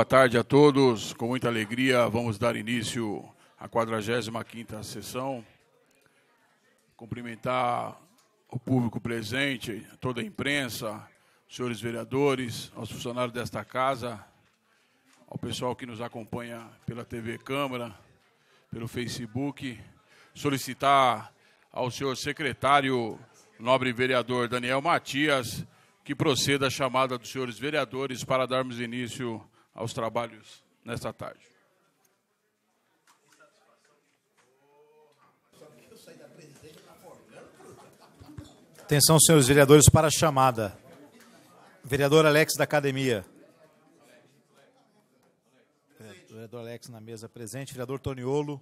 boa tarde a todos. Com muita alegria, vamos dar início à 45ª sessão. Cumprimentar o público presente, toda a imprensa, senhores vereadores, aos funcionários desta casa, ao pessoal que nos acompanha pela TV Câmara, pelo Facebook, solicitar ao senhor secretário, nobre vereador Daniel Matias, que proceda a chamada dos senhores vereadores para darmos início aos trabalhos nesta tarde. Atenção, senhores vereadores, para a chamada. Vereador Alex da Academia. Vereador Alex na mesa presente. Vereador Toniolo.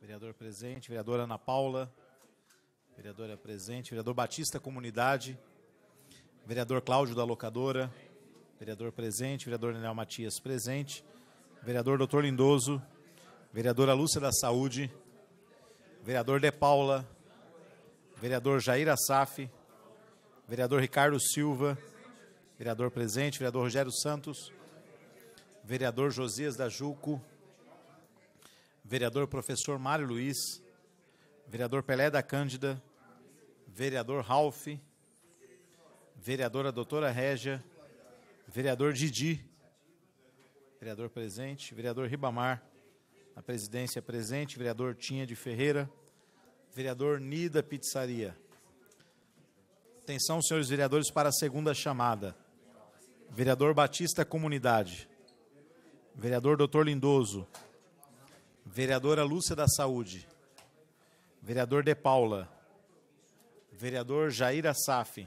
Vereador presente. Vereadora Ana Paula. Vereadora presente. Vereador Batista Comunidade. Vereador Cláudio da Locadora. Vereador presente, vereador Daniel Matias presente, vereador Doutor Lindoso, vereadora Lúcia da Saúde, vereador De Paula, vereador Jair Assaf, vereador Ricardo Silva, vereador presente, vereador Rogério Santos, vereador Josias da Juco, vereador professor Mário Luiz, vereador Pelé da Cândida, vereador Ralph, vereadora doutora Régia, Vereador Didi. Vereador presente. Vereador Ribamar. Na presidência presente. Vereador Tinha de Ferreira. Vereador Nida Pizzaria. Atenção, senhores vereadores, para a segunda chamada. Vereador Batista Comunidade. Vereador Doutor Lindoso. Vereadora Lúcia da Saúde. Vereador De Paula. Vereador Jair Assaf.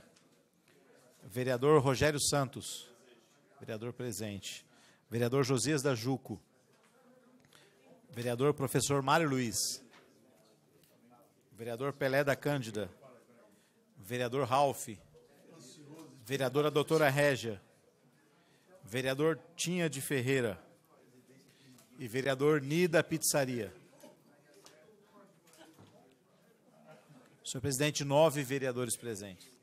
Vereador Rogério Santos. Vereador presente. Vereador Josias da Juco. Vereador professor Mário Luiz. Vereador Pelé da Cândida. Vereador Ralph. Vereadora doutora Régia. Vereador Tinha de Ferreira. E vereador Nida Pizzaria. Senhor presidente, nove vereadores presentes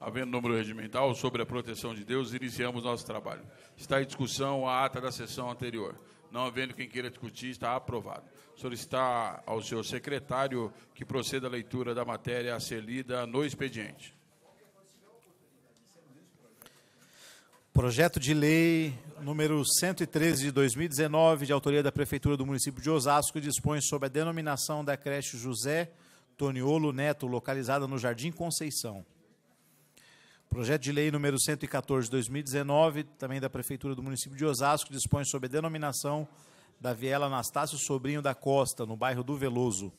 havendo número regimental sobre a proteção de Deus, iniciamos nosso trabalho. Está em discussão a ata da sessão anterior. Não havendo quem queira discutir, está aprovado. Solicitar ao senhor secretário que proceda à leitura da matéria a ser lida no expediente. Projeto de lei número 113 de 2019, de autoria da Prefeitura do município de Osasco, dispõe sobre a denominação da creche José Toniolo Neto, localizada no Jardim Conceição. Projeto de lei número 114 de 2019, também da Prefeitura do município de Osasco, dispõe sobre a denominação da Viela Anastácio Sobrinho da Costa, no bairro do Veloso.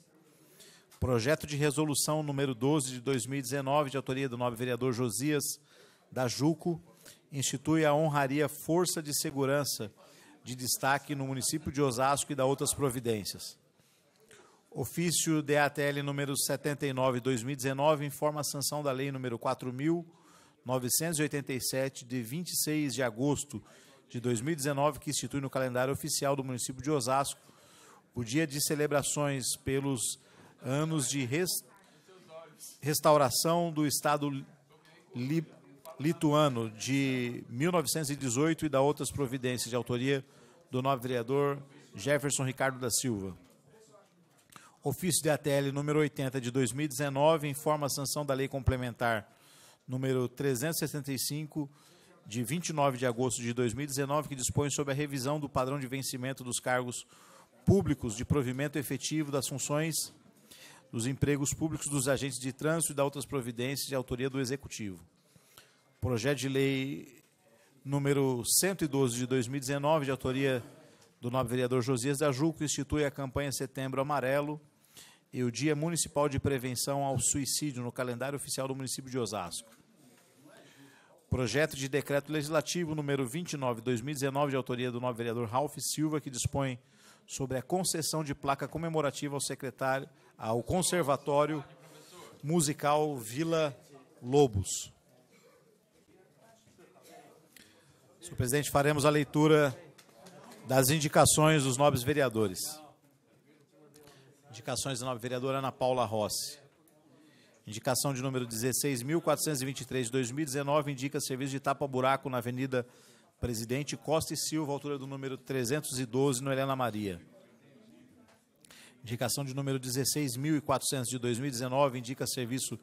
Projeto de resolução número 12 de 2019, de autoria do nobre vereador Josias da Juco, institui a honraria Força de Segurança de destaque no município de Osasco e da outras providências. Ofício DATL número 79/2019 informa a sanção da lei número 4000 987, de 26 de agosto de 2019, que institui no calendário oficial do município de Osasco o dia de celebrações pelos anos de restauração do Estado li... lituano de 1918 e da outras providências, de autoria do novo vereador Jefferson Ricardo da Silva. Ofício de ATL número 80 de 2019 informa a sanção da Lei Complementar número 365, de 29 de agosto de 2019, que dispõe sobre a revisão do padrão de vencimento dos cargos públicos de provimento efetivo das funções dos empregos públicos dos agentes de trânsito e da outras providências de autoria do Executivo. Projeto de lei número 112 de 2019, de autoria do nobre vereador Josias da Ju, que institui a campanha Setembro Amarelo e o Dia Municipal de Prevenção ao Suicídio no calendário oficial do município de Osasco. Projeto de Decreto Legislativo número 29/2019 de autoria do novo vereador Ralph Silva, que dispõe sobre a concessão de placa comemorativa ao secretário ao Conservatório Musical Vila Lobos. Senhor presidente, faremos a leitura das indicações dos nobres vereadores. Indicações da nobre vereadora Ana Paula Rossi. Indicação de número 16.423 de 2019 indica serviço de tapa-buraco na Avenida Presidente Costa e Silva, altura do número 312, no Helena Maria. Indicação de número 16.400 de 2019 indica serviço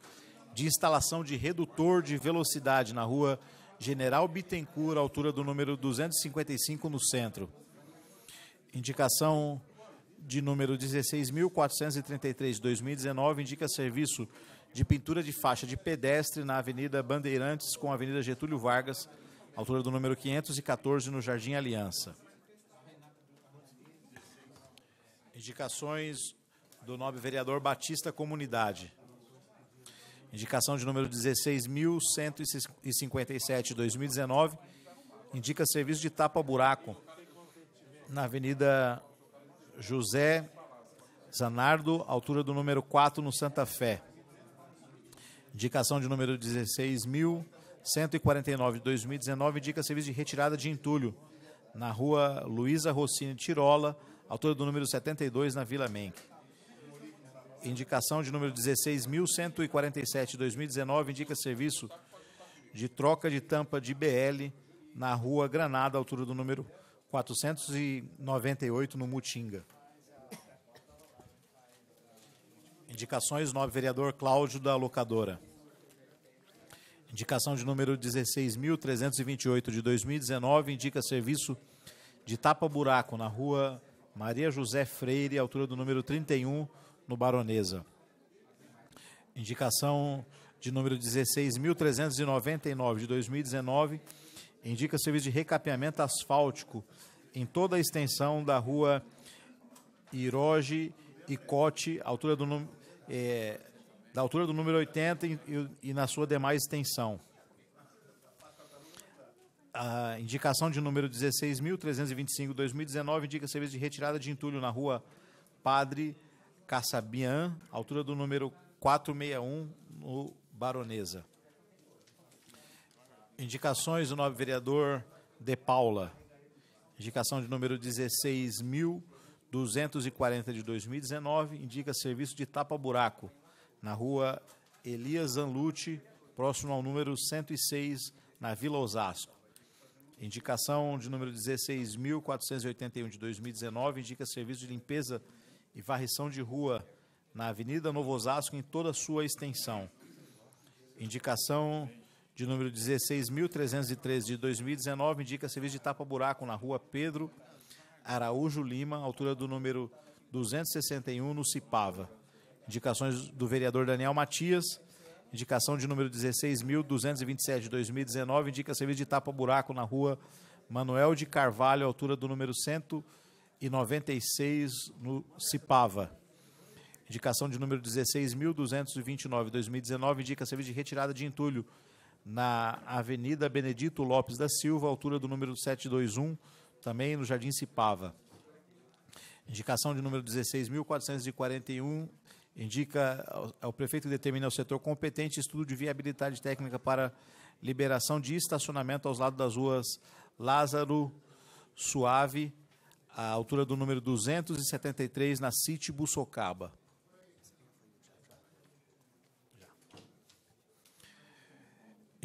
de instalação de redutor de velocidade na rua General Bittencourt, altura do número 255, no centro. Indicação de número 16.433 de 2019 indica serviço de de pintura de faixa de pedestre na Avenida Bandeirantes com a Avenida Getúlio Vargas, altura do número 514, no Jardim Aliança. Indicações do nobre vereador Batista Comunidade. Indicação de número 16.157-2019. Indica serviço de tapa-buraco na Avenida José Zanardo, altura do número 4, no Santa Fé. Indicação de número 16.149 de 2019 indica serviço de retirada de entulho na rua Luísa Rossini Tirola, autora do número 72 na Vila Menck. Indicação de número 16.147 de 2019 indica serviço de troca de tampa de BL na rua Granada, altura do número 498 no Mutinga. Indicações 9, vereador Cláudio da Locadora. Indicação de número 16.328 de 2019 indica serviço de tapa-buraco na rua Maria José Freire, altura do número 31, no Baronesa. Indicação de número 16.399 de 2019 indica serviço de recapeamento asfáltico em toda a extensão da rua Iroge e Cote, altura do número é, da altura do número 80 e, e na sua demais extensão. A indicação de número 16.325-2019 indica serviço de retirada de entulho na rua Padre Caçabian, altura do número 461, no Baronesa. Indicações do nobre vereador De Paula. Indicação de número 16.000. 240 de 2019 indica serviço de tapa-buraco na rua Elias Zanlucci, próximo ao número 106, na Vila Osasco. Indicação de número 16.481 de 2019 indica serviço de limpeza e varrição de rua na Avenida Novo Osasco em toda a sua extensão. Indicação de número 16.313 de 2019 indica serviço de tapa-buraco na rua Pedro Araújo Lima, altura do número 261, no Cipava. Indicações do vereador Daniel Matias. Indicação de número 16.227 de 2019. Indica serviço de tapa-buraco na rua Manuel de Carvalho, altura do número 196, no Cipava. Indicação de número 16.229 de 2019. Indica serviço de retirada de entulho na Avenida Benedito Lopes da Silva, altura do número 721 também no Jardim Cipava. Indicação de número 16.441 indica ao é prefeito determina ao setor competente estudo de viabilidade técnica para liberação de estacionamento aos lados das ruas Lázaro Suave, à altura do número 273, na City Bussocaba.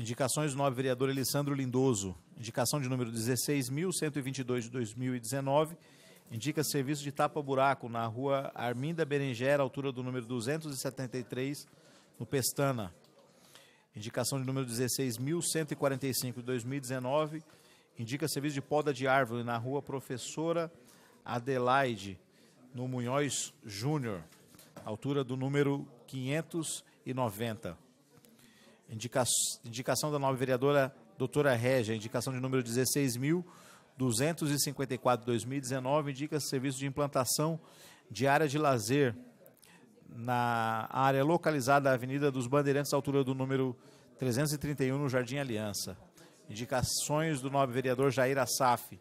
Indicações do nobre vereador Alessandro Lindoso. Indicação de número 16.122 de 2019. Indica serviço de tapa-buraco na rua Arminda Berengera, altura do número 273, no Pestana. Indicação de número 16.145 de 2019. Indica serviço de poda de árvore na rua Professora Adelaide, no Munhoz Júnior, altura do número 590. Indica, indicação da nova vereadora doutora Régia, indicação de número 16.254-2019, indica serviço de implantação de área de lazer na área localizada na Avenida dos Bandeirantes, altura do número 331, no Jardim Aliança. Indicações do nobre vereador Jair Assaf.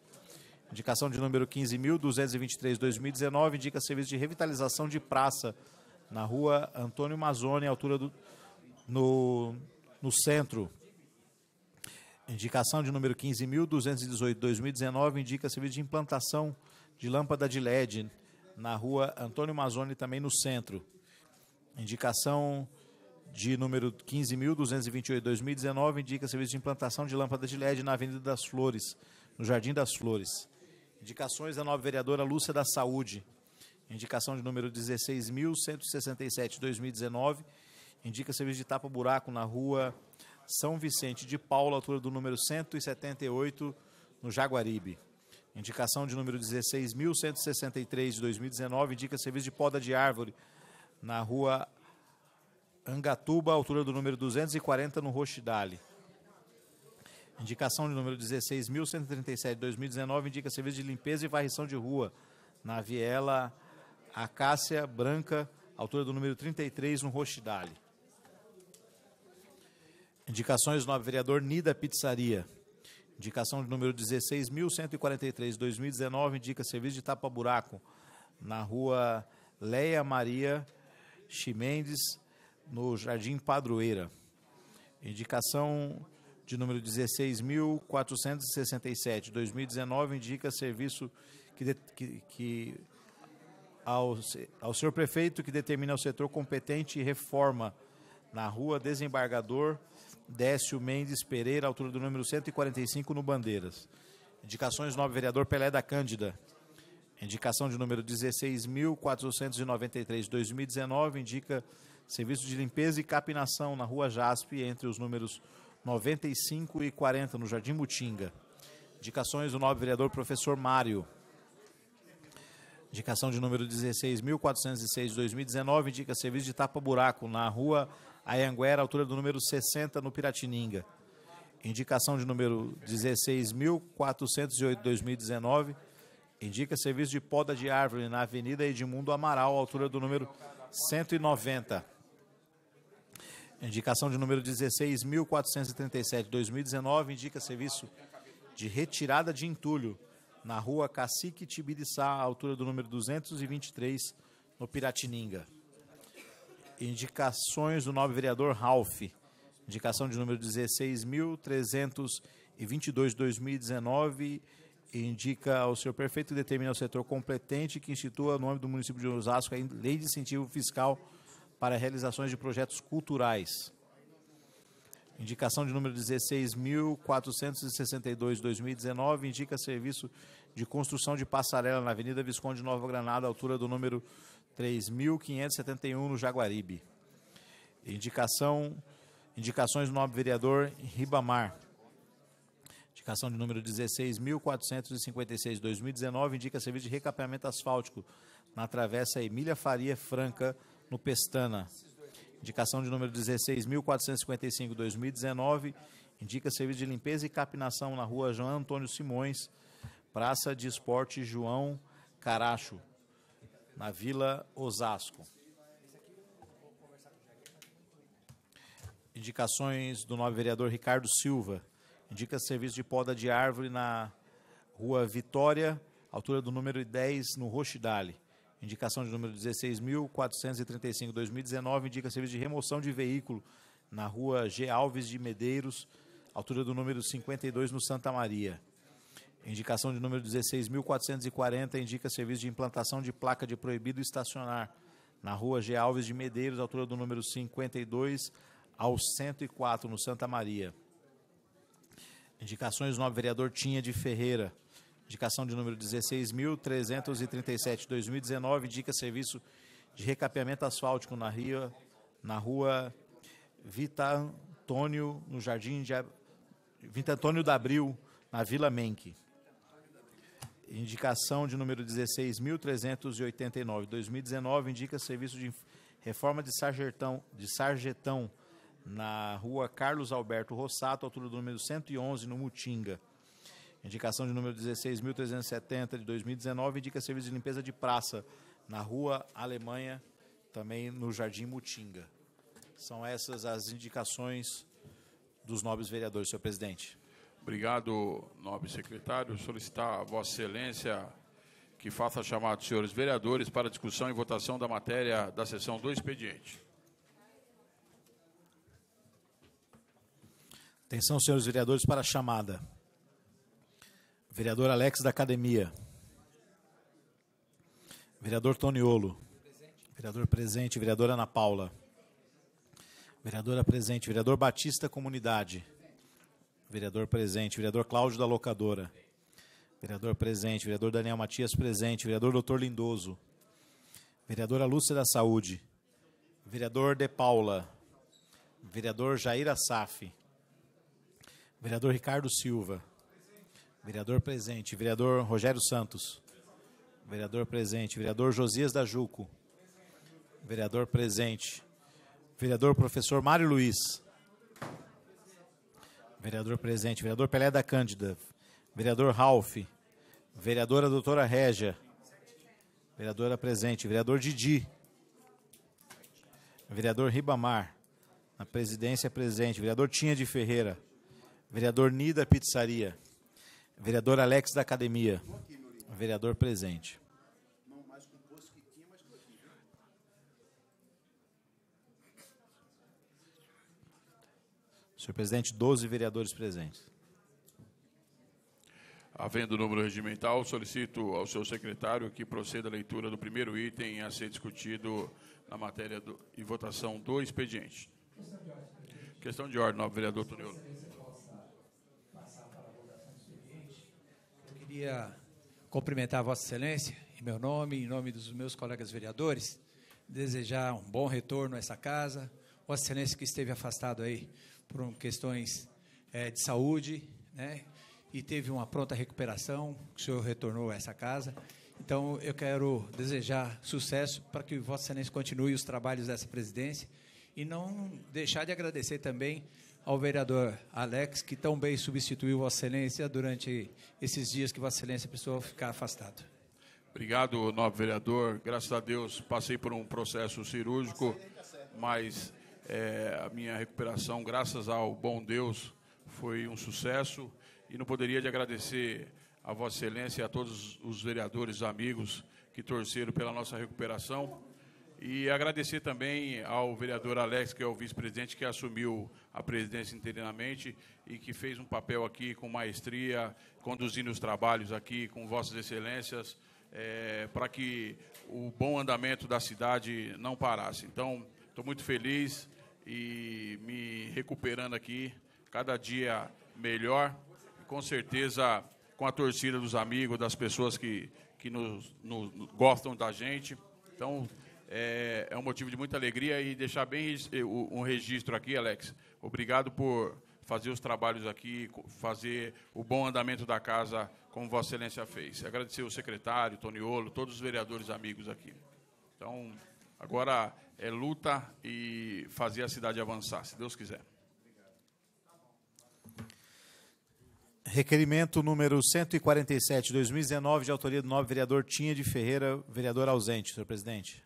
Indicação de número 15.223-2019 indica serviço de revitalização de praça na rua Antônio Mazoni, altura do, no no centro. Indicação de número 15.218-2019 indica serviço de implantação de lâmpada de LED na rua Antônio Mazzoni, também no centro. Indicação de número 15.228-2019 indica serviço de implantação de lâmpada de LED na Avenida das Flores, no Jardim das Flores. Indicações da nova vereadora Lúcia da Saúde. Indicação de número 16.167-2019 indica serviço de tapa-buraco na rua São Vicente de Paula, altura do número 178, no Jaguaribe. Indicação de número 16.163 de 2019, indica serviço de poda de árvore na rua Angatuba, altura do número 240, no Rochidale. Indicação de número 16.137 de 2019, indica serviço de limpeza e varrição de rua na viela Acácia Branca, altura do número 33, no Rochidale. Indicações do nobre vereador Nida Pizzaria. Indicação de número 16.143, 2019, indica serviço de tapa-buraco na rua Leia Maria Chimendes, no Jardim Padroeira. Indicação de número 16.467, 2019, indica serviço que, de, que, que ao, ao senhor prefeito que determina o setor competente e reforma na rua Desembargador Décio Mendes Pereira, altura do número 145 no Bandeiras. Indicações 9, vereador Pelé da Cândida. Indicação de número 16.493-2019 indica serviço de limpeza e capinação na rua Jaspe, entre os números 95 e 40, no Jardim Mutinga. Indicações do nobre vereador professor Mário. Indicação de número 16.406-2019 indica serviço de tapa-buraco na rua Ayanguera, altura do número 60 no Piratininga. Indicação de número 16.408-2019. Indica serviço de poda de árvore na Avenida Edmundo Amaral, altura do número 190. Indicação de número 16.437-2019. Indica serviço de retirada de entulho na rua Cacique Tibiriçá, altura do número 223, no Piratininga indicações do nobre vereador Ralph. Indicação de número 16.322 de 2019 indica ao senhor prefeito e determina setor competente que institua o nome do município de Osasco a lei de incentivo fiscal para realizações de projetos culturais. Indicação de número 16.462 de 2019 indica serviço de construção de passarela na Avenida Visconde Nova Granada, altura do número 3.571 no Jaguaribe. Indicação, indicações do nobre vereador Ribamar. Indicação de número 16.456 2019 indica serviço de recapeamento asfáltico na travessa Emília Faria Franca, no Pestana. Indicação de número 16.455 2019 indica serviço de limpeza e capinação na rua João Antônio Simões, Praça de Esporte João Caracho na Vila Osasco. Indicações do novo vereador Ricardo Silva. Indica serviço de poda de árvore na Rua Vitória, altura do número 10, no Rochidale. Indicação de número 16.435-2019, indica serviço de remoção de veículo na Rua G. Alves de Medeiros, altura do número 52, no Santa Maria. Indicação de número 16.440 indica serviço de implantação de placa de proibido estacionar na rua G. Alves de Medeiros, altura do número 52 ao 104, no Santa Maria. Indicações do novo vereador Tinha de Ferreira. Indicação de número 16.337 2019 indica serviço de recapeamento asfáltico na, Rua na rua Vita Antônio, no Jardim de Vita Antônio da Abril, na Vila Menque indicação de número 16.389, 2019, indica serviço de reforma de Sargetão, de Sargetão na rua Carlos Alberto Rossato, altura do número 111, no Mutinga. Indicação de número 16.370 de 2019 indica serviço de limpeza de praça na rua Alemanha, também no Jardim Mutinga. São essas as indicações dos nobres vereadores, senhor presidente. Obrigado, nobre secretário. Solicitar a Vossa Excelência que faça chamado senhores vereadores para discussão e votação da matéria da sessão do expediente. Atenção, senhores vereadores, para a chamada. Vereador Alex da Academia. Vereador Toniolo. Vereador presente. Vereadora Ana Paula. Vereadora presente. Vereador Batista Comunidade. Vereador presente. Vereador Cláudio da Locadora. Vereador presente. Vereador Daniel Matias presente. Vereador Doutor Lindoso. Vereadora Lúcia da Saúde. Vereador De Paula. Vereador Jair Assaf. Vereador Ricardo Silva. Vereador presente. Vereador Rogério Santos. Vereador presente. Vereador Josias da Juco. Vereador presente. Vereador professor Mário Luiz. Vereador presente. Vereador Pelé da Cândida. Vereador Ralph. Vereadora Doutora Régia. Vereadora presente. Vereador Didi. Vereador Ribamar. Na presidência presente. Vereador Tinha de Ferreira. Vereador Nida Pizzaria. Vereador Alex da Academia. Vereador presente. Senhor presidente, 12 vereadores presentes. Havendo o número regimental, solicito ao seu secretário que proceda à leitura do primeiro item a ser discutido na matéria do, e votação do expediente. Questão de ordem, presidente. novo vereador Toniolo. Eu queria cumprimentar Vossa Excelência, em meu nome, em nome dos meus colegas vereadores, desejar um bom retorno a essa casa. Vossa Excelência que esteve afastado aí por questões é, de saúde, né? E teve uma pronta recuperação, o senhor retornou a essa casa. Então, eu quero desejar sucesso para que Vossa Excelência continue os trabalhos dessa presidência e não deixar de agradecer também ao vereador Alex, que tão bem substituiu Vossa Excelência durante esses dias que Vossa Excelência precisou ficar afastado. Obrigado, nobre vereador. Graças a Deus, passei por um processo cirúrgico, tá mas é, a minha recuperação, graças ao bom Deus, foi um sucesso e não poderia de agradecer a Vossa Excelência e a todos os vereadores amigos que torceram pela nossa recuperação. E agradecer também ao vereador Alex, que é o vice-presidente, que assumiu a presidência interinamente e que fez um papel aqui com maestria, conduzindo os trabalhos aqui com Vossas Excelências, é, para que o bom andamento da cidade não parasse. Então, estou muito feliz e me recuperando aqui, cada dia melhor, com certeza com a torcida dos amigos, das pessoas que, que nos, nos gostam da gente. Então, é, é, um motivo de muita alegria e deixar bem eh, um registro aqui, Alex. Obrigado por fazer os trabalhos aqui, fazer o bom andamento da casa, como Vossa Excelência fez. Agradecer o secretário, Toniolo, todos os vereadores amigos aqui. Então, agora é luta e fazer a cidade avançar, se Deus quiser. Requerimento número 147, 2019, de autoria do nobre vereador Tinha de Ferreira, vereador ausente, senhor presidente.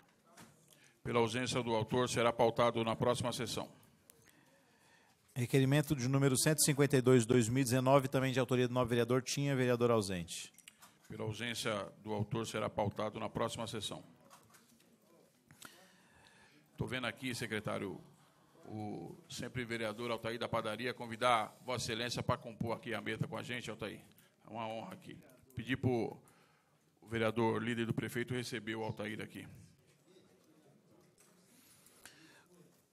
Pela ausência do autor, será pautado na próxima sessão. Requerimento de número 152, 2019, também de autoria do nobre vereador Tinha, vereador ausente. Pela ausência do autor, será pautado na próxima sessão. Estou vendo aqui, secretário, o sempre vereador Altair da Padaria, convidar Vossa Excelência para compor aqui a meta com a gente, Altair. É uma honra aqui. Pedir para o vereador líder do prefeito receber o Altair aqui.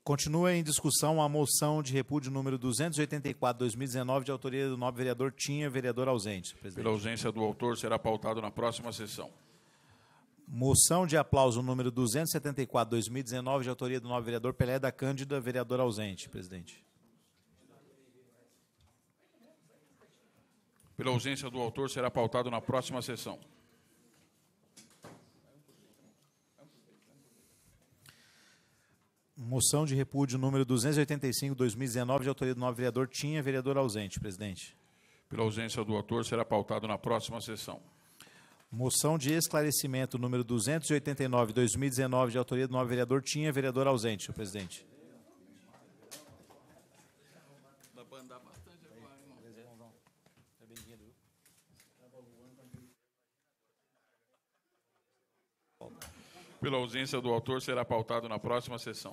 Continua em discussão a moção de repúdio número 284-2019, de autoria do nobre vereador Tinha, vereador ausente. Presidente. Pela ausência do autor, será pautado na próxima sessão. Moção de aplauso número 274, 2019, de autoria do novo vereador Pelé da Cândida, vereador ausente, presidente. Pela ausência do autor, será pautado na próxima sessão. Moção de repúdio número 285, 2019, de autoria do novo vereador Tinha, vereador ausente, presidente. Pela ausência do autor, será pautado na próxima sessão. Moção de esclarecimento número 289, 2019, de autoria do novo vereador Tinha, vereador ausente, senhor presidente. Pela ausência do autor, será pautado na próxima sessão.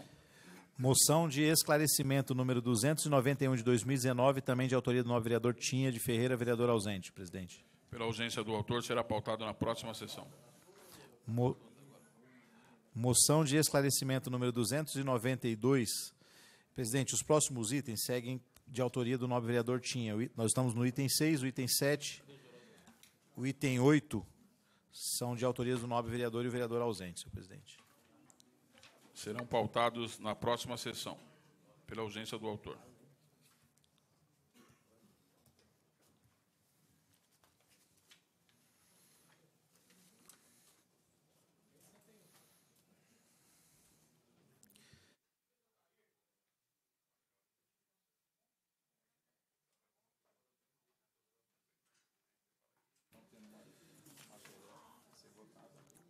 Moção de esclarecimento número 291 de 2019, também de autoria do novo vereador Tinha de Ferreira, vereador ausente, presidente pela ausência do autor, será pautado na próxima sessão. Mo... Moção de esclarecimento número 292. Presidente, os próximos itens seguem de autoria do nobre vereador Tinha. Nós estamos no item 6, o item 7, o item 8 são de autoria do nobre vereador e o vereador ausente, senhor presidente. Serão pautados na próxima sessão, pela ausência do autor.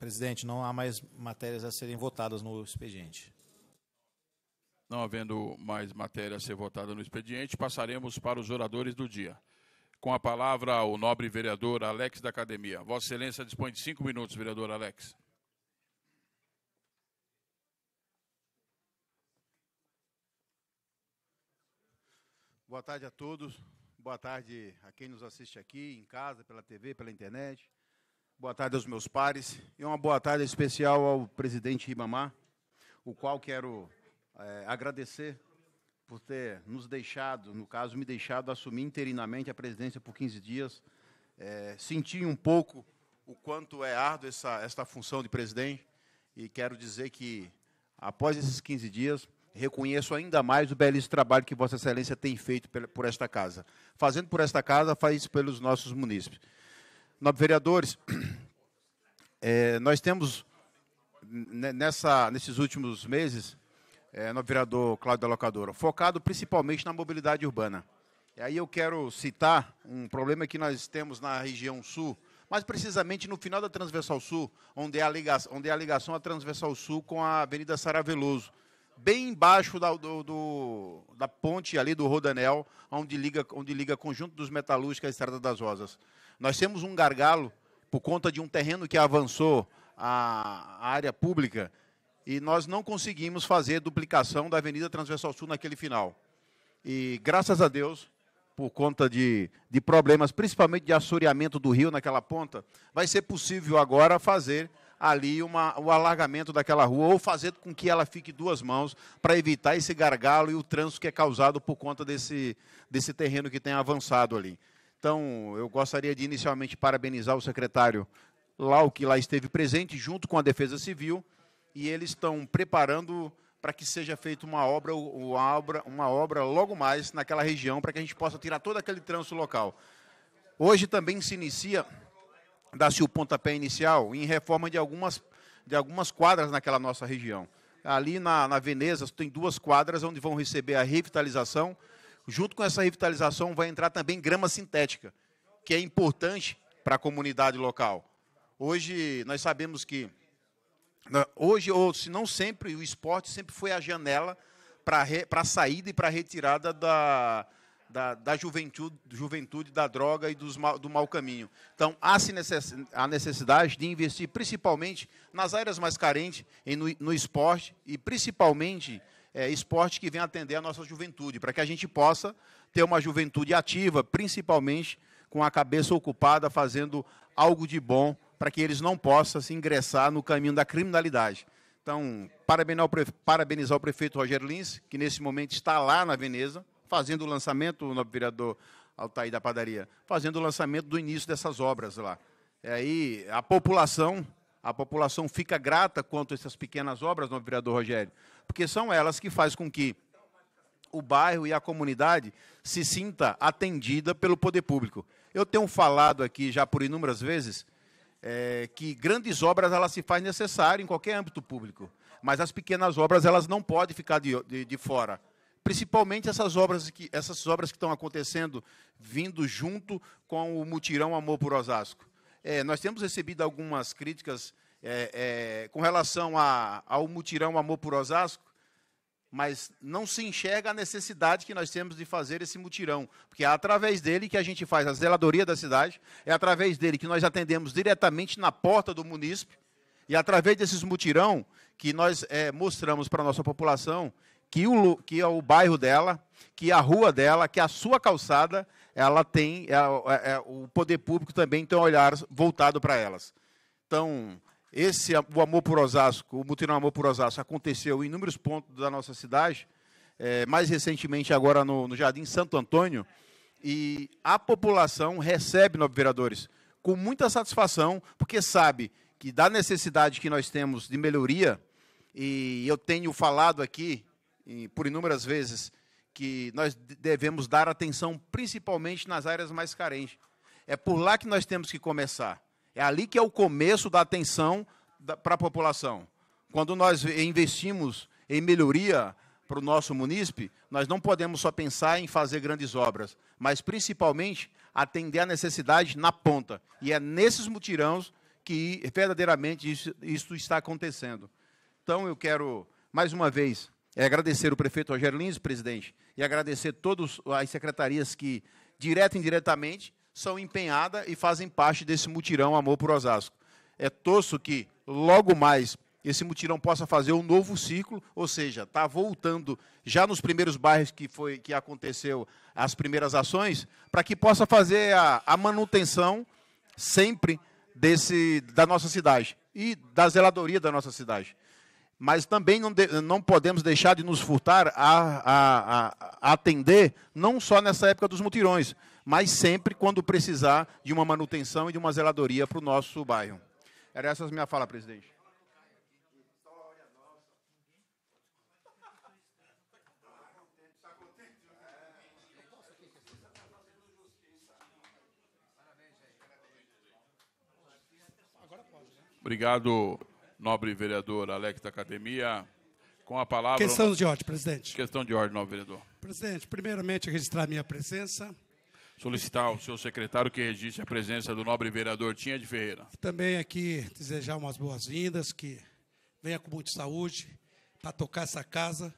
Presidente, não há mais matérias a serem votadas no expediente. Não havendo mais matéria a ser votada no expediente, passaremos para os oradores do dia. Com a palavra, o nobre vereador Alex da Academia. Vossa Excelência dispõe de cinco minutos, vereador Alex. Boa tarde a todos. Boa tarde a quem nos assiste aqui, em casa, pela TV, pela internet. Boa tarde aos meus pares e uma boa tarde especial ao presidente Ibamá, o qual quero é, agradecer por ter nos deixado, no caso, me deixado assumir interinamente a presidência por 15 dias. É, senti um pouco o quanto é árdua essa, esta função de presidente e quero dizer que, após esses 15 dias, reconheço ainda mais o belíssimo trabalho que Vossa Excelência tem feito por esta casa. Fazendo por esta casa, faz pelos nossos munícipes. Nove vereadores. É, nós temos, né, nessa, nesses últimos meses, é, no vereador Cláudio da Locadora, focado principalmente na mobilidade urbana. E aí eu quero citar um problema que nós temos na região sul, mas precisamente no final da Transversal Sul, onde é a ligação, onde é a ligação à Transversal Sul com a Avenida Sara Veloso, bem embaixo da, do, do, da ponte ali do Rodanel, onde liga, onde liga conjunto dos metalúrgicos à Estrada das Rosas. Nós temos um gargalo por conta de um terreno que avançou a área pública e nós não conseguimos fazer duplicação da Avenida Transversal Sul naquele final. E graças a Deus, por conta de, de problemas, principalmente de assoreamento do rio naquela ponta, vai ser possível agora fazer ali uma, o alargamento daquela rua ou fazer com que ela fique duas mãos para evitar esse gargalo e o trânsito que é causado por conta desse, desse terreno que tem avançado ali. Então, eu gostaria de inicialmente parabenizar o secretário Lau, que lá esteve presente, junto com a Defesa Civil, e eles estão preparando para que seja feita uma obra, uma obra, uma obra logo mais naquela região, para que a gente possa tirar todo aquele trânsito local. Hoje também se inicia, dá-se o pontapé inicial, em reforma de algumas, de algumas quadras naquela nossa região. Ali na, na Veneza, tem duas quadras onde vão receber a revitalização junto com essa revitalização vai entrar também grama sintética, que é importante para a comunidade local. Hoje nós sabemos que né, hoje ou se não sempre o esporte sempre foi a janela para para a saída e para a retirada da, da, da juventude, juventude, da droga e dos, do mau caminho. Então, há a necessidade de investir principalmente nas áreas mais carentes, no, no esporte, e principalmente é, esporte que venha atender a nossa juventude, para que a gente possa ter uma juventude ativa, principalmente com a cabeça ocupada, fazendo algo de bom, para que eles não possam se ingressar no caminho da criminalidade. Então, parabenizar o prefeito Roger Lins, que nesse momento está lá na Veneza, fazendo o lançamento, o novo vereador Altair da Padaria, fazendo o lançamento do início dessas obras lá. E é aí a população a população fica grata quanto a essas pequenas obras, não, é, vereador Rogério, porque são elas que fazem com que o bairro e a comunidade se sinta atendida pelo poder público. Eu tenho falado aqui já por inúmeras vezes é, que grandes obras elas se faz necessário em qualquer âmbito público, mas as pequenas obras elas não podem ficar de, de, de fora principalmente essas obras que essas obras que estão acontecendo vindo junto com o mutirão Amor por Osasco é, nós temos recebido algumas críticas é, é, com relação a, ao mutirão Amor por Osasco, mas não se enxerga a necessidade que nós temos de fazer esse mutirão, porque é através dele que a gente faz a zeladoria da cidade, é através dele que nós atendemos diretamente na porta do munícipe, e é através desses mutirão que nós é, mostramos para a nossa população que o, que é o bairro dela, que a rua dela, que a sua calçada ela tem é, é, é, o poder público também tem um olhar voltado para elas. Então, esse o amor por Osasco, o mutirão amor por Osasco aconteceu em inúmeros pontos da nossa cidade, é, mais recentemente agora no, no Jardim Santo Antônio, e a população recebe, nove vereadores, com muita satisfação, porque sabe que da necessidade que nós temos de melhoria, e eu tenho falado aqui por inúmeras vezes que nós devemos dar atenção principalmente nas áreas mais carentes. É por lá que nós temos que começar. É ali que é o começo da atenção para a população. Quando nós investimos em melhoria para o nosso munícipe, nós não podemos só pensar em fazer grandes obras, mas principalmente atender a necessidade na ponta. E é nesses mutirãos que verdadeiramente isso, isso está acontecendo. Então eu quero, mais uma vez, é agradecer o prefeito Rogério Lins, presidente, e agradecer todas as secretarias que, direto e indiretamente, são empenhadas e fazem parte desse mutirão Amor por Osasco. É torço que, logo mais, esse mutirão possa fazer um novo ciclo, ou seja, está voltando já nos primeiros bairros que foi que aconteceu as primeiras ações, para que possa fazer a, a, manutenção sempre desse da nossa cidade e da zeladoria da nossa cidade mas também não, de, não podemos deixar de nos furtar a, a, a, atender, não só nessa época dos mutirões, mas sempre quando precisar de uma manutenção e de uma zeladoria para o nosso bairro. Era essa a minha fala, presidente. Obrigado, nobre vereador Alex da Academia. Com a palavra. Questão de ordem, presidente. Questão de ordem, nobre vereador. Presidente, primeiramente registrar minha presença. Solicitar ao seu secretário que registre a presença do nobre vereador Tinha de Ferreira. Também aqui desejar umas boas-vindas, que venha com muita saúde para tocar essa casa.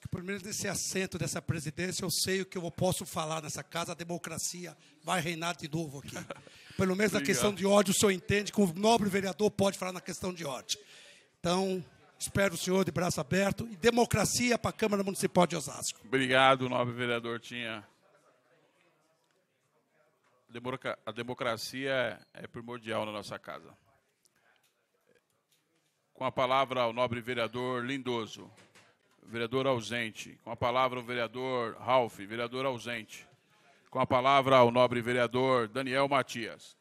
Que por meio desse assento dessa presidência, eu sei o que eu posso falar nessa casa, a democracia vai reinar de novo aqui. Pelo menos Obrigado. na questão de ódio, o senhor entende que o nobre vereador pode falar na questão de ódio. Então, espero o senhor de braço aberto e democracia para a Câmara Municipal de Osasco. Obrigado, nobre vereador Tinha. A democracia é primordial na nossa casa. Com a palavra ao nobre vereador Lindoso. Vereador ausente. Com a palavra o vereador Ralph, vereador ausente. Com a palavra, o nobre vereador Daniel Matias.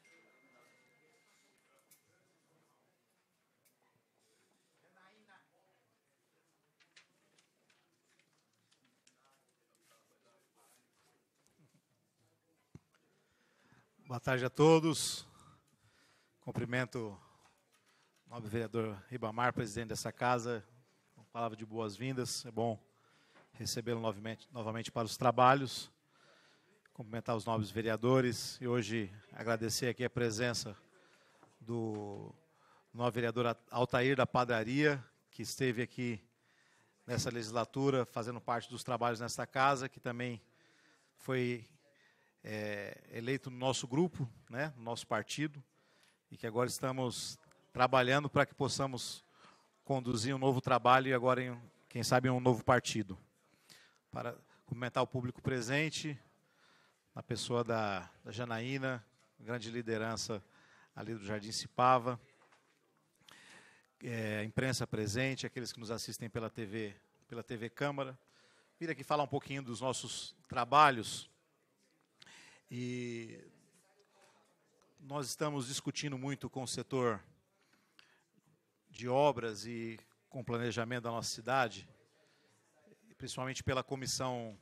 Boa tarde a todos. Cumprimento o nobre vereador Ribamar, presidente dessa casa, Uma palavra de boas-vindas. É bom recebê-lo novamente, novamente para os trabalhos cumprimentar os nobres vereadores e hoje agradecer aqui a presença do novo vereador Altair da Padaria, que esteve aqui nessa legislatura, fazendo parte dos trabalhos nesta casa, que também foi é, eleito no nosso grupo, né, no nosso partido, e que agora estamos trabalhando para que possamos conduzir um novo trabalho e agora, em, quem sabe, um novo partido. Para comentar o público presente, na pessoa da, da Janaína, grande liderança ali do Jardim Cipava, é, imprensa presente, aqueles que nos assistem pela TV, pela TV Câmara. Vim aqui falar um pouquinho dos nossos trabalhos. E nós estamos discutindo muito com o setor de obras e com o planejamento da nossa cidade, principalmente pela comissão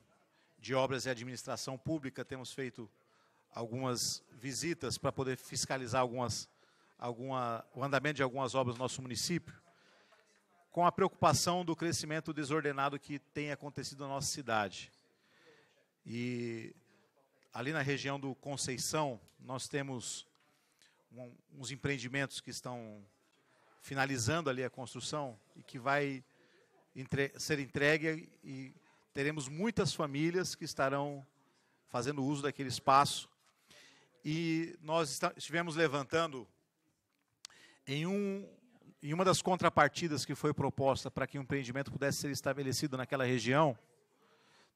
de Obras e Administração Pública, temos feito algumas visitas para poder fiscalizar algumas, alguma, o andamento de algumas obras no nosso município, com a preocupação do crescimento desordenado que tem acontecido na nossa cidade. E ali na região do Conceição, nós temos um, uns empreendimentos que estão finalizando ali a construção e que vai entre, ser entregue e teremos muitas famílias que estarão fazendo uso daquele espaço. E nós estivemos levantando em, um, em uma das contrapartidas que foi proposta para que um empreendimento pudesse ser estabelecido naquela região,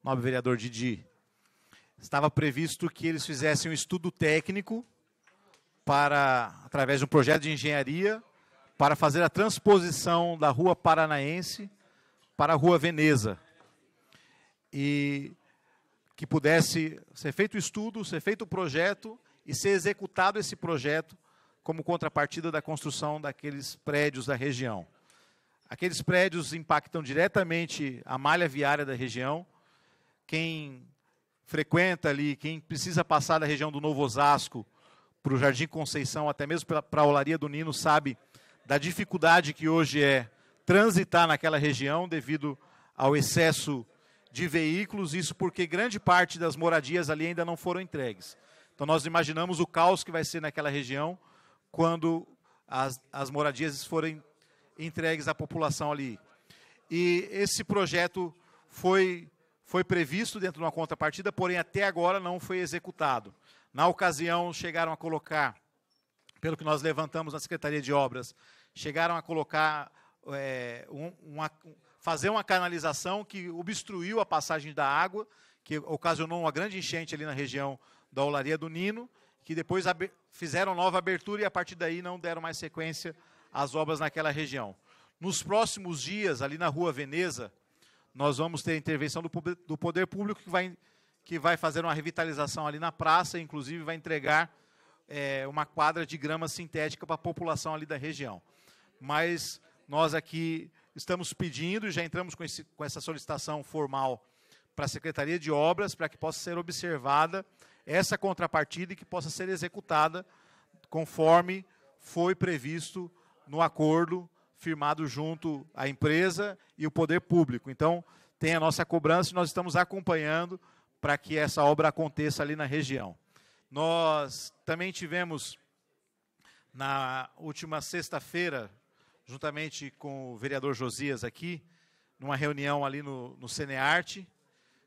nobre vereador Didi, estava previsto que eles fizessem um estudo técnico para, através de um projeto de engenharia, para fazer a transposição da Rua Paranaense para a Rua Veneza e que pudesse ser feito o estudo, ser feito o projeto e ser executado esse projeto como contrapartida da construção daqueles prédios da região. Aqueles prédios impactam diretamente a malha viária da região. Quem frequenta ali, quem precisa passar da região do Novo Osasco para o Jardim Conceição, até mesmo para a Olaria do Nino, sabe da dificuldade que hoje é transitar naquela região devido ao excesso de veículos, isso porque grande parte das moradias ali ainda não foram entregues. Então nós imaginamos o caos que vai ser naquela região quando as, as moradias forem entregues à população ali. E esse projeto foi, foi previsto dentro de uma contrapartida, porém até agora não foi executado. Na ocasião, chegaram a colocar, pelo que nós levantamos na Secretaria de Obras, chegaram a colocar é, um, uma, fazer uma canalização que obstruiu a passagem da água, que ocasionou uma grande enchente ali na região da Olaria do Nino, que depois fizeram nova abertura e a partir daí não deram mais sequência às obras naquela região. Nos próximos dias, ali na Rua Veneza, nós vamos ter a intervenção do, do poder público que vai, que vai fazer uma revitalização ali na praça, inclusive vai entregar é, uma quadra de grama sintética para a população ali da região. Mas nós aqui estamos pedindo, e já entramos com, esse, com essa solicitação formal para a Secretaria de Obras, para que possa ser observada essa contrapartida e que possa ser executada conforme foi previsto no acordo firmado junto à empresa e o poder público. Então, tem a nossa cobrança e nós estamos acompanhando para que essa obra aconteça ali na região. Nós também tivemos na última sexta-feira, juntamente com o vereador Josias aqui, numa reunião ali no, no Cenearte,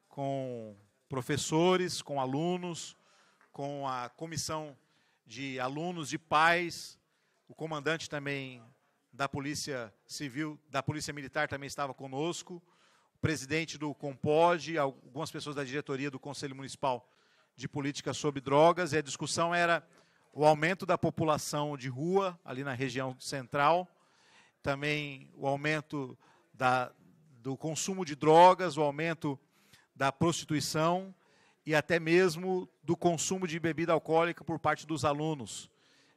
com professores, com alunos, com a comissão de alunos, de pais, o comandante também da Polícia Civil, da Polícia Militar também estava conosco, o presidente do Compod, algumas pessoas da diretoria do Conselho Municipal de Política sobre Drogas, e a discussão era o aumento da população de rua ali na região central também o aumento da, do consumo de drogas, o aumento da prostituição e até mesmo do consumo de bebida alcoólica por parte dos alunos.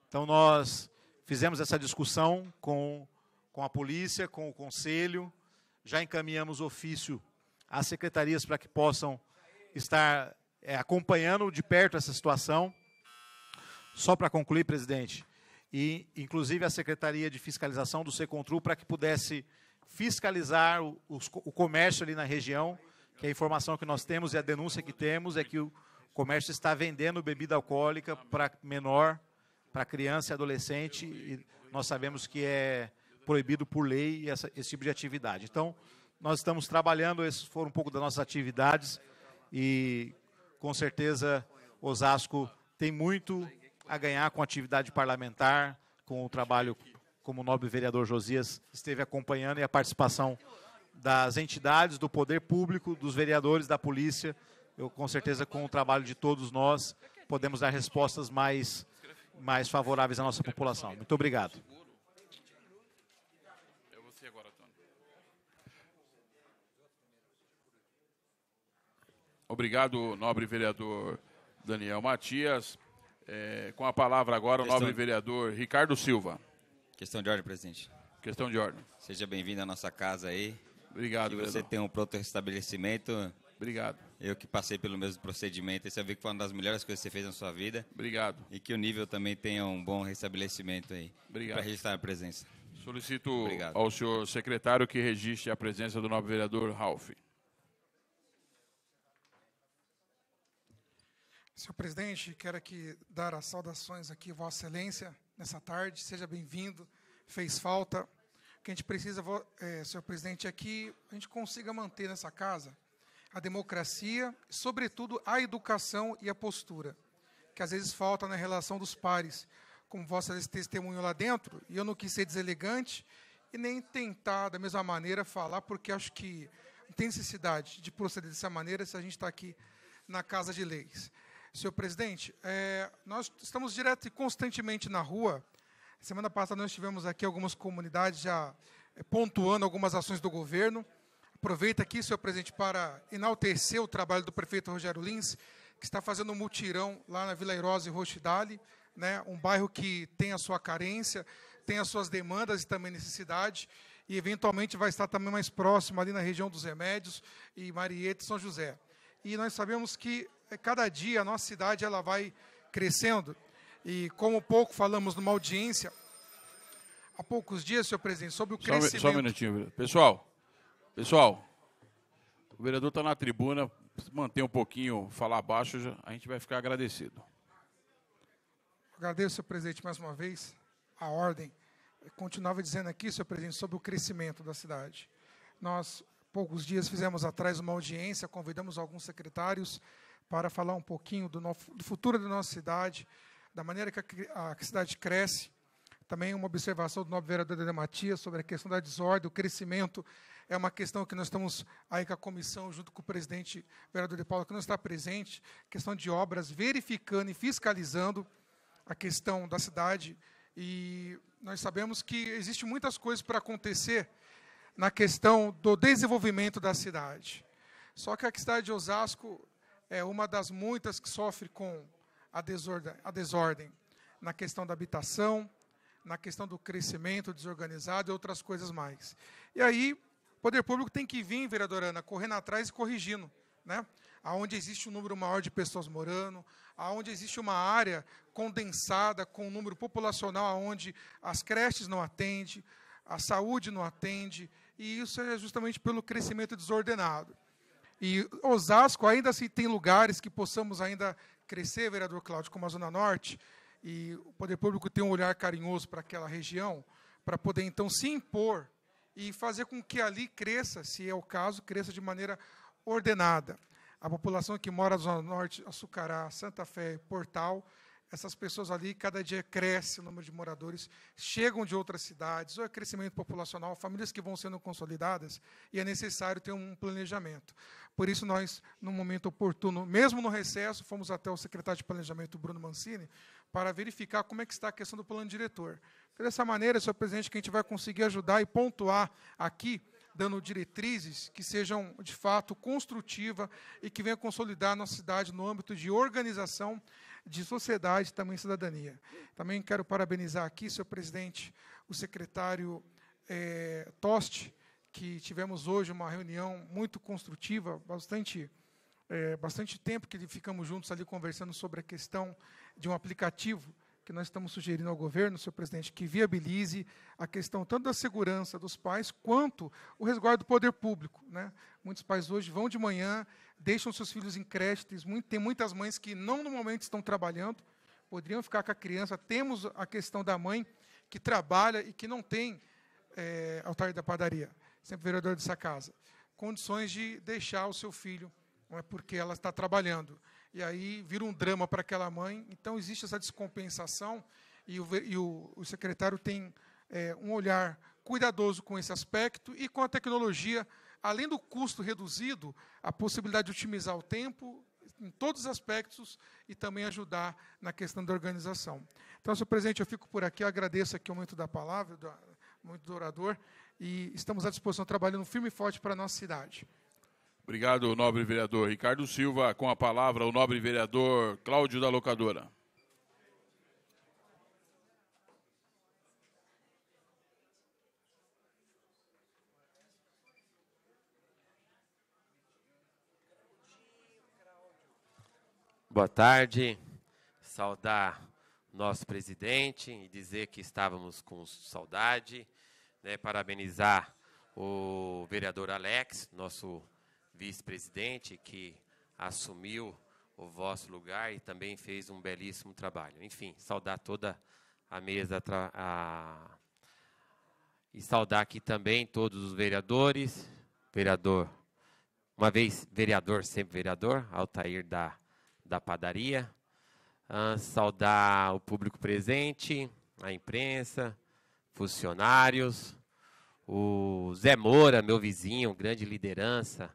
Então, nós fizemos essa discussão com, com a polícia, com o conselho, já encaminhamos ofício às secretarias para que possam estar é, acompanhando de perto essa situação. Só para concluir, presidente, e inclusive a Secretaria de Fiscalização do Secontru para que pudesse fiscalizar o, o, comércio ali na região, que a informação que nós temos e a denúncia que temos é que o comércio está vendendo bebida alcoólica para menor, para criança e adolescente, e nós sabemos que é proibido por lei essa, esse tipo de atividade. Então, nós estamos trabalhando, esses foram um pouco das nossas atividades, e com certeza Osasco tem muito a ganhar com a atividade parlamentar, com o trabalho como o nobre vereador Josias esteve acompanhando e a participação das entidades, do poder público, dos vereadores, da polícia. Eu com certeza com o trabalho de todos nós podemos dar respostas mais mais favoráveis à nossa população. Muito obrigado. É obrigado, nobre vereador Daniel Matias. É, com a palavra agora Questão... o nobre vereador Ricardo Silva. Questão de ordem, presidente. Questão de ordem. Seja bem-vindo à nossa casa aí. Obrigado, Que você tem um pronto restabelecimento. Obrigado. Eu que passei pelo mesmo procedimento, e vi que foi uma das melhores coisas que você fez na sua vida. Obrigado. E que o nível também tenha um bom restabelecimento aí. Obrigado. Para registrar a presença. Solicito Obrigado. ao senhor secretário que registre a presença do novo vereador Ralph. Senhor presidente, quero aqui dar as saudações aqui, Vossa Excelência, nessa tarde. Seja bem-vindo. Fez falta. O que a gente precisa, é, senhor presidente, é que a gente consiga manter nessa casa a democracia, sobretudo a educação e a postura, que às vezes falta na relação dos pares, como Vossa Excelência testemunhou lá dentro. E eu não quis ser deselegante e nem tentar, da mesma maneira, falar, porque acho que não tem necessidade de proceder dessa maneira se a gente está aqui na Casa de Leis. Senhor presidente, é, nós estamos direto e constantemente na rua. Semana passada nós tivemos aqui algumas comunidades já é, pontuando algumas ações do governo. Aproveito aqui, senhor presidente, para enaltecer o trabalho do prefeito Rogério Lins, que está fazendo um mutirão lá na Vila Herosa e Rochidale, né, um bairro que tem a sua carência, tem as suas demandas e também necessidade, e eventualmente vai estar também mais próximo ali na região dos Remédios e Marieta e São José. E nós sabemos que é, cada dia a nossa cidade ela vai crescendo. E como pouco falamos numa audiência, há poucos dias, senhor presidente, sobre o crescimento. Só um minutinho, pessoal. Pessoal, o vereador está na tribuna, manter um pouquinho, falar baixo, a gente vai ficar agradecido. Agradeço, senhor presidente, mais uma vez, a ordem. Eu continuava dizendo aqui, senhor presidente, sobre o crescimento da cidade. Nós, poucos dias, fizemos atrás uma audiência, convidamos alguns secretários para falar um pouquinho do, no, do futuro da nossa cidade, da maneira que a, a cidade cresce. Também uma observação do novo vereador Dede Matias sobre a questão da desordem, o crescimento. É uma questão que nós estamos aí com a comissão, junto com o presidente vereador de Paula, que não está presente, questão de obras, verificando e fiscalizando a questão da cidade. E nós sabemos que existe muitas coisas para acontecer na questão do desenvolvimento da cidade. Só que a cidade de Osasco é uma das muitas que sofre com a desordem, a desordem na questão da habitação, na questão do crescimento desorganizado e outras coisas mais. E aí, o poder público tem que vir, vereadora Ana, correndo atrás e corrigindo. Né? Aonde existe um número maior de pessoas morando, aonde existe uma área condensada com um número populacional aonde as creches não atendem, a saúde não atende, e isso é justamente pelo crescimento desordenado. E Osasco ainda se tem lugares que possamos ainda crescer, vereador Cláudio, como a Zona Norte, e o poder público tem um olhar carinhoso para aquela região, para poder então se impor e fazer com que ali cresça, se é o caso, cresça de maneira ordenada. A população que mora na Zona Norte, Açucará, Santa Fé, Portal, essas pessoas ali, cada dia cresce o número de moradores, chegam de outras cidades, ou é crescimento populacional, famílias que vão sendo consolidadas, e é necessário ter um planejamento. Por isso, nós, no momento oportuno, mesmo no recesso, fomos até o secretário de Planejamento, Bruno Mancini, para verificar como é que está a questão do plano diretor. dessa maneira, senhor presidente, que a gente vai conseguir ajudar e pontuar aqui dando diretrizes que sejam de fato construtiva e que venham consolidar a nossa cidade no âmbito de organização de sociedade, também cidadania. Também quero parabenizar aqui, senhor presidente, o secretário é, eh, Toste, que tivemos hoje uma reunião muito construtiva, bastante é, bastante tempo que ficamos juntos ali conversando sobre a questão de um aplicativo que nós estamos sugerindo ao governo, senhor presidente, que viabilize a questão tanto da segurança dos pais quanto o resguardo do poder público. Né? Muitos pais hoje vão de manhã, deixam seus filhos em creche, tem muitas mães que não no momento estão trabalhando, poderiam ficar com a criança. Temos a questão da mãe que trabalha e que não tem é, altar da padaria, sempre vereador dessa casa, condições de deixar o seu filho, não é porque ela está trabalhando e aí vira um drama para aquela mãe. Então existe essa descompensação e o, e o, o secretário tem é, um olhar cuidadoso com esse aspecto e com a tecnologia, além do custo reduzido, a possibilidade de otimizar o tempo em todos os aspectos e também ajudar na questão da organização. Então, senhor presidente, eu fico por aqui, eu agradeço aqui o momento da palavra, muito do orador, e estamos à disposição, trabalhando firme e forte para a nossa cidade. Obrigado, nobre vereador Ricardo Silva. Com a palavra, o nobre vereador Cláudio da Locadora. Boa tarde. Saudar nosso presidente e dizer que estávamos com saudade. Né, parabenizar o vereador Alex, nosso presidente vice-presidente que assumiu o vosso lugar e também fez um belíssimo trabalho. Enfim, saudar toda a mesa a, e saudar aqui também todos os vereadores, vereador, uma vez vereador, sempre vereador, Altair da, da padaria, ah, saudar o público presente, a imprensa, funcionários, o Zé Moura, meu vizinho, grande liderança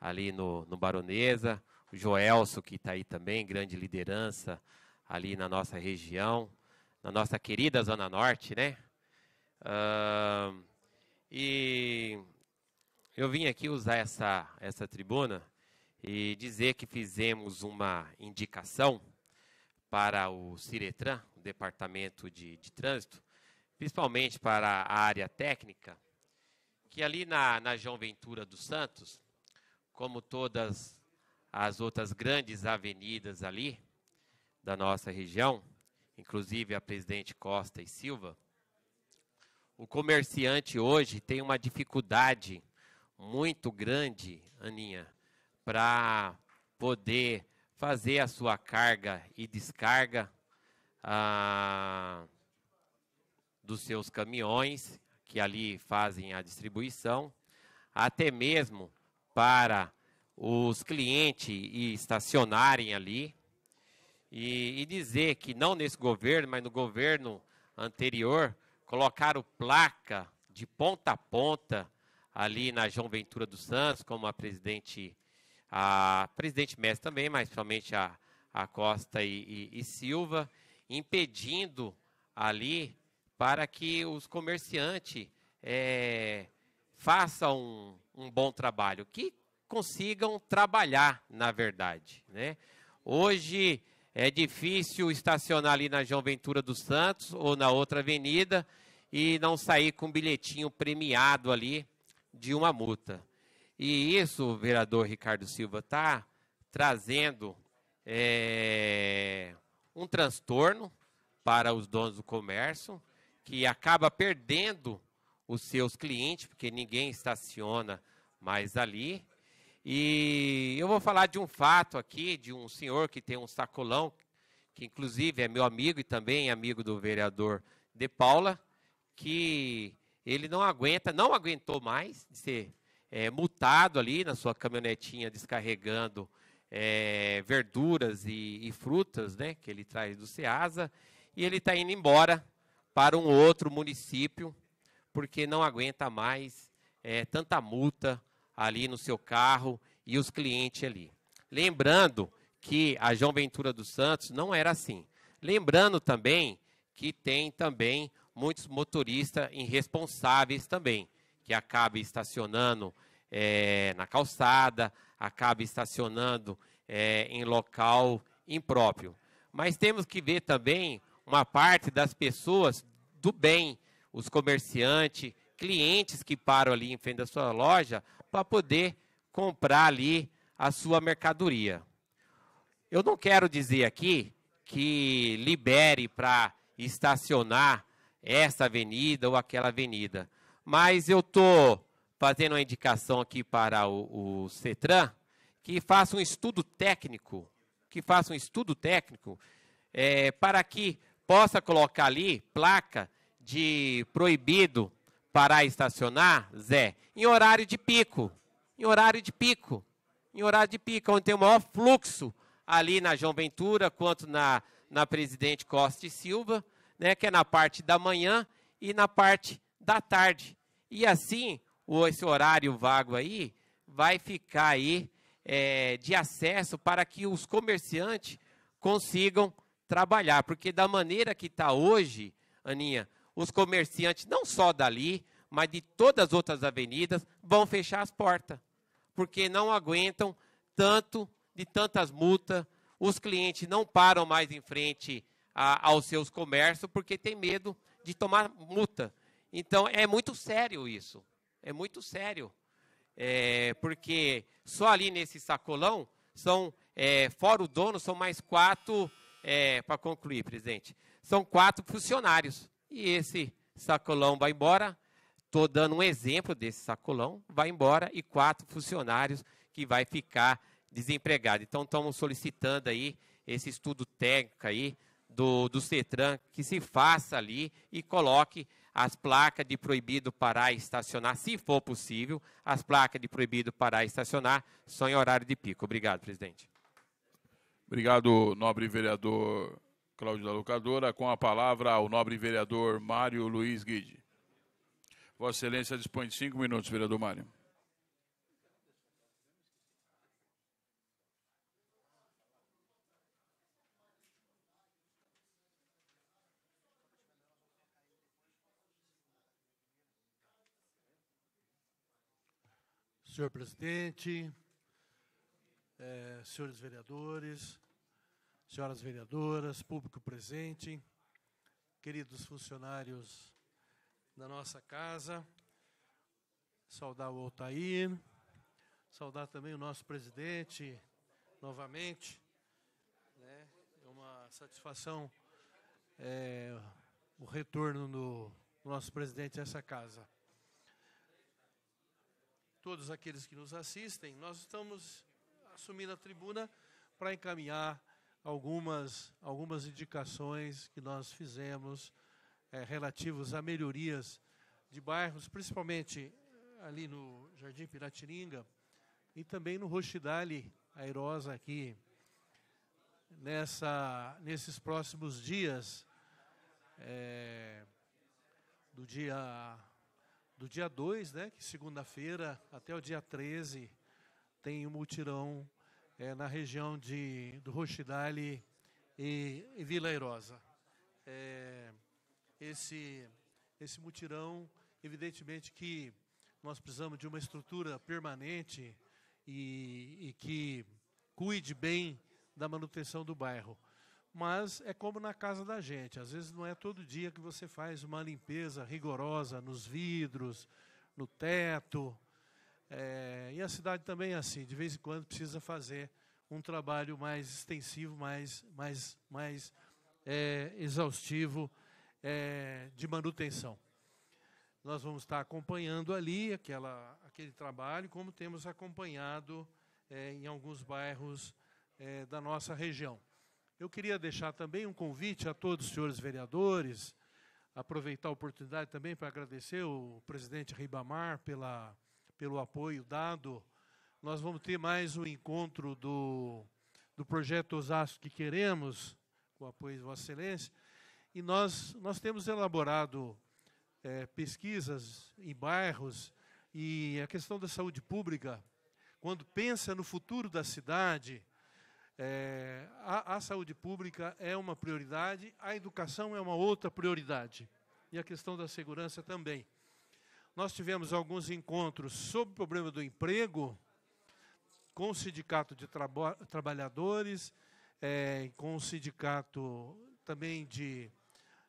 ali no, no Baronesa, o Joelso, que está aí também, grande liderança ali na nossa região, na nossa querida Zona Norte, né? Uh, e eu vim aqui usar essa, essa tribuna e dizer que fizemos uma indicação para o Ciretran, o Departamento de, de Trânsito, principalmente para a área técnica, que ali na, na João Ventura dos Santos, como todas as outras grandes avenidas ali da nossa região, inclusive a Presidente Costa e Silva, o comerciante hoje tem uma dificuldade muito grande, Aninha, para poder fazer a sua carga e descarga ah, dos seus caminhões, que ali fazem a distribuição, até mesmo para os clientes e estacionarem ali e, e dizer que não nesse governo, mas no governo anterior, colocaram placa de ponta a ponta ali na João Ventura dos Santos, como a presidente, a presidente Mestre também, mas principalmente a, a Costa e, e, e Silva, impedindo ali para que os comerciantes é, façam um, um bom trabalho, que consigam trabalhar, na verdade. Né? Hoje é difícil estacionar ali na João Ventura dos Santos ou na outra avenida e não sair com um bilhetinho premiado ali de uma multa. E isso, o vereador Ricardo Silva está trazendo é, um transtorno para os donos do comércio, que acaba perdendo os seus clientes, porque ninguém estaciona mais ali. E eu vou falar de um fato aqui, de um senhor que tem um sacolão, que inclusive é meu amigo e também amigo do vereador De Paula, que ele não aguenta, não aguentou mais de ser é, multado ali na sua caminhonetinha descarregando é, verduras e, e, frutas, né, que ele traz do Ceasa, e ele está indo embora para um outro município porque não aguenta mais é, tanta multa ali no seu carro e os clientes ali. Lembrando que a João Ventura dos Santos não era assim. Lembrando também que tem também muitos motoristas irresponsáveis também, que acaba estacionando é, na calçada, acaba estacionando é, em local impróprio. Mas temos que ver também uma parte das pessoas do bem, os comerciantes, clientes que param ali em frente da sua loja para poder comprar ali a sua mercadoria. Eu não quero dizer aqui que libere para estacionar essa avenida ou aquela avenida, mas eu estou fazendo uma indicação aqui para o, o CETRAN que faça um estudo técnico, que faça um estudo técnico é, para que possa colocar ali placa de proibido parar e estacionar, Zé, em horário de pico. Em horário de pico. Em horário de pico, onde tem o maior fluxo ali na João Ventura, quanto na, na Presidente Costa e Silva, né, que é na parte da manhã e na parte da tarde. E assim, esse horário vago aí vai ficar aí é, de acesso para que os comerciantes consigam trabalhar. Porque da maneira que está hoje, Aninha, os comerciantes, não só dali, mas de todas as outras avenidas, vão fechar as portas, porque não aguentam tanto de tantas multas. Os clientes não param mais em frente a, aos seus comércios porque tem medo de tomar multa. Então é muito sério isso, é muito sério, é, porque só ali nesse sacolão são é, fora o dono são mais quatro é, para concluir, presidente. São quatro funcionários e esse sacolão vai embora. Estou dando um exemplo desse sacolão, vai embora e quatro funcionários que vai ficar desempregado. Então estamos solicitando aí esse estudo técnico aí do, do CETRAN que se faça ali e coloque as placas de proibido parar e estacionar, se for possível, as placas de proibido parar e estacionar só em horário de pico. Obrigado, presidente. Obrigado, nobre vereador Cláudio da Locadora, com a palavra ao nobre vereador Mário Luiz Guide. Vossa Excelência dispõe de cinco minutos, vereador Mário. Senhor presidente, eh, senhores vereadores, senhoras vereadoras, público presente, queridos funcionários da nossa casa, saudar o Altair, saudar também o nosso presidente, novamente. Né? É uma satisfação é, o retorno do nosso presidente a essa casa. Todos aqueles que nos assistem, nós estamos assumindo a tribuna para encaminhar algumas, algumas indicações que nós fizemos é, relativos a melhorias de bairros, principalmente eh, ali no Jardim Piratininga e também no Rochidale Airosa aqui nessa, nesses próximos dias é, do dia do dia 2, né, que segunda-feira até o dia 13 tem um mutirão é, na região de, do Rochidale e, e Vila Airosa. É, esse, esse mutirão, evidentemente que nós precisamos de uma estrutura permanente e, e que cuide bem da manutenção do bairro. Mas é como na casa da gente, às vezes não é todo dia que você faz uma limpeza rigorosa nos vidros, no teto, é, e a cidade também é assim, de vez em quando precisa fazer um trabalho mais extensivo, mais, mais, mais é, exaustivo é, de manutenção. Nós vamos estar acompanhando ali aquela, aquele trabalho, como temos acompanhado é, em alguns bairros é, da nossa região. Eu queria deixar também um convite a todos os senhores vereadores, aproveitar a oportunidade também para agradecer o presidente Ribamar pela pelo apoio dado. Nós vamos ter mais um encontro do, do projeto Osasco que queremos, com o apoio de Vossa Excelência. E nós, nós temos elaborado é, pesquisas em bairros e a questão da saúde pública. Quando pensa no futuro da cidade, é, a, a, saúde pública é uma prioridade, a educação é uma outra prioridade. E a questão da segurança também. Nós tivemos alguns encontros sobre o problema do emprego com o Sindicato de Trabalhadores, é, com o Sindicato também de,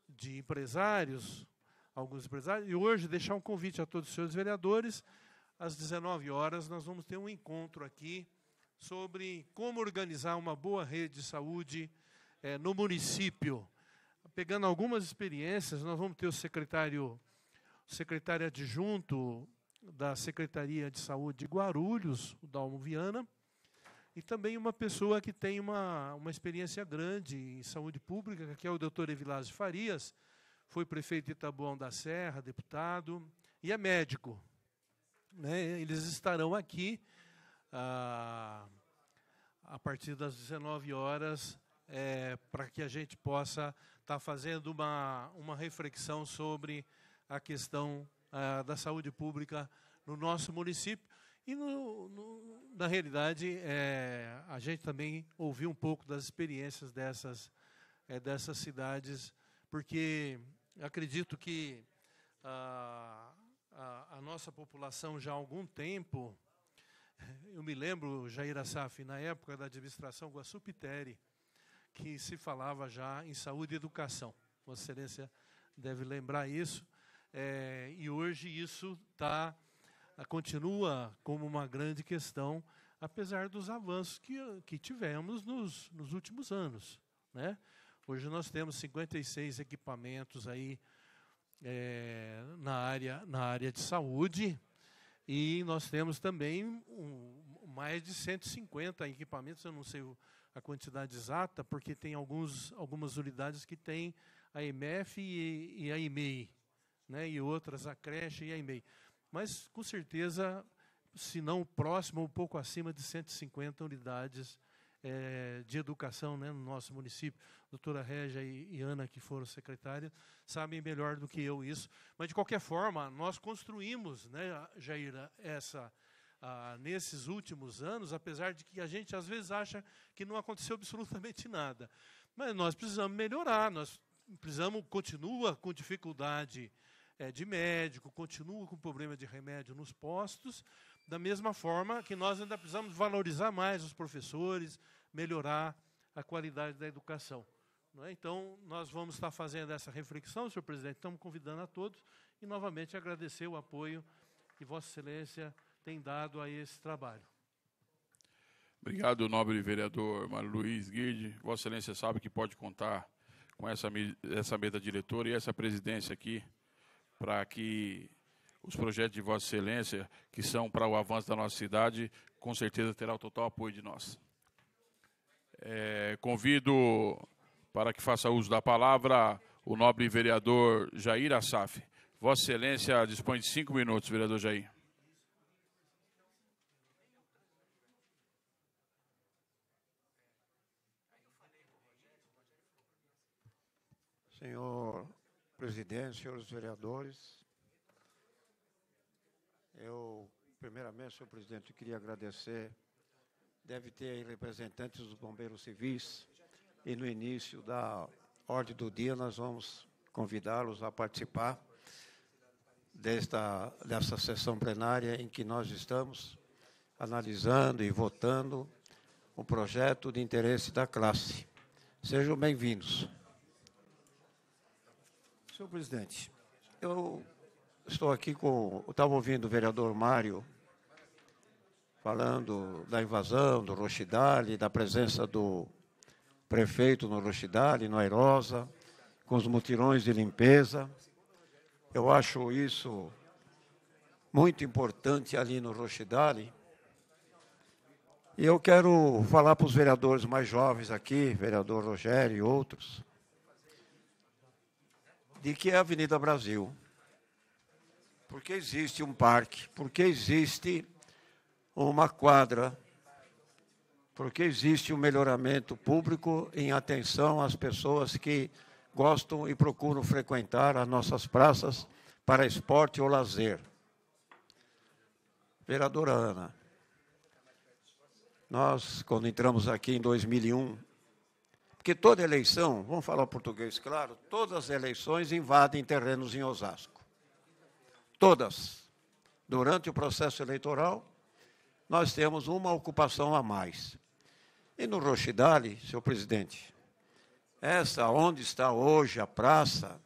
de Empresários, alguns empresários. E hoje deixar um convite a todos os senhores vereadores. Às 19 horas nós vamos ter um encontro aqui sobre como organizar uma boa rede de saúde é, no município. Pegando algumas experiências, nós vamos ter o secretário secretário adjunto da Secretaria de Saúde de Guarulhos, o Dalmo Viana, e também uma pessoa que tem uma, uma experiência grande em saúde pública, que é o doutor Evilásio Farias, foi prefeito de Itabuão da Serra, deputado, e é médico. Né? Eles estarão aqui ah, a partir das 19 horas é, para que a gente possa estar tá fazendo uma, uma reflexão sobre a questão a, ah, da saúde pública no nosso município. E, no, no, na realidade, é, a gente também ouviu um pouco das experiências dessas, é, dessas cidades, porque acredito que a, ah, a, a, nossa população já há algum tempo, eu me lembro, Jair Assaf, na época da administração Guaçupiteri, que se falava já em saúde e educação. Vossa Excelência deve lembrar isso. É, e hoje isso tá, continua como uma grande questão, apesar dos avanços que, que tivemos nos, nos últimos anos. Né? Hoje nós temos 56 equipamentos aí é, na, área, na área de saúde e nós temos também um, mais de 150 equipamentos, eu não sei a quantidade exata, porque tem alguns, algumas unidades que têm a EMF e, e a IMEI, né, e outras, a creche e a EMEI. Mas, com certeza, se não próximo, um pouco acima de 150 unidades é, de educação né, no nosso município. Doutora Régia e, e Ana, que foram secretárias, sabem melhor do que eu isso. Mas, de qualquer forma, nós construímos, né, Jair, essa, ah, nesses últimos anos, apesar de que a gente às vezes acha que não aconteceu absolutamente nada. Mas nós precisamos melhorar, nós precisamos, continua com dificuldade é, de médico, continua com problema de remédio nos postos, da mesma forma que nós ainda precisamos valorizar mais os professores, melhorar a qualidade da educação. É? Então, nós vamos estar fazendo essa reflexão, senhor presidente, estamos convidando a todos e, novamente, agradecer o apoio que Vossa Excelência tem dado a esse trabalho. Obrigado, nobre vereador Mário Luiz Guide. Vossa Excelência sabe que pode contar com essa, essa mesa diretora e essa presidência aqui para que os projetos de Vossa Excelência, que são para o avanço da nossa cidade, com certeza terá o total apoio de nós. É, convido para que faça uso da palavra o nobre vereador Jair Assaf. Vossa Excelência dispõe de cinco minutos, vereador Jair. presidente, senhores vereadores. Eu, primeiramente, senhor presidente, queria agradecer. Deve ter aí representantes dos bombeiros civis. E no início da ordem do dia, nós vamos convidá-los a participar desta, dessa sessão plenária em que nós estamos analisando e votando um projeto de interesse da classe. Sejam bem-vindos. Senhor presidente, eu estou aqui com. Eu estava ouvindo o vereador Mário falando da invasão do Rochidale, da presença do prefeito no Rochidale, no Airosa, com os mutirões de limpeza. Eu acho isso muito importante ali no Rochidale. E eu quero falar para os vereadores mais jovens aqui, vereador Rogério e outros, de que é a Avenida Brasil. Porque existe um parque, porque existe uma quadra, porque existe um melhoramento público em atenção às pessoas que gostam e procuram frequentar as nossas praças para esporte ou lazer. Vereadora Ana, nós, quando entramos aqui em 2001, porque toda eleição, vamos falar português claro, todas as eleições invadem terrenos em Osasco. Todas. Durante o processo eleitoral, nós temos uma ocupação a mais. E no Rochidale, senhor presidente, essa onde está hoje a praça,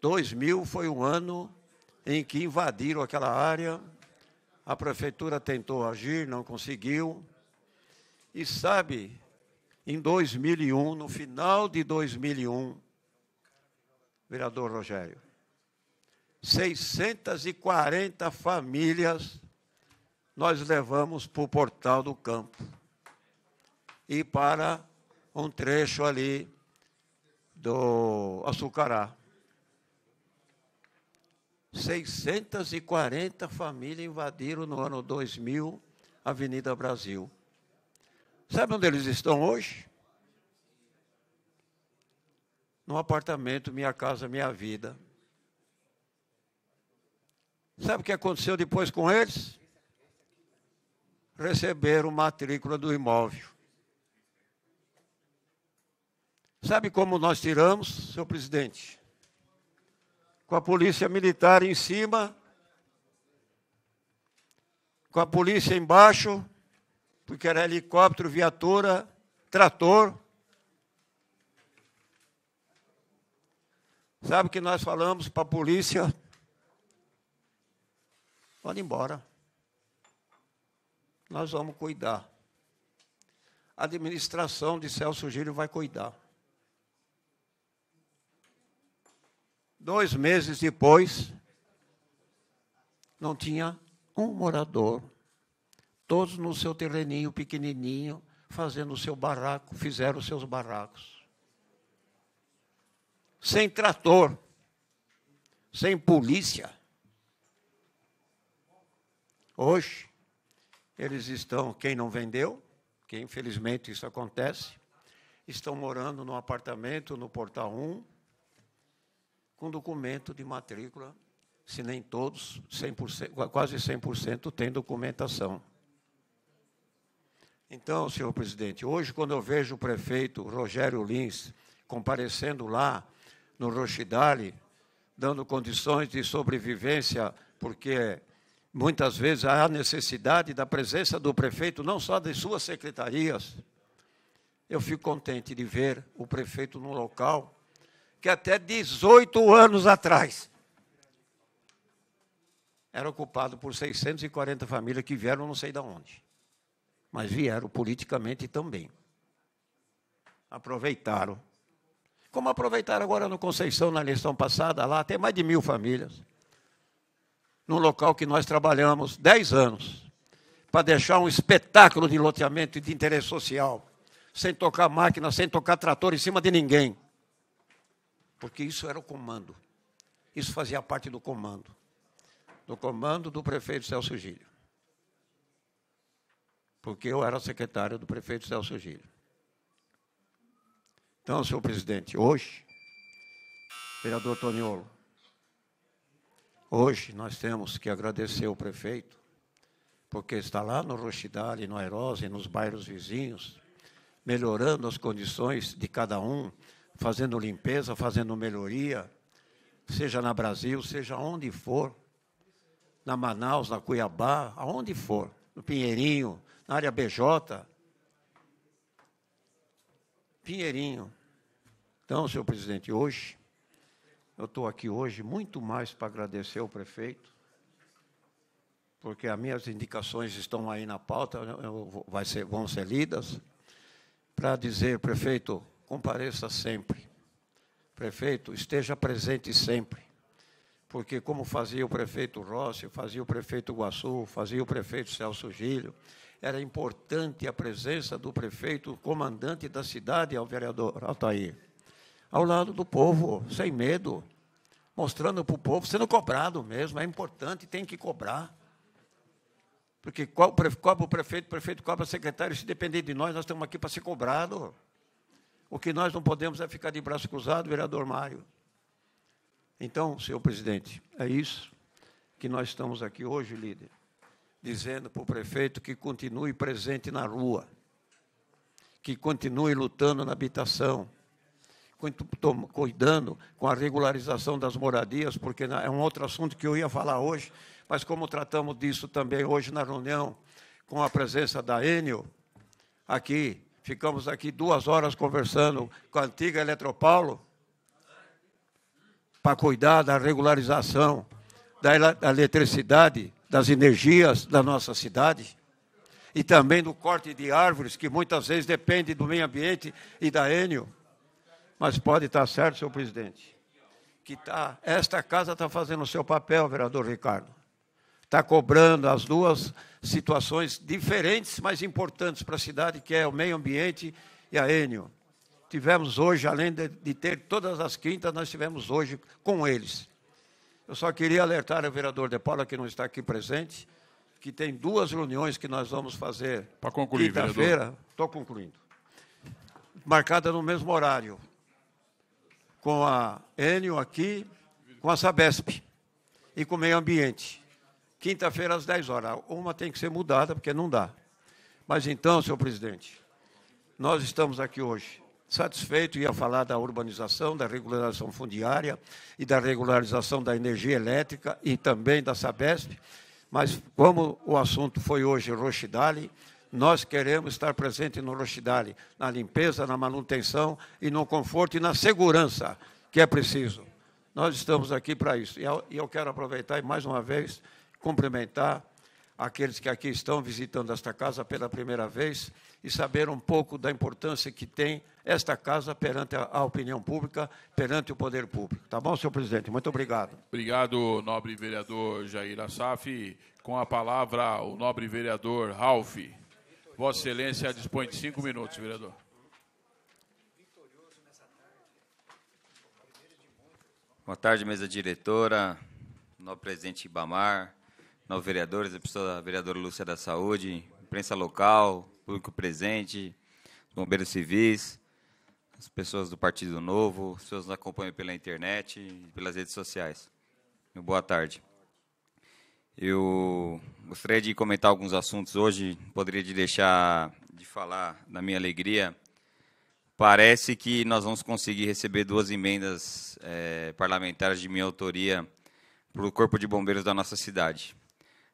2000 foi um ano em que invadiram aquela área, a prefeitura tentou agir, não conseguiu. E sabe em 2001, no final de 2001, vereador Rogério, 640 famílias nós levamos para o portal do campo e para um trecho ali do Açucará. 640 famílias invadiram no ano 2000 a Avenida Brasil. Sabe onde eles estão hoje? Num apartamento, minha casa, minha vida. Sabe o que aconteceu depois com eles? Receberam matrícula do imóvel. Sabe como nós tiramos, senhor presidente? Com a polícia militar em cima, com a polícia embaixo, porque era helicóptero, viatura, trator. Sabe o que nós falamos para a polícia? Pode ir embora. Nós vamos cuidar. A administração de Celso Gílio vai cuidar. Dois meses depois, não tinha um morador Todos no seu terreninho pequenininho, fazendo o seu barraco, fizeram os seus barracos. Sem trator, sem polícia. Hoje, eles estão, quem não vendeu, que infelizmente isso acontece, estão morando num apartamento no Portal 1, com documento de matrícula, se nem todos, 100%, quase 100% têm documentação. Então, senhor presidente, hoje, quando eu vejo o prefeito Rogério Lins comparecendo lá no Rochidale, dando condições de sobrevivência, porque muitas vezes há necessidade da presença do prefeito, não só de suas secretarias. Eu fico contente de ver o prefeito no local que até 18 anos atrás era ocupado por 640 famílias que vieram não sei de onde mas vieram politicamente também. Aproveitaram. Como aproveitaram agora no Conceição, na eleição passada, lá tem mais de mil famílias. Num local que nós trabalhamos 10 anos, para deixar um espetáculo de loteamento e de interesse social, sem tocar máquina, sem tocar trator em cima de ninguém. Porque isso era o comando. Isso fazia parte do comando. Do comando do prefeito Celso Gílio porque eu era secretário do prefeito Celso Gil. Então, senhor presidente, hoje, vereador Toniolo, hoje nós temos que agradecer o prefeito, porque está lá no Rochidale, no Aerosa e nos bairros vizinhos, melhorando as condições de cada um, fazendo limpeza, fazendo melhoria, seja na Brasil, seja onde for, na Manaus, na Cuiabá, aonde for, no Pinheirinho, na área BJ, Pinheirinho. Então, senhor presidente, hoje, eu estou aqui hoje muito mais para agradecer ao prefeito, porque as minhas indicações estão aí na pauta, eu, vai ser, vão ser lidas, para dizer, prefeito, compareça sempre. Prefeito, esteja presente sempre. Porque, como fazia o prefeito Rossi, fazia o prefeito Guaçu, fazia o prefeito Celso Gílio, era importante a presença do prefeito, comandante da cidade, ao vereador Altair, ao lado do povo, sem medo, mostrando para o povo, sendo cobrado mesmo, é importante, tem que cobrar. Porque cobra o prefeito, o prefeito cobra o secretário, se depender de nós, nós estamos aqui para ser cobrado. O que nós não podemos é ficar de braço cruzado, vereador Mário. Então, senhor presidente, é isso que nós estamos aqui hoje, líder dizendo para o prefeito que continue presente na rua, que continue lutando na habitação, cuidando com a regularização das moradias, porque é um outro assunto que eu ia falar hoje, mas como tratamos disso também hoje na reunião, com a presença da Enio, aqui, ficamos aqui duas horas conversando com a antiga Eletropaulo, para cuidar da regularização da, da eletricidade das energias da nossa cidade e também do corte de árvores, que muitas vezes depende do meio ambiente e da Enio. Mas pode estar certo, senhor presidente, que tá, esta casa está fazendo o seu papel, vereador Ricardo. Está cobrando as duas situações diferentes, mas importantes para a cidade, que é o meio ambiente e a Enio. Tivemos hoje, além de, de ter todas as quintas, nós tivemos hoje com eles. Eu só queria alertar o vereador De Paula, que não está aqui presente, que tem duas reuniões que nós vamos fazer Para quinta-feira. Estou concluindo. Marcada no mesmo horário. Com a Enio aqui, com a Sabesp e com o meio ambiente. Quinta-feira às 10 horas. Uma tem que ser mudada, porque não dá. Mas então, senhor presidente, nós estamos aqui hoje satisfeito, ia falar da urbanização, da regularização fundiária e da regularização da energia elétrica e também da Sabesp, mas como o assunto foi hoje Rochidale, nós queremos estar presente no Rochidale, na limpeza, na manutenção e no conforto e na segurança que é preciso. Nós estamos aqui para isso. E eu quero aproveitar e, mais uma vez, cumprimentar aqueles que aqui estão visitando esta casa pela primeira vez e saber um pouco da importância que tem esta casa perante a, a, opinião pública, perante o poder público. Tá bom, senhor presidente? Muito obrigado. Obrigado, nobre vereador Jair Assaf. Com a palavra, o nobre vereador Ralf Vossa Excelência dispõe de cinco minutos, vereador. Boa tarde, mesa diretora, nobre presidente Ibamar, novos vereadores, a pessoa, a vereadora Lúcia da Saúde, imprensa local, público presente, os bombeiros civis, as pessoas do Partido Novo, as pessoas que nos acompanham pela internet e pelas redes sociais. Boa tarde. Eu gostaria de comentar alguns assuntos hoje, poderia de deixar de falar da minha alegria. Parece que nós vamos conseguir receber duas emendas é, parlamentares de minha autoria para o Corpo de Bombeiros da nossa cidade.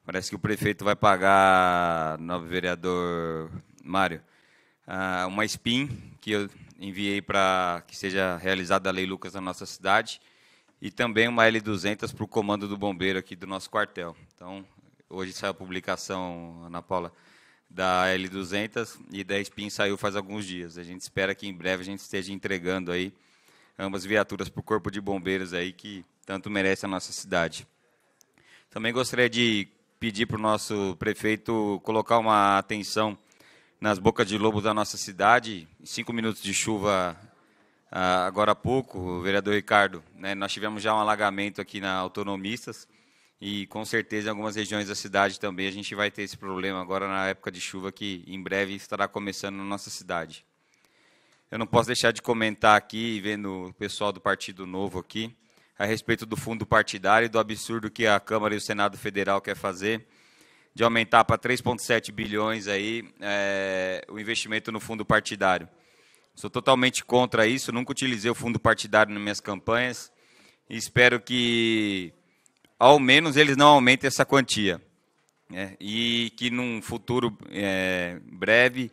Parece que o prefeito vai pagar, novo vereador Mário, ah, uma SPIN que eu enviei para que seja realizada a Lei Lucas na nossa cidade e também uma L200 para o comando do bombeiro aqui do nosso quartel. Então, hoje saiu a publicação, Ana Paula, da L200 e da SPIN saiu faz alguns dias. A gente espera que em breve a gente esteja entregando aí ambas viaturas para o Corpo de Bombeiros aí que tanto merece a nossa cidade. Também gostaria de pedir para o nosso prefeito colocar uma atenção nas bocas de lobo da nossa cidade. Cinco minutos de chuva ah, agora há pouco, vereador Ricardo. Né, nós tivemos já um alagamento aqui na Autonomistas e com certeza em algumas regiões da cidade também a gente vai ter esse problema agora na época de chuva que em breve estará começando na nossa cidade. Eu não posso deixar de comentar aqui, vendo o pessoal do Partido Novo aqui, a respeito do fundo partidário e do absurdo que a Câmara e o Senado Federal quer fazer de aumentar para 3,7 bilhões aí é, o investimento no fundo partidário. Sou totalmente contra isso, nunca utilizei o fundo partidário nas minhas campanhas e espero que ao menos eles não aumentem essa quantia. Né? E que num futuro é, breve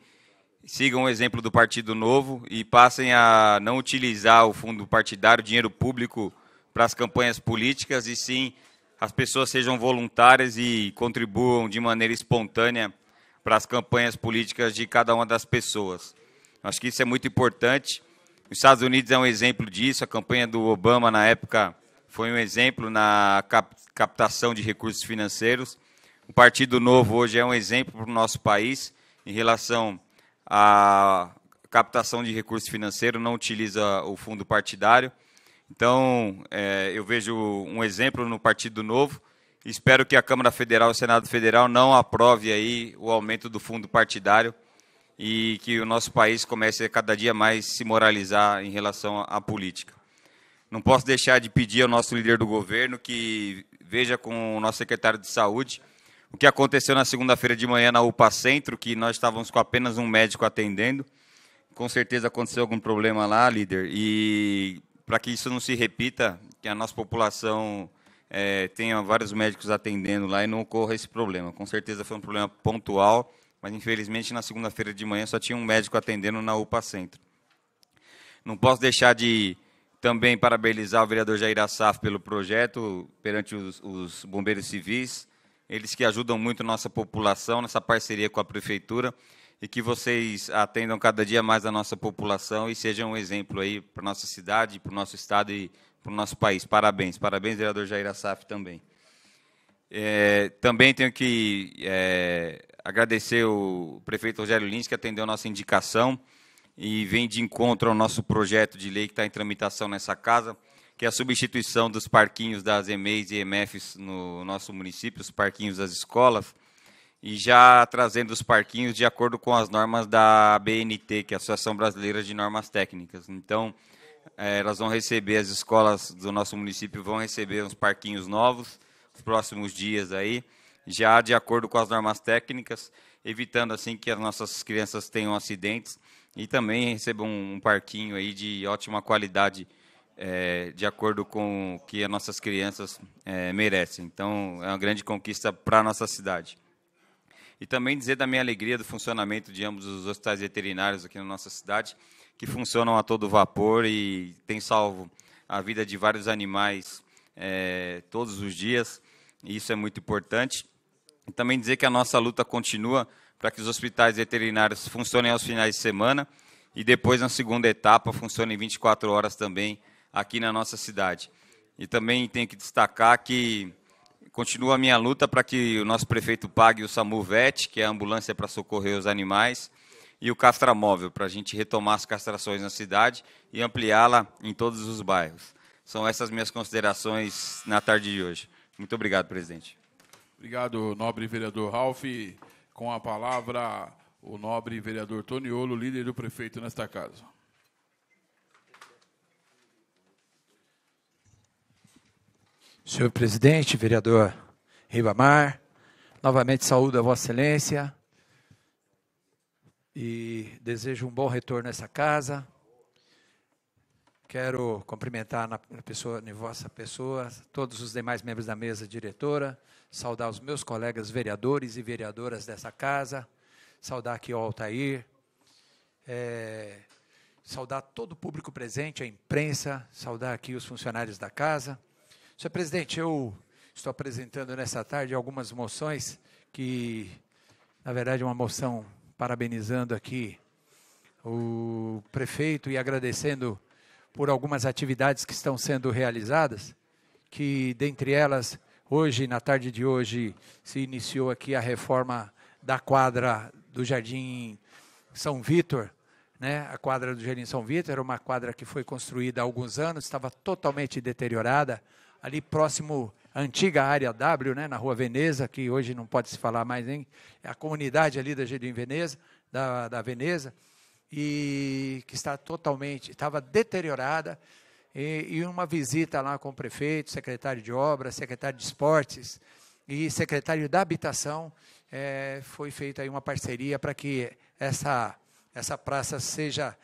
sigam o exemplo do Partido Novo e passem a não utilizar o fundo partidário, dinheiro público para as campanhas políticas e sim as pessoas sejam voluntárias e contribuam de maneira espontânea para as campanhas políticas de cada uma das pessoas. Acho que isso é muito importante. Os Estados Unidos é um exemplo disso. A campanha do Obama, na época, foi um exemplo na captação de recursos financeiros. O Partido Novo hoje é um exemplo para o nosso país em relação à captação de recursos financeiros, não utiliza o fundo partidário. Então, é, eu vejo um exemplo no Partido Novo. Espero que a Câmara Federal e o Senado Federal não aprove aí o aumento do fundo partidário e que o nosso país comece a cada dia mais se moralizar em relação à política. Não posso deixar de pedir ao nosso líder do governo que veja com o nosso secretário de Saúde o que aconteceu na segunda-feira de manhã na UPA Centro, que nós estávamos com apenas um médico atendendo. Com certeza aconteceu algum problema lá, líder, e para que isso não se repita, que a nossa população é, tenha vários médicos atendendo lá e não ocorra esse problema. Com certeza foi um problema pontual, mas infelizmente na segunda-feira de manhã só tinha um médico atendendo na UPA Centro. Não posso deixar de também parabenizar o vereador Jair Assaf pelo projeto perante os, os bombeiros civis, eles que ajudam muito a nossa população nessa parceria com a prefeitura e que vocês atendam cada dia mais a nossa população e sejam um exemplo aí para nossa cidade, para o nosso estado e para o nosso país. Parabéns, parabéns, vereador Jair Assaf também. É, também tenho que é, agradecer o prefeito Rogério Lins, que atendeu a nossa indicação e vem de encontro ao nosso projeto de lei que está em tramitação nessa casa, que é a substituição dos parquinhos das EMEIs e EMFs no nosso município, os parquinhos das escolas, e já trazendo os parquinhos de acordo com as normas da BNT, que é a Associação Brasileira de Normas Técnicas. Então, é, elas vão receber, as escolas do nosso município vão receber uns parquinhos novos nos próximos dias aí, já de acordo com as normas técnicas, evitando assim que as nossas crianças tenham acidentes e também recebam um parquinho aí de ótima qualidade, é, de acordo com o que as nossas crianças é, merecem. Então, é uma grande conquista para a nossa cidade e também dizer da minha alegria do funcionamento de ambos os hospitais veterinários aqui na nossa cidade, que funcionam a todo vapor e tem salvo a vida de vários animais é, todos os dias. E isso é muito importante. E também dizer que a nossa luta continua para que os hospitais veterinários funcionem aos finais de semana e depois, na segunda etapa, funcionem 24 horas também aqui na nossa cidade. E também tenho que destacar que Continua a minha luta para que o nosso prefeito pague o SAMU-VET, que é a ambulância para socorrer os animais, e o castramóvel, para a gente retomar as castrações na cidade e ampliá-la em todos os bairros. São essas minhas considerações na tarde de hoje. Muito obrigado, presidente. Obrigado, nobre vereador Ralph. Com a palavra, o nobre vereador Toniolo, líder do prefeito nesta casa. Senhor presidente, vereador Ribamar, novamente saúdo a Vossa Excelência e desejo um bom retorno a essa casa. Quero cumprimentar na, pessoa, na vossa pessoa, todos os demais membros da mesa diretora, saudar os meus colegas vereadores e vereadoras dessa casa, saudar aqui o Altair, é, saudar todo o público presente, a imprensa, saudar aqui os funcionários da casa Senhor presidente, eu estou apresentando nessa tarde algumas moções que, na verdade, é uma moção parabenizando aqui o prefeito e agradecendo por algumas atividades que estão sendo realizadas, que dentre elas, hoje, na tarde de hoje, se iniciou aqui a reforma da quadra do Jardim São Vitor. né? A quadra do Jardim São Vitor era uma quadra que foi construída há alguns anos, estava totalmente deteriorada, ali próximo à antiga área W, né, na rua Veneza, que hoje não pode se falar mais nem, é a comunidade ali da Gerim Veneza, da, da Veneza, e que está totalmente, estava deteriorada, e, e uma visita lá com o prefeito, secretário de obras, secretário de esportes e secretário da habitação, é, foi feita aí uma parceria para que essa, essa praça seja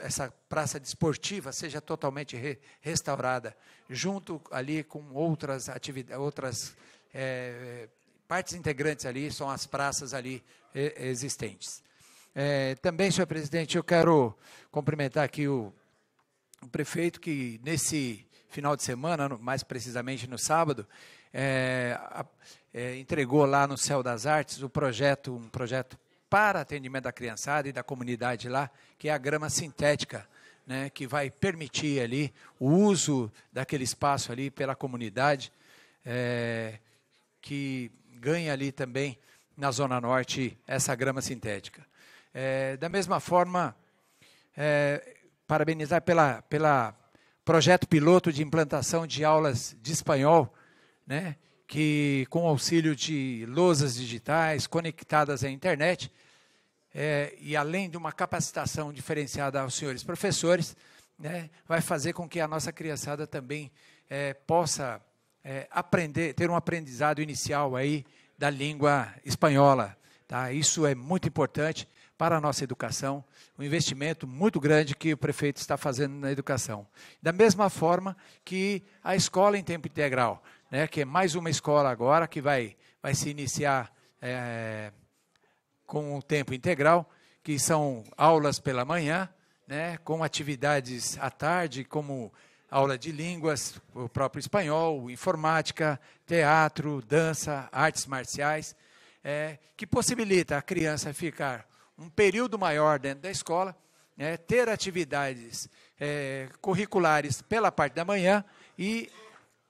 essa praça desportiva seja totalmente re, restaurada, junto ali com outras atividades, outras é, partes integrantes ali, são as praças ali existentes. É, também, senhor presidente, eu quero cumprimentar aqui o, o, prefeito que nesse final de semana, mais precisamente no sábado, é, é, entregou lá no Céu das Artes o projeto, um projeto para atendimento da criançada e da comunidade lá, que é a grama sintética, né, que vai permitir ali o uso daquele espaço ali pela comunidade, é, que ganha ali também na Zona Norte essa grama sintética. É, da mesma forma, é, parabenizar pela, pela projeto piloto de implantação de aulas de espanhol, né, que, com auxílio de lousas digitais conectadas à internet, é, e além de uma capacitação diferenciada aos senhores professores, né, vai fazer com que a nossa criançada também é, possa é, aprender, ter um aprendizado inicial aí da língua espanhola. Tá? Isso é muito importante para a nossa educação, um investimento muito grande que o prefeito está fazendo na educação. Da mesma forma que a escola em tempo integral né, que é mais uma escola agora que vai, vai se iniciar é, com o tempo integral, que são aulas pela manhã, né, com atividades à tarde, como aula de línguas, o próprio espanhol, informática, teatro, dança, artes marciais, é, que possibilita a criança ficar um período maior dentro da escola, né, ter atividades é, curriculares pela parte da manhã e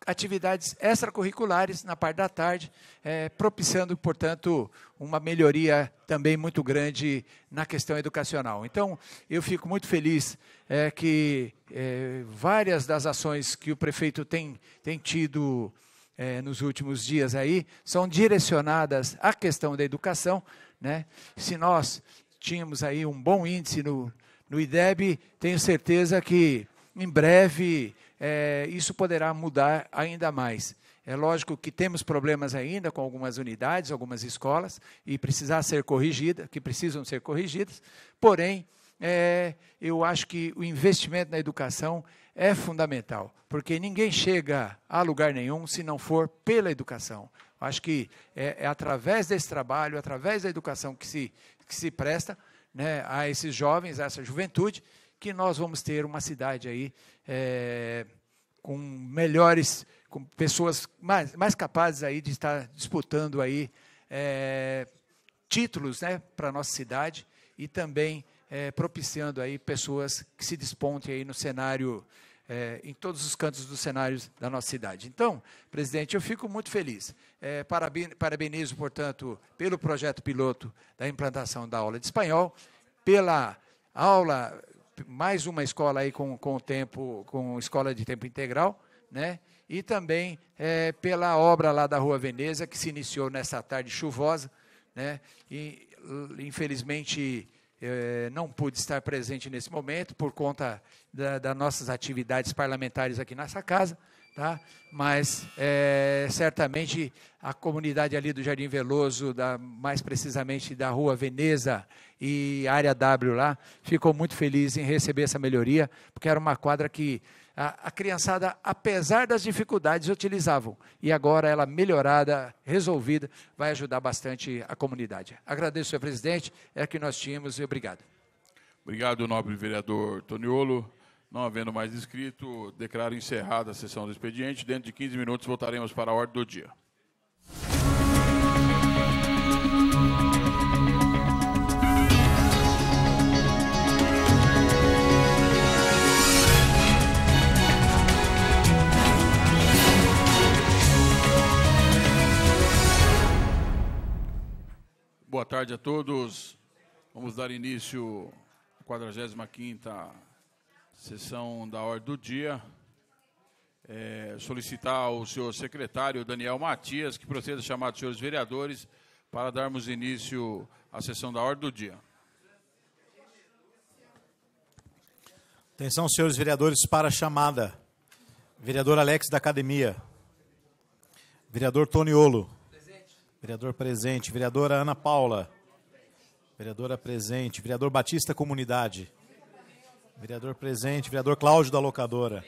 atividades extracurriculares na parte da tarde, é, propiciando, portanto, uma melhoria também muito grande na questão educacional. Então, eu fico muito feliz é, que é, várias das ações que o prefeito tem, tem tido é, nos últimos dias aí são direcionadas à questão da educação. Né? Se nós tínhamos aí um bom índice no, no IDEB, tenho certeza que em breve é, isso poderá mudar ainda mais. É lógico que temos problemas ainda com algumas unidades, algumas escolas, e precisar ser corrigida, que precisam ser corrigidas, porém, é, eu acho que o investimento na educação é fundamental, porque ninguém chega a lugar nenhum se não for pela educação. Acho que é, é através desse trabalho, através da educação que se, que se presta né, a esses jovens, a essa juventude, que nós vamos ter uma cidade aí é, com melhores, com pessoas mais, mais capazes aí de estar disputando aí é, títulos, né, para nossa cidade e também é, propiciando aí pessoas que se despontem aí no cenário é, em todos os cantos dos cenários da nossa cidade. Então, presidente, eu fico muito feliz. É, parabenizo, portanto, pelo projeto piloto da implantação da aula de espanhol, pela aula mais uma escola aí com, com tempo, com escola de tempo integral, né? E também é, pela obra lá da Rua Veneza, que se iniciou nessa tarde chuvosa, né? E infelizmente é, não pude estar presente nesse momento por conta da, das nossas atividades parlamentares aqui nessa casa, tá? Mas é, certamente a comunidade ali do Jardim Veloso, da, mais precisamente da Rua Veneza, e a área W lá ficou muito feliz em receber essa melhoria, porque era uma quadra que a, a criançada, apesar das dificuldades, utilizavam. E agora ela melhorada, resolvida, vai ajudar bastante a comunidade. Agradeço, senhor presidente, é que nós tínhamos e obrigado. Obrigado, nobre vereador Toniolo. Não havendo mais inscrito, declaro encerrada a sessão do expediente. Dentro de 15 minutos voltaremos para a ordem do dia. Boa tarde a todos. Vamos dar início à 45 sessão da hora do dia. É, solicitar ao senhor secretário Daniel Matias que proceda a chamar os senhores vereadores para darmos início à sessão da hora do dia. Atenção, senhores vereadores, para a chamada. Vereador Alex da Academia. Vereador Toniolo. Vereador presente. Vereadora Ana Paula. Vereadora presente. Vereador Batista Comunidade. Vereador presente. Vereador Cláudio da Locadora.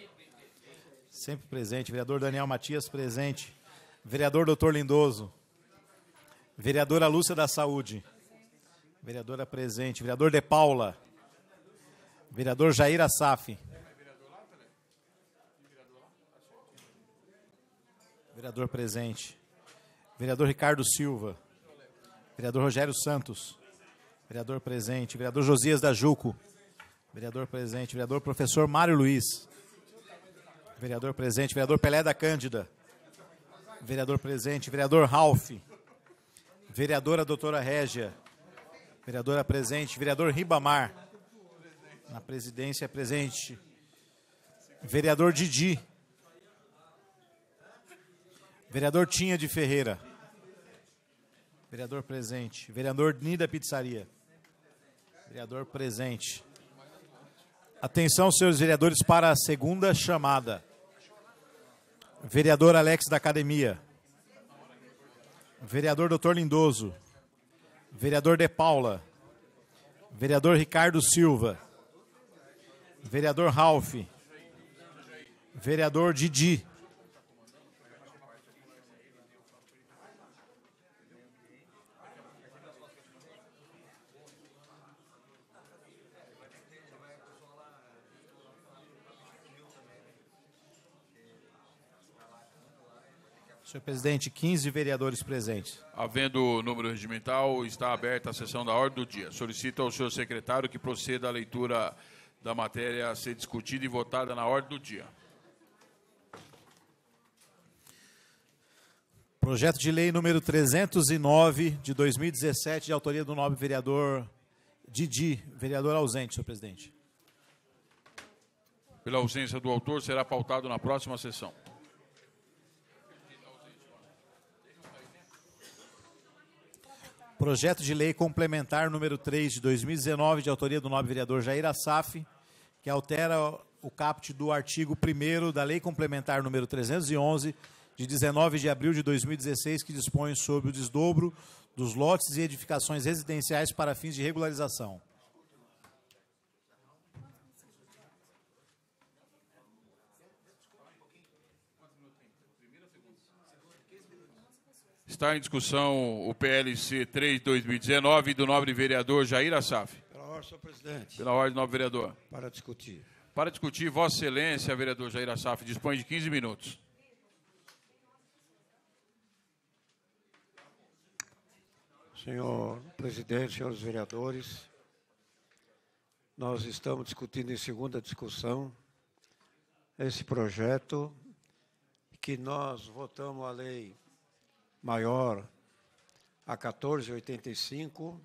Sempre presente. Vereador Daniel Matias presente. Vereador Doutor Lindoso. Vereadora Lúcia da Saúde. Vereadora presente. Vereador De Paula. Vereador Jair Assaf. Vereador presente. Vereador Ricardo Silva. Vereador Rogério Santos. Vereador presente. Vereador Josias da Juco. Vereador presente. Vereador professor Mário Luiz. Vereador presente. Vereador Pelé da Cândida. Vereador presente. Vereador Ralph. Vereadora doutora Régia. Vereadora presente. Vereador Ribamar. Na presidência é presente. Vereador Didi. Vereador Tinha de Ferreira. Vereador presente. Vereador da Pizzaria. Vereador presente. Atenção, senhores vereadores, para a segunda chamada. Vereador Alex da Academia. Vereador Doutor Lindoso. Vereador De Paula. Vereador Ricardo Silva. Vereador Ralph. Vereador Didi. Senhor presidente, 15 vereadores presentes. Havendo o número regimental, está aberta a sessão da ordem do dia. Solicito ao senhor secretário que proceda à leitura da matéria a ser discutida e votada na ordem do dia. Projeto de lei número 309 de 2017, de autoria do nobre vereador Didi, vereador ausente, senhor presidente. Pela ausência do autor, será pautado na próxima sessão. Projeto de Lei Complementar número 3 de 2019, de autoria do nobre vereador Jair Assaf, que altera o caput do artigo 1 da Lei Complementar número 311, de 19 de abril de 2016, que dispõe sobre o desdobro dos lotes e edificações residenciais para fins de regularização. Está em discussão o PLC 3-2019 do nobre vereador Jair Assaf. Pela ordem, senhor presidente. Pela ordem, nobre vereador. Para discutir. Para discutir, Vossa Excelência, vereador Jair Assaf, dispõe de 15 minutos. Senhor presidente, senhores vereadores, nós estamos discutindo em segunda discussão esse projeto que nós votamos a lei maior a 1485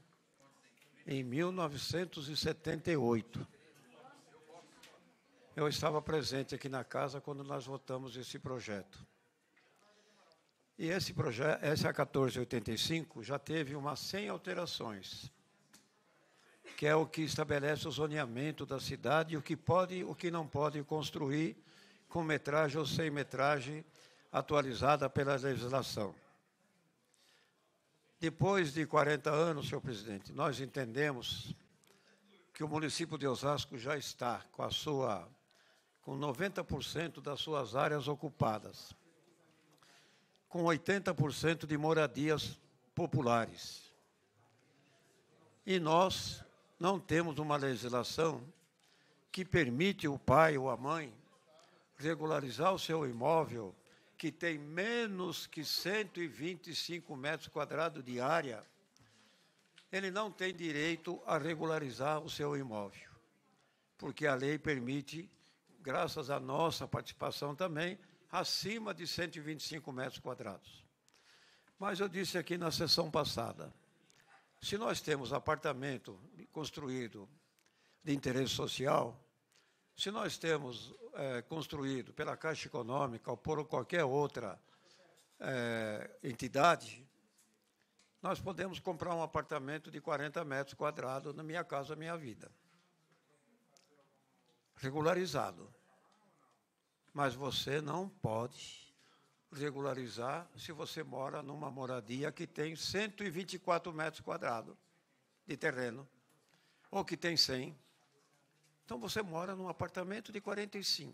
em 1978. Eu estava presente aqui na casa quando nós votamos esse projeto. E esse projeto, essa 1485 já teve umas 100 alterações, que é o que estabelece o zoneamento da cidade, e o que pode e o que não pode construir com metragem ou sem metragem atualizada pela legislação. Depois de 40 anos, senhor presidente, nós entendemos que o município de Osasco já está com a sua com 90% das suas áreas ocupadas, com 80% de moradias populares. E nós não temos uma legislação que permite o pai ou a mãe regularizar o seu imóvel que tem menos que 125 metros quadrados de área, ele não tem direito a regularizar o seu imóvel, porque a lei permite, graças à nossa participação também, acima de 125 metros quadrados. Mas eu disse aqui na sessão passada, se nós temos apartamento construído de interesse social, se nós temos é, construído pela Caixa Econômica ou por qualquer outra é, entidade, nós podemos comprar um apartamento de 40 metros quadrados na Minha Casa Minha Vida. Regularizado. Mas você não pode regularizar se você mora numa moradia que tem 124 metros quadrados de terreno, ou que tem 100 então você mora num apartamento de 45.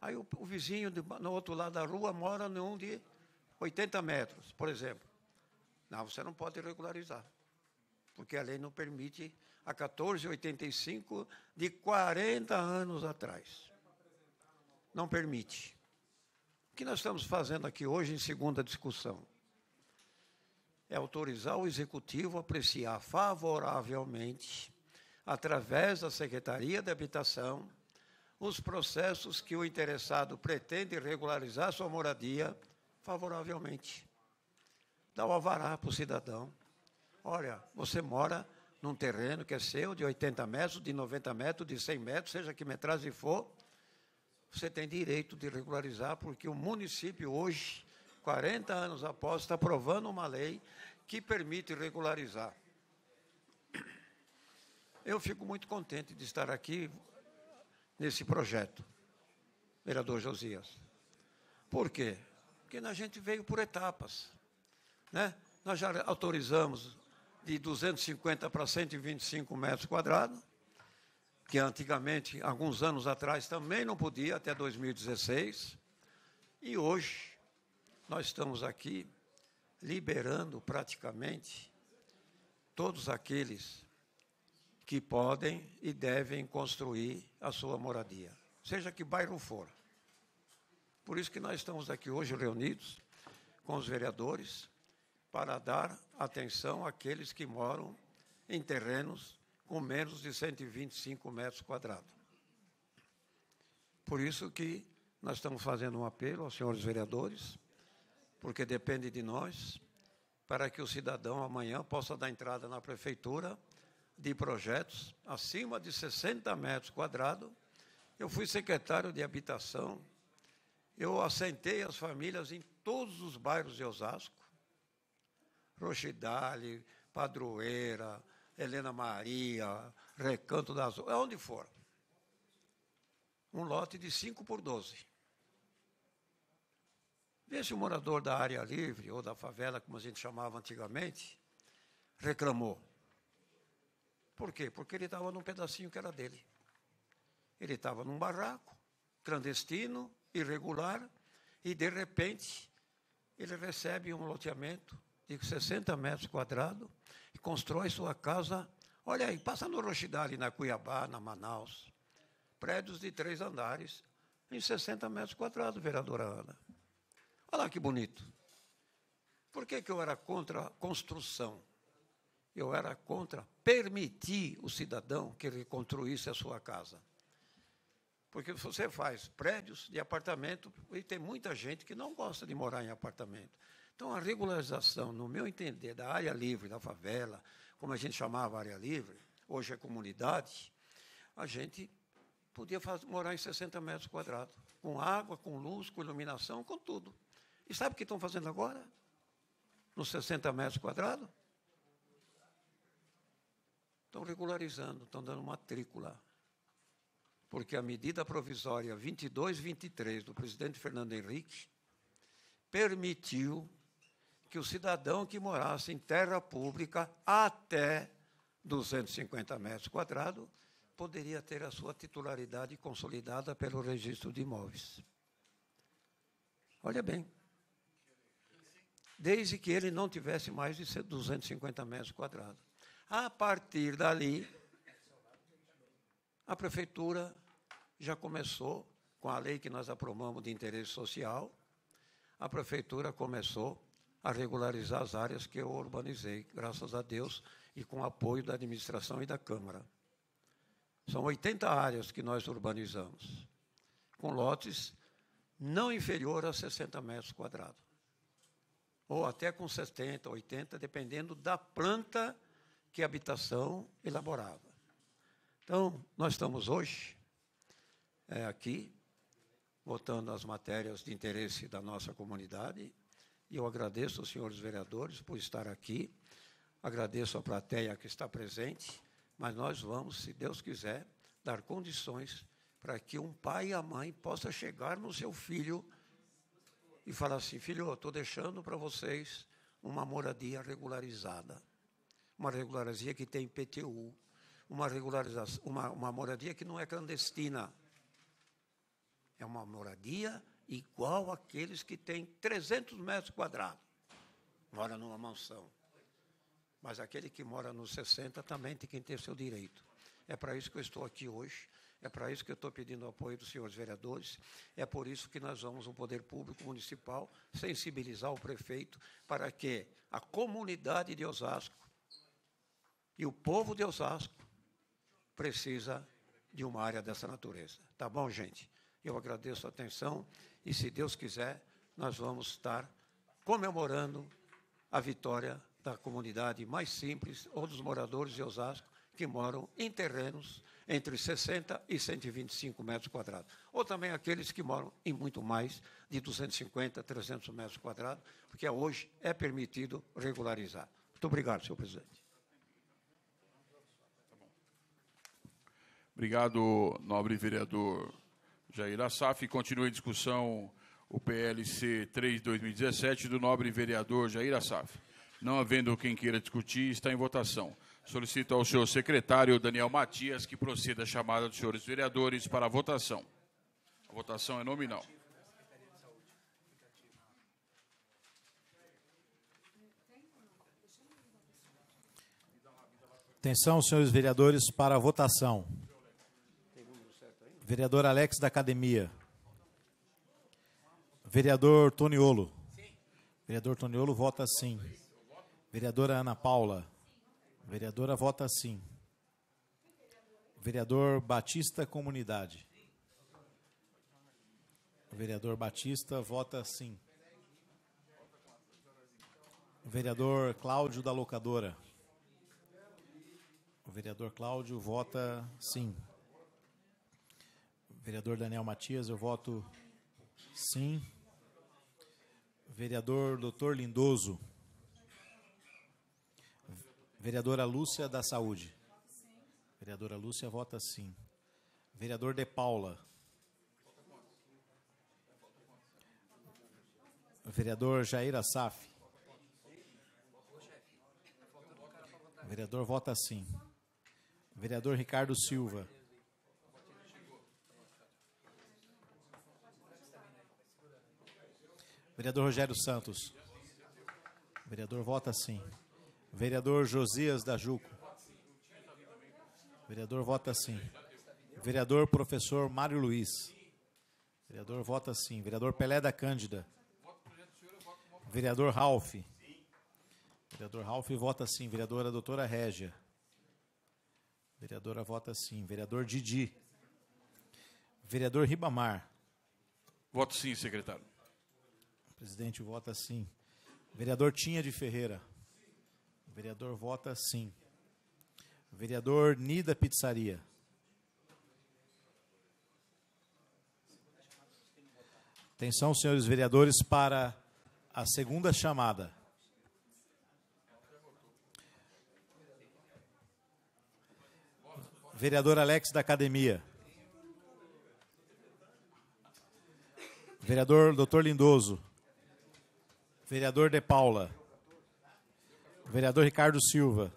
Aí o, o vizinho de, no outro lado da rua mora num de 80 metros, por exemplo. Não, você não pode regularizar, porque a lei não permite a 1485 de 40 anos atrás. Não permite. O que nós estamos fazendo aqui hoje em segunda discussão? É autorizar o executivo a apreciar favoravelmente através da Secretaria de Habitação, os processos que o interessado pretende regularizar sua moradia favoravelmente. Dá o alvará para o cidadão. Olha, você mora num terreno que é seu, de 80 metros, de 90 metros, de 100 metros, seja que metragem for, você tem direito de regularizar, porque o município hoje, 40 anos após, está aprovando uma lei que permite regularizar. Eu fico muito contente de estar aqui nesse projeto, vereador Josias. Por quê? Porque a gente veio por etapas. Né? Nós já autorizamos de 250 para 125 metros quadrados, que antigamente, alguns anos atrás, também não podia, até 2016. E hoje, nós estamos aqui liberando praticamente todos aqueles que podem e devem construir a sua moradia, seja que bairro for. Por isso que nós estamos aqui hoje reunidos com os vereadores para dar atenção àqueles que moram em terrenos com menos de 125 metros quadrados. Por isso que nós estamos fazendo um apelo aos senhores vereadores, porque depende de nós, para que o cidadão amanhã possa dar entrada na prefeitura de projetos, acima de 60 metros quadrados. Eu fui secretário de habitação. Eu assentei as famílias em todos os bairros de Osasco. Rochidale, Padroeira, Helena Maria, Recanto das... É onde for. Um lote de 5 por 12. Vê se o morador da área livre, ou da favela, como a gente chamava antigamente, reclamou. Por quê? Porque ele estava num pedacinho que era dele. Ele estava num barraco, clandestino, irregular, e de repente ele recebe um loteamento de 60 metros quadrados e constrói sua casa. Olha aí, passa no Rochidale, na Cuiabá, na Manaus. Prédios de três andares, em 60 metros quadrados, vereadora Ana. Olha lá que bonito. Por que, que eu era contra a construção? eu era contra permitir o cidadão que reconstruísse a sua casa. Porque você faz prédios de apartamento e tem muita gente que não gosta de morar em apartamento. Então, a regularização, no meu entender, da área livre, da favela, como a gente chamava área livre, hoje é comunidade, a gente podia fazer, morar em 60 metros quadrados, com água, com luz, com iluminação, com tudo. E sabe o que estão fazendo agora? Nos 60 metros quadrados? estão regularizando, estão dando matrícula. Porque a medida provisória 2223 do presidente Fernando Henrique permitiu que o cidadão que morasse em terra pública até 250 metros quadrados poderia ter a sua titularidade consolidada pelo registro de imóveis. Olha bem. Desde que ele não tivesse mais de 250 metros quadrados. A partir dali, a prefeitura já começou com a lei que nós aprovamos de interesse social, a prefeitura começou a regularizar as áreas que eu urbanizei, graças a Deus, e com apoio da administração e da Câmara. São 80 áreas que nós urbanizamos, com lotes não inferior a 60 metros quadrados, ou até com 70, 80, dependendo da planta que a habitação elaborava. Então, nós estamos hoje é, aqui, votando as matérias de interesse da nossa comunidade, e eu agradeço aos senhores vereadores por estar aqui, agradeço a plateia que está presente, mas nós vamos, se Deus quiser, dar condições para que um pai e a mãe possa chegar no seu filho e falar assim, filho, estou deixando para vocês uma moradia regularizada uma regularização que tem PTU, uma regularização, uma, uma moradia que não é clandestina. É uma moradia igual àqueles que têm 300 metros quadrados. Mora numa mansão. Mas aquele que mora nos 60 também tem que ter seu direito. É para isso que eu estou aqui hoje. É para isso que eu estou pedindo o apoio dos senhores vereadores. É por isso que nós vamos, o Poder Público Municipal, sensibilizar o prefeito para que a comunidade de Osasco e o povo de Osasco precisa de uma área dessa natureza. Tá bom, gente? Eu agradeço a atenção e, se Deus quiser, nós vamos estar comemorando a vitória da comunidade mais simples ou dos moradores de Osasco que moram em terrenos entre 60 e 125 metros quadrados. Ou também aqueles que moram em muito mais de 250, 300 metros quadrados, porque hoje é permitido regularizar. Muito obrigado, senhor presidente. Obrigado, nobre vereador Jair Assaf. Continua em discussão o PLC 3-2017 do nobre vereador Jair Assaf. Não havendo quem queira discutir, está em votação. Solicito ao senhor secretário Daniel Matias que proceda a chamada dos senhores vereadores para a votação. A votação é nominal. Atenção, senhores vereadores, para a votação. Vereador Alex da Academia. Vereador Toniolo. Vereador Toniolo vota sim. Vereadora Ana Paula. Vereadora vota sim. Vereador Batista Comunidade. Vereador Batista vota sim. Vereador Cláudio da Locadora. O vereador Cláudio vota sim. Vereador Daniel Matias, eu voto sim. Vereador Doutor Lindoso. Vereadora Lúcia da Saúde. Vereadora Lúcia vota sim. Vereador De Paula. Vereador Jair Assaf. Vereador vota sim. Vereador Ricardo Silva. Vereador Rogério Santos. Vereador vota sim. Vereador Josias da Juco. Vereador vota sim. Vereador professor Mário Luiz. Vereador vota sim. Vereador Pelé da Cândida. Vereador Ralph. Vereador Ralph vota sim. Vereadora doutora Régia. Vereadora vota sim. Vereador Didi. Vereador Ribamar. Voto sim, secretário presidente vota sim. Vereador Tinha de Ferreira. Vereador vota sim. Vereador Nida Pizzaria. Atenção, senhores vereadores, para a segunda chamada. Vereador Alex da Academia. Vereador Dr. Lindoso. Vereador De Paula. Vereador Ricardo Silva.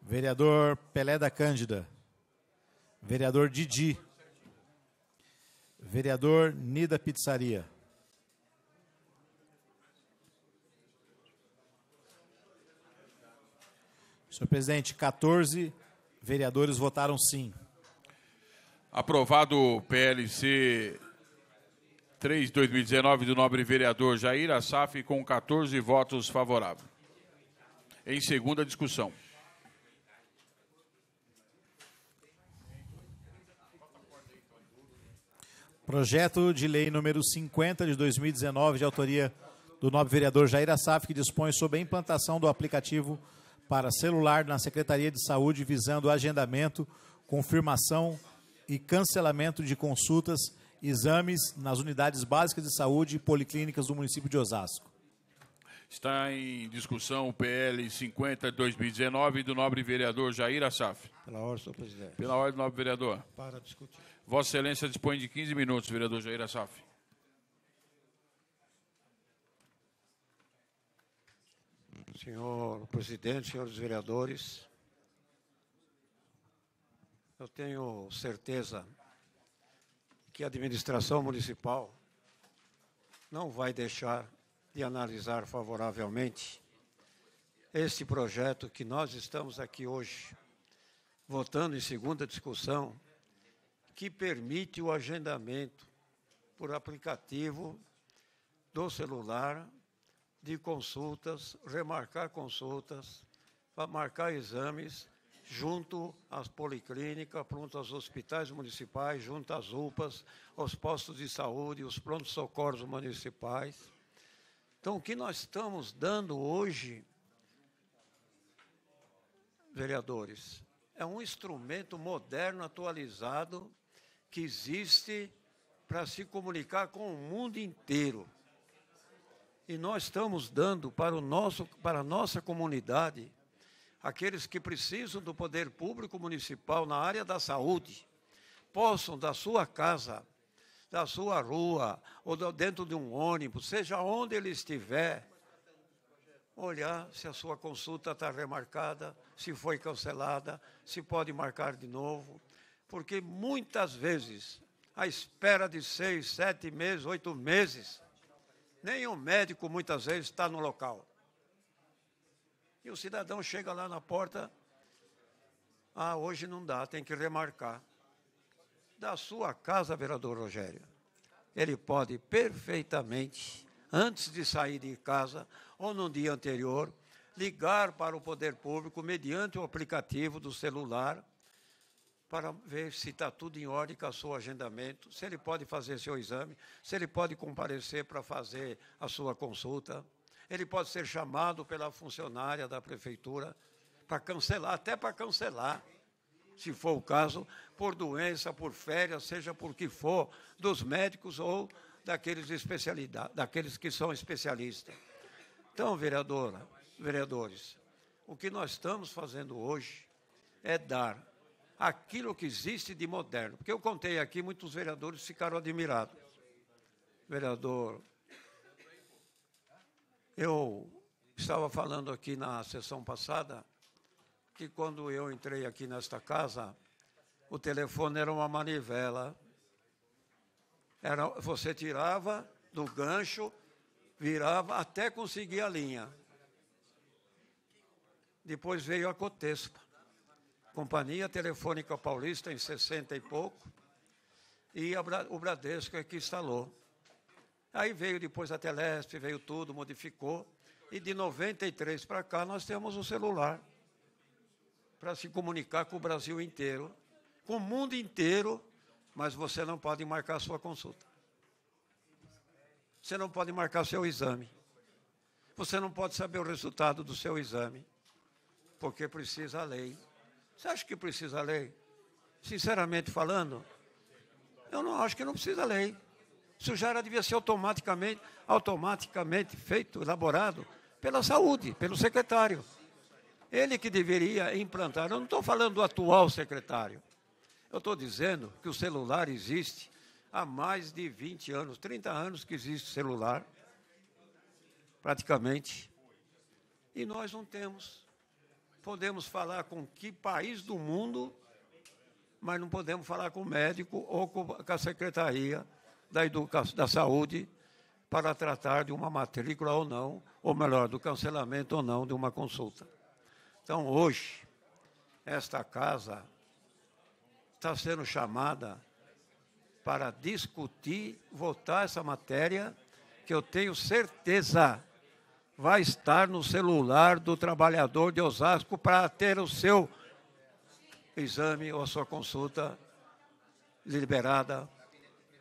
Vereador Pelé da Cândida. Vereador Didi. Vereador Nida Pizzaria. Senhor presidente, 14 vereadores votaram sim. Aprovado o PLC 3-2019 do nobre vereador Jair Assaf, com 14 votos favoráveis. Em segunda discussão. Projeto de lei número 50 de 2019, de autoria do nobre vereador Jair Assaf, que dispõe sobre a implantação do aplicativo para celular na Secretaria de Saúde, visando agendamento, confirmação e cancelamento de consultas exames nas unidades básicas de saúde e policlínicas do município de Osasco. Está em discussão o PL 50 2019 do nobre vereador Jair Assaf. Pela ordem, senhor presidente. Pela ordem, nobre vereador. Para discutir. Vossa Excelência dispõe de 15 minutos, vereador Jair Assaf. Senhor presidente, senhores vereadores, eu tenho certeza que a administração municipal não vai deixar de analisar favoravelmente este projeto que nós estamos aqui hoje votando em segunda discussão, que permite o agendamento por aplicativo do celular de consultas, remarcar consultas, marcar exames junto às policlínicas, junto aos hospitais municipais, junto às UPAs, aos postos de saúde, os prontos-socorros municipais. Então, o que nós estamos dando hoje, vereadores, é um instrumento moderno, atualizado, que existe para se comunicar com o mundo inteiro. E nós estamos dando para, o nosso, para a nossa comunidade aqueles que precisam do poder público municipal na área da saúde possam, da sua casa, da sua rua, ou dentro de um ônibus, seja onde ele estiver, olhar se a sua consulta está remarcada, se foi cancelada, se pode marcar de novo. Porque muitas vezes, à espera de seis, sete meses, oito meses, nenhum médico muitas vezes está no local. E o cidadão chega lá na porta, ah, hoje não dá, tem que remarcar. Da sua casa, vereador Rogério, ele pode perfeitamente, antes de sair de casa ou no dia anterior, ligar para o poder público mediante o aplicativo do celular para ver se está tudo em ordem com o seu agendamento, se ele pode fazer seu exame, se ele pode comparecer para fazer a sua consulta ele pode ser chamado pela funcionária da prefeitura para cancelar, até para cancelar, se for o caso, por doença, por férias, seja por que for, dos médicos ou daqueles especialidade, daqueles que são especialistas. Então, vereadora, vereadores, o que nós estamos fazendo hoje é dar aquilo que existe de moderno. Porque eu contei aqui, muitos vereadores ficaram admirados. Vereador eu estava falando aqui na sessão passada que quando eu entrei aqui nesta casa, o telefone era uma manivela. Era, você tirava do gancho, virava até conseguir a linha. Depois veio a Cotespa, Companhia Telefônica Paulista, em 60 e pouco, e a, o Bradesco é que instalou. Aí veio depois a Telesp, veio tudo, modificou. E de 93 para cá nós temos o celular para se comunicar com o Brasil inteiro, com o mundo inteiro, mas você não pode marcar sua consulta. Você não pode marcar seu exame. Você não pode saber o resultado do seu exame, porque precisa a lei. Você acha que precisa a lei? Sinceramente falando, eu não acho que não precisa a lei. Isso já devia ser automaticamente, automaticamente feito, elaborado pela saúde, pelo secretário. Ele que deveria implantar. Eu não estou falando do atual secretário. Eu estou dizendo que o celular existe há mais de 20 anos, 30 anos que existe celular, praticamente. E nós não temos. Podemos falar com que país do mundo, mas não podemos falar com o médico ou com a secretaria da educação, da saúde para tratar de uma matrícula ou não, ou melhor, do cancelamento ou não de uma consulta. Então, hoje, esta casa está sendo chamada para discutir, votar essa matéria, que eu tenho certeza vai estar no celular do trabalhador de Osasco para ter o seu exame ou a sua consulta liberada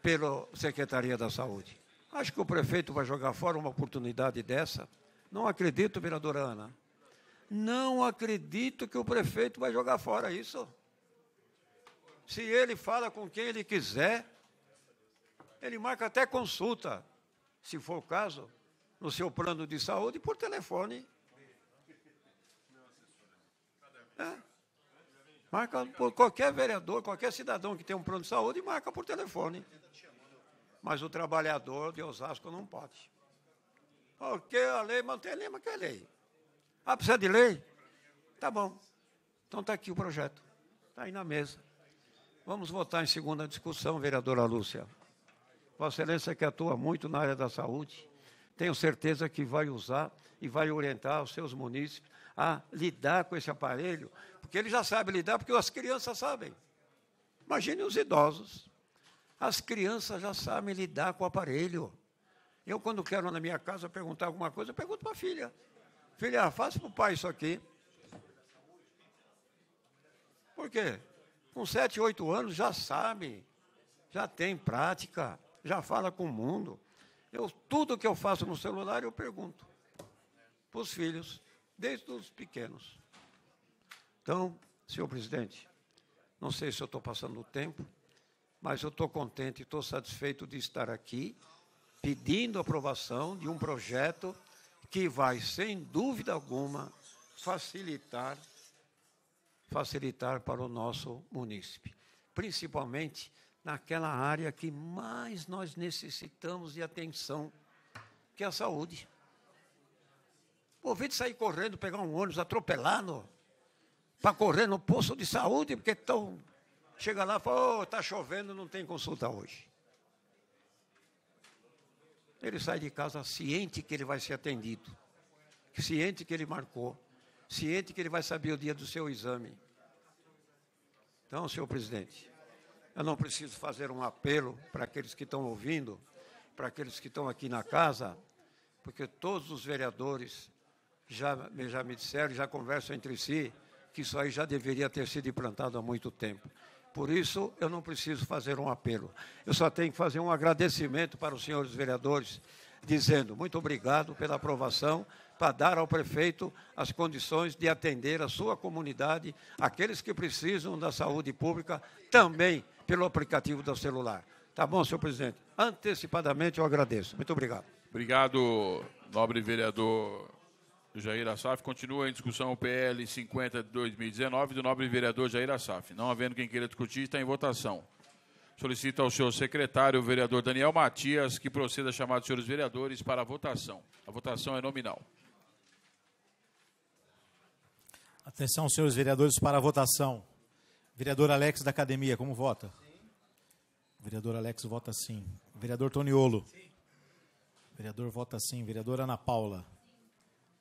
pela Secretaria da Saúde. Acho que o prefeito vai jogar fora uma oportunidade dessa. Não acredito, vereadora Ana. Não acredito que o prefeito vai jogar fora isso. Se ele fala com quem ele quiser, ele marca até consulta, se for o caso, no seu plano de saúde por telefone. É. Marca por qualquer vereador, qualquer cidadão que tem um plano de saúde, marca por telefone. Mas o trabalhador de Osasco não pode. Porque a lei mantém a lei, mas que é lei? Ah, precisa de lei? Tá bom. Então está aqui o projeto. Está aí na mesa. Vamos votar em segunda discussão, vereadora Lúcia. Vossa Excelência, que atua muito na área da saúde, tenho certeza que vai usar e vai orientar os seus munícipes a lidar com esse aparelho, porque ele já sabe lidar, porque as crianças sabem. Imagine os idosos. As crianças já sabem lidar com o aparelho. Eu, quando quero na minha casa perguntar alguma coisa, eu pergunto para a filha. Filha, faça para o pai isso aqui. Por quê? Com sete, oito anos já sabe, já tem prática, já fala com o mundo. Eu, tudo que eu faço no celular, eu pergunto para os filhos desde os pequenos. Então, senhor presidente, não sei se eu estou passando o tempo, mas eu estou contente, estou satisfeito de estar aqui pedindo aprovação de um projeto que vai, sem dúvida alguma, facilitar facilitar para o nosso munícipe, principalmente naquela área que mais nós necessitamos de atenção, que é a saúde. Por vez de sair correndo, pegar um ônibus, atropelado, para correr no posto de saúde, porque estão. Chega lá e fala, oh, está chovendo, não tem consulta hoje. Ele sai de casa ciente que ele vai ser atendido, ciente que ele marcou, ciente que ele vai saber o dia do seu exame. Então, senhor presidente, eu não preciso fazer um apelo para aqueles que estão ouvindo, para aqueles que estão aqui na casa, porque todos os vereadores já, já me disseram, já conversam entre si, que isso aí já deveria ter sido implantado há muito tempo. Por isso, eu não preciso fazer um apelo. Eu só tenho que fazer um agradecimento para os senhores vereadores, dizendo muito obrigado pela aprovação, para dar ao prefeito as condições de atender a sua comunidade, aqueles que precisam da saúde pública, também pelo aplicativo do celular. Tá bom, senhor presidente? Antecipadamente eu agradeço. Muito obrigado. Obrigado, nobre vereador Jair Assaf continua em discussão o PL 50 de 2019 do nobre vereador Jair Assaf. Não havendo quem queira discutir, está em votação. Solicito ao senhor secretário, o vereador Daniel Matias, que proceda a chamar os senhores vereadores para a votação. A votação é nominal. Atenção, senhores vereadores, para a votação. Vereador Alex da Academia, como vota? Sim. Vereador Alex vota sim. Vereador Toniolo. Sim. Vereador vota sim. Vereadora Ana Paula.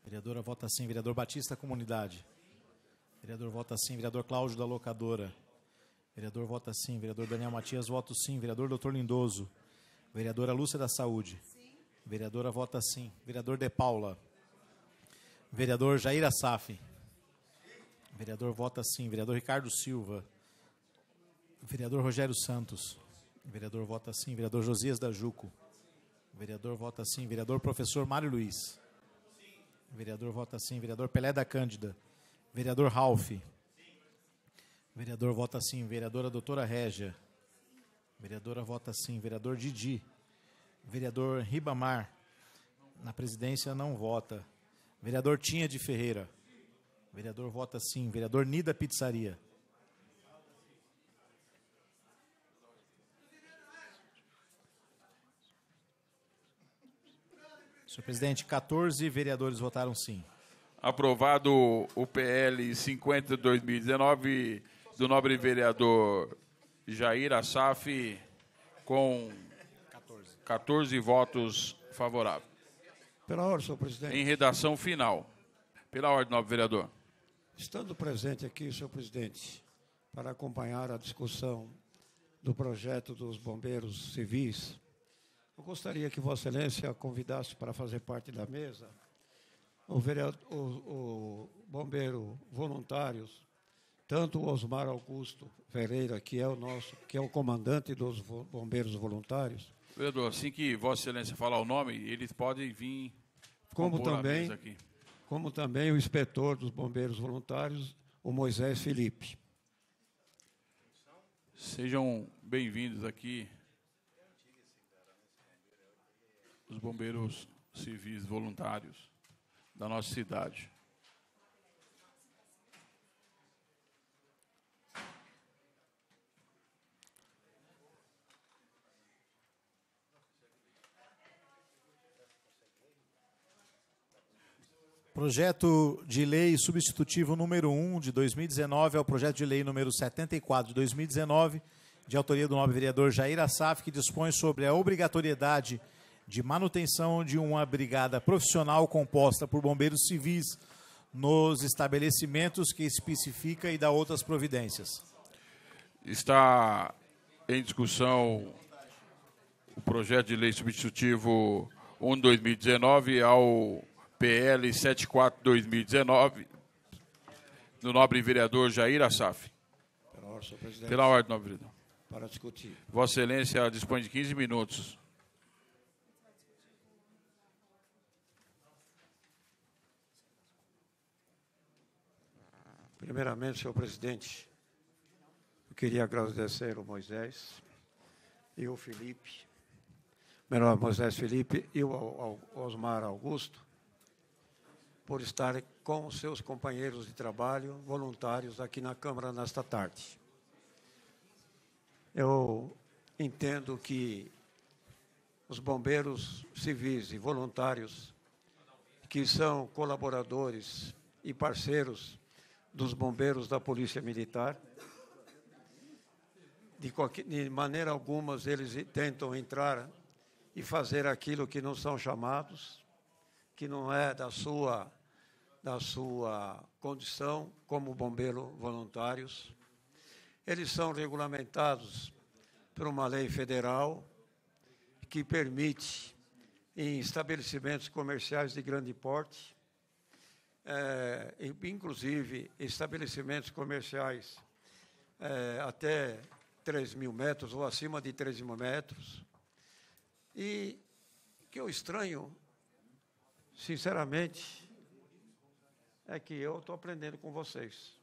Vereadora vota sim. Vereador Batista, comunidade. Vereador vota sim. Vereador Cláudio, da locadora. Vereador vota sim. Vereador Daniel Matias, voto sim. Vereador Doutor Lindoso. Vereadora Lúcia da Saúde. Sim. Vereadora vota sim. Vereador De Paula. Vereador Jair Assaf. Vereador vota sim. Vereador Ricardo Silva. Vereador Rogério Santos. Vereador vota sim. Vereador Josias da Juco. Vereador vota sim. Vereador Professor Mário Luiz. Vereador vota sim. Vereador Pelé da Cândida. Vereador Ralph. Vereador vota sim. Vereadora Doutora Régia. Vereadora vota sim. Vereador Didi. Vereador Ribamar. Na presidência não vota. Vereador Tinha de Ferreira. Vereador vota sim. Vereador Nida Pizzaria. Senhor presidente, 14 vereadores votaram sim. Aprovado o PL 50 de 2019 do nobre vereador Jair Assaf com 14, 14 votos favoráveis. Pela ordem, senhor presidente. Em redação final. Pela ordem, nobre vereador. Estando presente aqui, senhor presidente, para acompanhar a discussão do projeto dos bombeiros civis, eu gostaria que Vossa Excelência convidasse para fazer parte da mesa o, vereador, o, o bombeiro voluntários, tanto o Osmar Augusto Ferreira, que é o nosso, que é o comandante dos bombeiros voluntários. Vereador, assim que Vossa Excelência falar o nome, eles podem vir. Como também, como também o inspetor dos bombeiros voluntários, o Moisés Felipe. Sejam bem-vindos aqui os bombeiros civis voluntários da nossa cidade. Projeto de lei substitutivo número 1 de 2019 é o projeto de lei número 74 de 2019, de autoria do nobre vereador Jair Assaf, que dispõe sobre a obrigatoriedade de manutenção de uma brigada profissional composta por bombeiros civis nos estabelecimentos que especifica e dá outras providências. Está em discussão o projeto de lei substitutivo 1 2019 ao PL 74 2019 do nobre vereador Jair Assaf. Pela ordem, senhor presidente. Pela ordem, nobre vereador. Para discutir. Vossa Excelência dispõe de 15 minutos. Primeiramente, senhor presidente, eu queria agradecer o Moisés e o Felipe, melhor, Moisés Felipe e o Osmar Augusto, por estarem com seus companheiros de trabalho voluntários aqui na Câmara nesta tarde. Eu entendo que os bombeiros civis e voluntários, que são colaboradores e parceiros dos bombeiros da Polícia Militar. De, qualquer, de maneira alguma, eles tentam entrar e fazer aquilo que não são chamados, que não é da sua, da sua condição como bombeiro voluntários. Eles são regulamentados por uma lei federal que permite em estabelecimentos comerciais de grande porte é, inclusive estabelecimentos comerciais é, até 3 mil metros ou acima de 3 mil metros. E que eu estranho, sinceramente, é que eu estou aprendendo com vocês.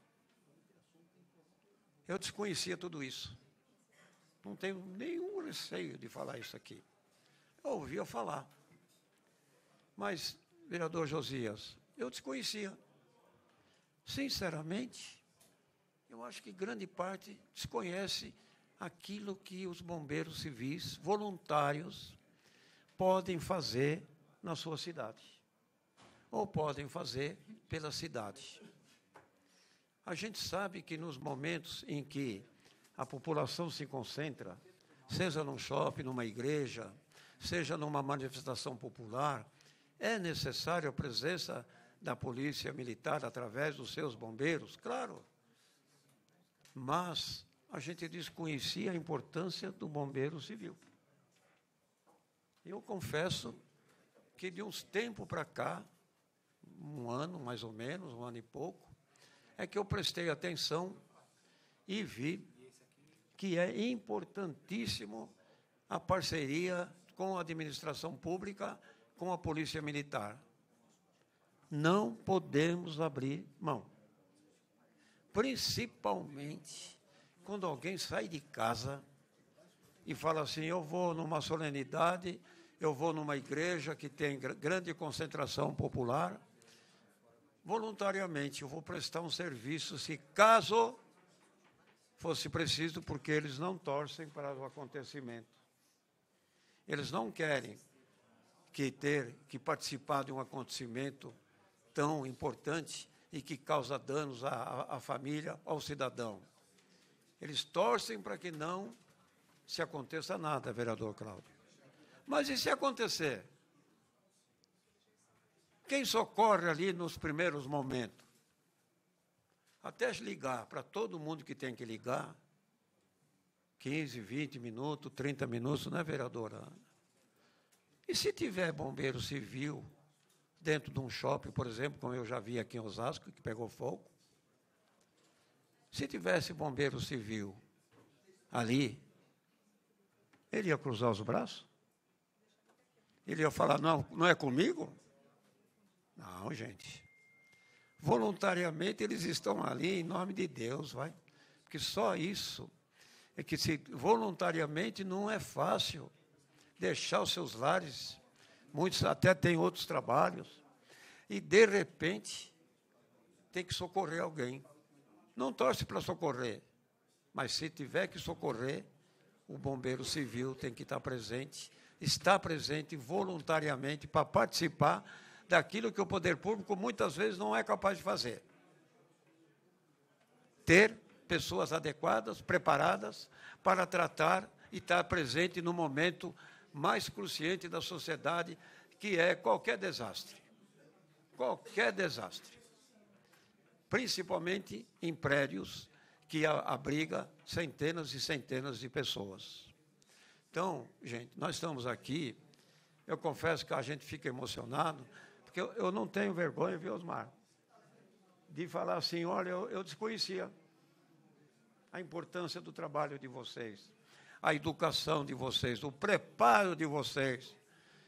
Eu desconhecia tudo isso. Não tenho nenhum receio de falar isso aqui. Eu ouvia falar. Mas, vereador Josias, eu desconhecia. Sinceramente, eu acho que grande parte desconhece aquilo que os bombeiros civis voluntários podem fazer na sua cidade, ou podem fazer pela cidade. A gente sabe que nos momentos em que a população se concentra, seja num shopping, numa igreja, seja numa manifestação popular, é necessário a presença da polícia militar através dos seus bombeiros, claro. Mas a gente desconhecia a importância do bombeiro civil. Eu confesso que de uns tempos para cá, um ano mais ou menos, um ano e pouco, é que eu prestei atenção e vi que é importantíssimo a parceria com a administração pública, com a polícia militar não podemos abrir mão. Principalmente quando alguém sai de casa e fala assim: eu vou numa solenidade, eu vou numa igreja que tem grande concentração popular, voluntariamente eu vou prestar um serviço se caso fosse preciso, porque eles não torcem para o acontecimento. Eles não querem que ter que participar de um acontecimento tão importante e que causa danos à, à família, ao cidadão. Eles torcem para que não se aconteça nada, vereador Cláudio. Mas e se acontecer? Quem socorre ali nos primeiros momentos? Até ligar para todo mundo que tem que ligar, 15, 20 minutos, 30 minutos, né, vereadora? E se tiver bombeiro civil, dentro de um shopping, por exemplo, como eu já vi aqui em Osasco, que pegou fogo. Se tivesse bombeiro civil ali, ele ia cruzar os braços? Ele ia falar: não, não é comigo? Não, gente. Voluntariamente eles estão ali em nome de Deus, vai. Porque só isso é que se voluntariamente não é fácil deixar os seus lares muitos até têm outros trabalhos, e de repente tem que socorrer alguém. Não torce para socorrer, mas se tiver que socorrer, o bombeiro civil tem que estar presente, está presente voluntariamente para participar daquilo que o poder público muitas vezes não é capaz de fazer. Ter pessoas adequadas, preparadas para tratar e estar presente no momento mais cruciante da sociedade, que é qualquer desastre. Qualquer desastre. Principalmente em prédios que abriga centenas e centenas de pessoas. Então, gente, nós estamos aqui. Eu confesso que a gente fica emocionado, porque eu, eu não tenho vergonha, viu, Osmar? De falar assim: olha, eu, eu desconhecia a importância do trabalho de vocês a educação de vocês, o preparo de vocês.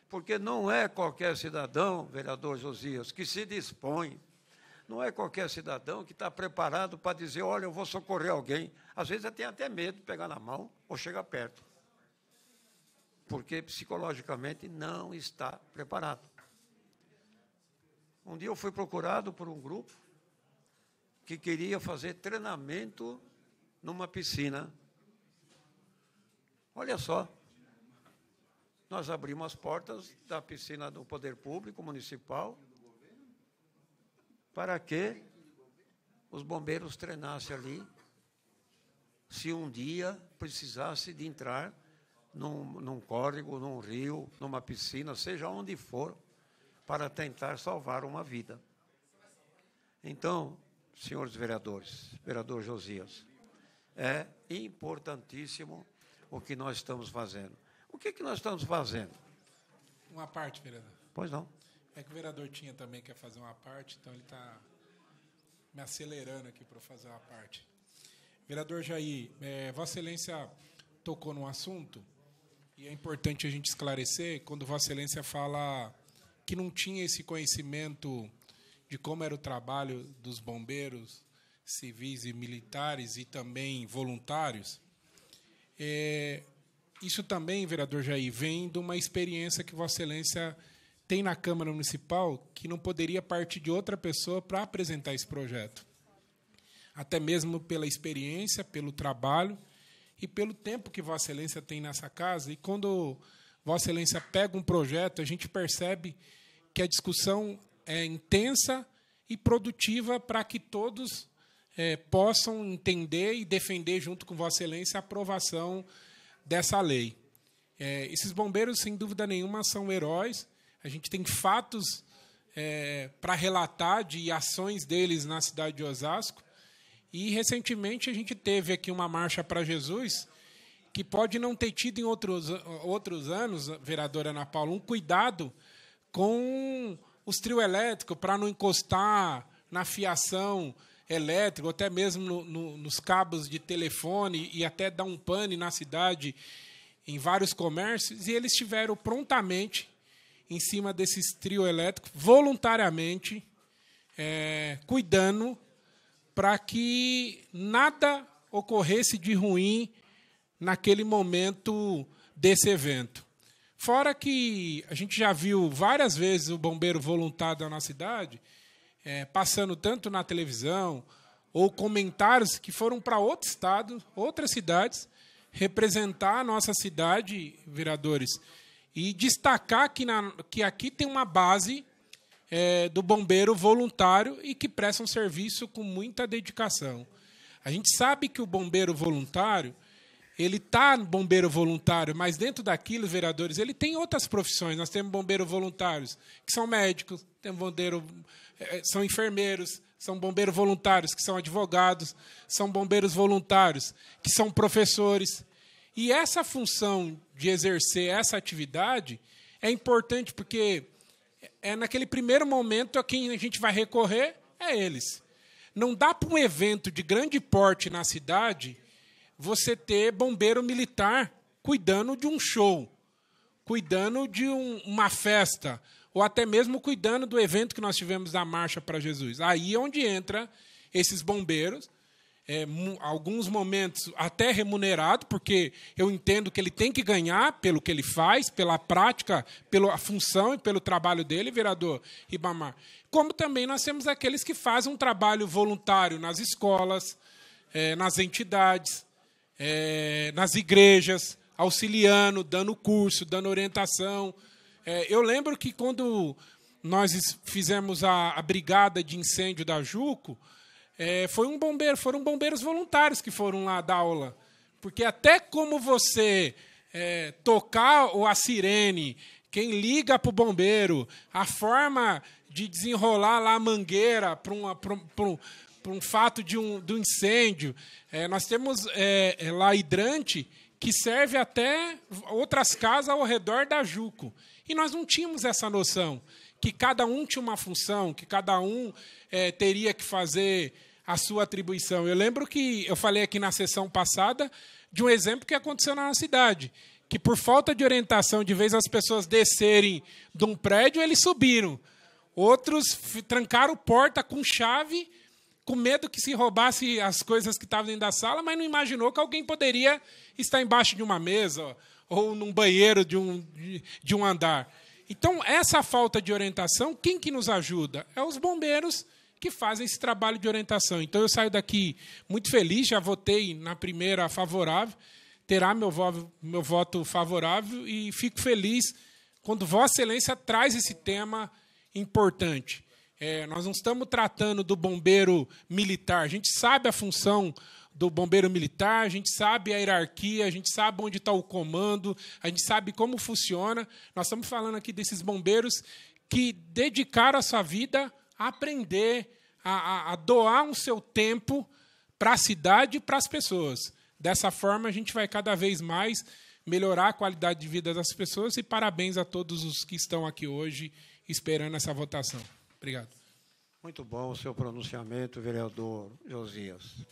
Porque não é qualquer cidadão, vereador Josias, que se dispõe, não é qualquer cidadão que está preparado para dizer: olha, eu vou socorrer alguém. Às vezes tem até medo de pegar na mão ou chegar perto. Porque psicologicamente não está preparado. Um dia eu fui procurado por um grupo que queria fazer treinamento numa piscina Olha só. Nós abrimos as portas da piscina do poder público municipal para que os bombeiros treinassem ali se um dia precisasse de entrar num, num córrego, num rio, numa piscina, seja onde for, para tentar salvar uma vida. Então, senhores vereadores, vereador Josias, é importantíssimo o que nós estamos fazendo. O que, é que nós estamos fazendo? Uma parte, vereador. Pois não. É que o vereador Tinha também quer fazer uma parte, então ele está me acelerando aqui para fazer uma parte. Vereador Jair, é, Vossa Excelência tocou num assunto e é importante a gente esclarecer quando Vossa Excelência fala que não tinha esse conhecimento de como era o trabalho dos bombeiros civis e militares e também voluntários. É, isso também, vereador Jair, vem de uma experiência que Vossa Excelência tem na Câmara Municipal que não poderia partir de outra pessoa para apresentar esse projeto. Até mesmo pela experiência, pelo trabalho e pelo tempo que Vossa Excelência tem nessa casa. E quando Vossa Excelência pega um projeto, a gente percebe que a discussão é intensa e produtiva para que todos é, possam entender e defender, junto com Vossa Excelência, a aprovação dessa lei. É, esses bombeiros, sem dúvida nenhuma, são heróis. A gente tem fatos é, para relatar de ações deles na cidade de Osasco. E, recentemente, a gente teve aqui uma marcha para Jesus, que pode não ter tido em outros, outros anos, vereadora Ana Paula, um cuidado com os trio elétrico para não encostar na fiação, elétrico, até mesmo no, no, nos cabos de telefone e até dar um pane na cidade, em vários comércios, e eles tiveram prontamente em cima desses trio elétrico, voluntariamente é, cuidando para que nada ocorresse de ruim naquele momento desse evento. Fora que a gente já viu várias vezes o bombeiro voluntário da nossa cidade é, passando tanto na televisão ou comentários que foram para outro estado, outras cidades, representar a nossa cidade, vereadores, e destacar que, na, que aqui tem uma base é, do bombeiro voluntário e que presta um serviço com muita dedicação. A gente sabe que o bombeiro voluntário ele está bombeiro voluntário, mas dentro daquilo, vereadores, ele tem outras profissões. Nós temos bombeiros voluntários, que são médicos, temos bombeiro, é, é, são enfermeiros, são bombeiros voluntários, que são advogados, são bombeiros voluntários, que são professores. E essa função de exercer essa atividade é importante porque é naquele primeiro momento a quem a gente vai recorrer é eles. Não dá para um evento de grande porte na cidade você ter bombeiro militar cuidando de um show, cuidando de um, uma festa, ou até mesmo cuidando do evento que nós tivemos da Marcha para Jesus. Aí é onde entra esses bombeiros, é, alguns momentos até remunerado, porque eu entendo que ele tem que ganhar pelo que ele faz, pela prática, pela função e pelo trabalho dele, vereador Ribamar. Como também nós temos aqueles que fazem um trabalho voluntário nas escolas, é, nas entidades, é, nas igrejas, auxiliando, dando curso, dando orientação. É, eu lembro que quando nós fizemos a, a brigada de incêndio da Juco, é, foi um bombeiro, foram bombeiros voluntários que foram lá dar aula. Porque até como você é, tocar a sirene, quem liga para o bombeiro, a forma de desenrolar lá a mangueira para um, por um fato de um, de um incêndio. É, nós temos é, lá hidrante que serve até outras casas ao redor da Juco. E nós não tínhamos essa noção que cada um tinha uma função, que cada um é, teria que fazer a sua atribuição. Eu lembro que eu falei aqui na sessão passada de um exemplo que aconteceu na nossa cidade, que por falta de orientação, de vez as pessoas descerem de um prédio, eles subiram. Outros trancaram porta com chave com medo que se roubasse as coisas que estavam dentro da sala, mas não imaginou que alguém poderia estar embaixo de uma mesa ou num banheiro de um, de um andar. Então, essa falta de orientação, quem que nos ajuda? É os bombeiros que fazem esse trabalho de orientação. Então, eu saio daqui muito feliz, já votei na primeira favorável, terá meu, vo meu voto favorável e fico feliz quando Vossa Excelência traz esse tema importante. É, nós não estamos tratando do bombeiro militar. A gente sabe a função do bombeiro militar, a gente sabe a hierarquia, a gente sabe onde está o comando, a gente sabe como funciona. Nós estamos falando aqui desses bombeiros que dedicaram a sua vida a aprender, a, a, a doar o um seu tempo para a cidade e para as pessoas. Dessa forma, a gente vai cada vez mais melhorar a qualidade de vida das pessoas e parabéns a todos os que estão aqui hoje esperando essa votação. Obrigado. Muito bom o seu pronunciamento, vereador Josias,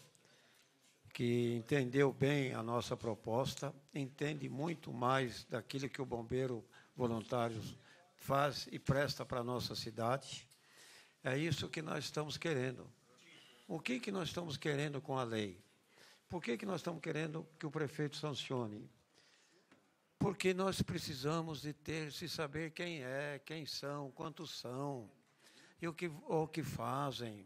que entendeu bem a nossa proposta, entende muito mais daquilo que o bombeiro voluntário faz e presta para a nossa cidade. É isso que nós estamos querendo. O que, que nós estamos querendo com a lei? Por que, que nós estamos querendo que o prefeito sancione? Porque nós precisamos de ter, se saber quem é, quem são, quantos são e o que, o que fazem.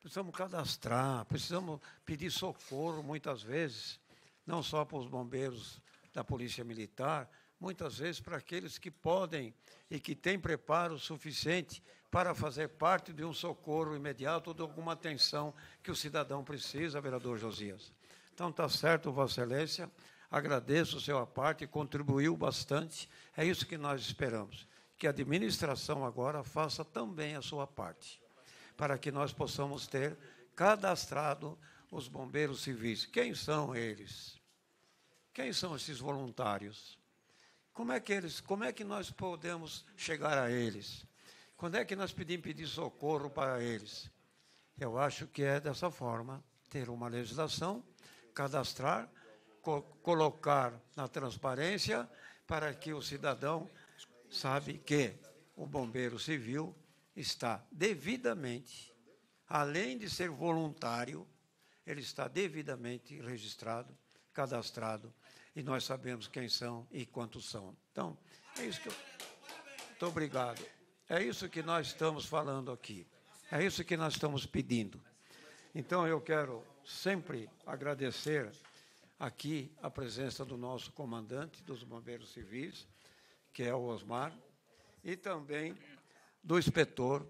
Precisamos cadastrar, precisamos pedir socorro muitas vezes, não só para os bombeiros da Polícia Militar, muitas vezes para aqueles que podem e que têm preparo suficiente para fazer parte de um socorro imediato ou de alguma atenção que o cidadão precisa, vereador Josias. Então, está certo, Vossa Excelência, agradeço o seu aparte, contribuiu bastante, é isso que nós esperamos que a administração agora faça também a sua parte, para que nós possamos ter cadastrado os bombeiros civis. Quem são eles? Quem são esses voluntários? Como é que eles, como é que nós podemos chegar a eles? Quando é que nós pedimos pedir socorro para eles? Eu acho que é dessa forma ter uma legislação, cadastrar, co colocar na transparência para que o cidadão sabe que o bombeiro civil está devidamente, além de ser voluntário, ele está devidamente registrado, cadastrado, e nós sabemos quem são e quantos são. Então, é isso que eu. Muito obrigado. É isso que nós estamos falando aqui. É isso que nós estamos pedindo. Então, eu quero sempre agradecer aqui a presença do nosso comandante dos Bombeiros Civis, que é o Osmar, e também do inspetor,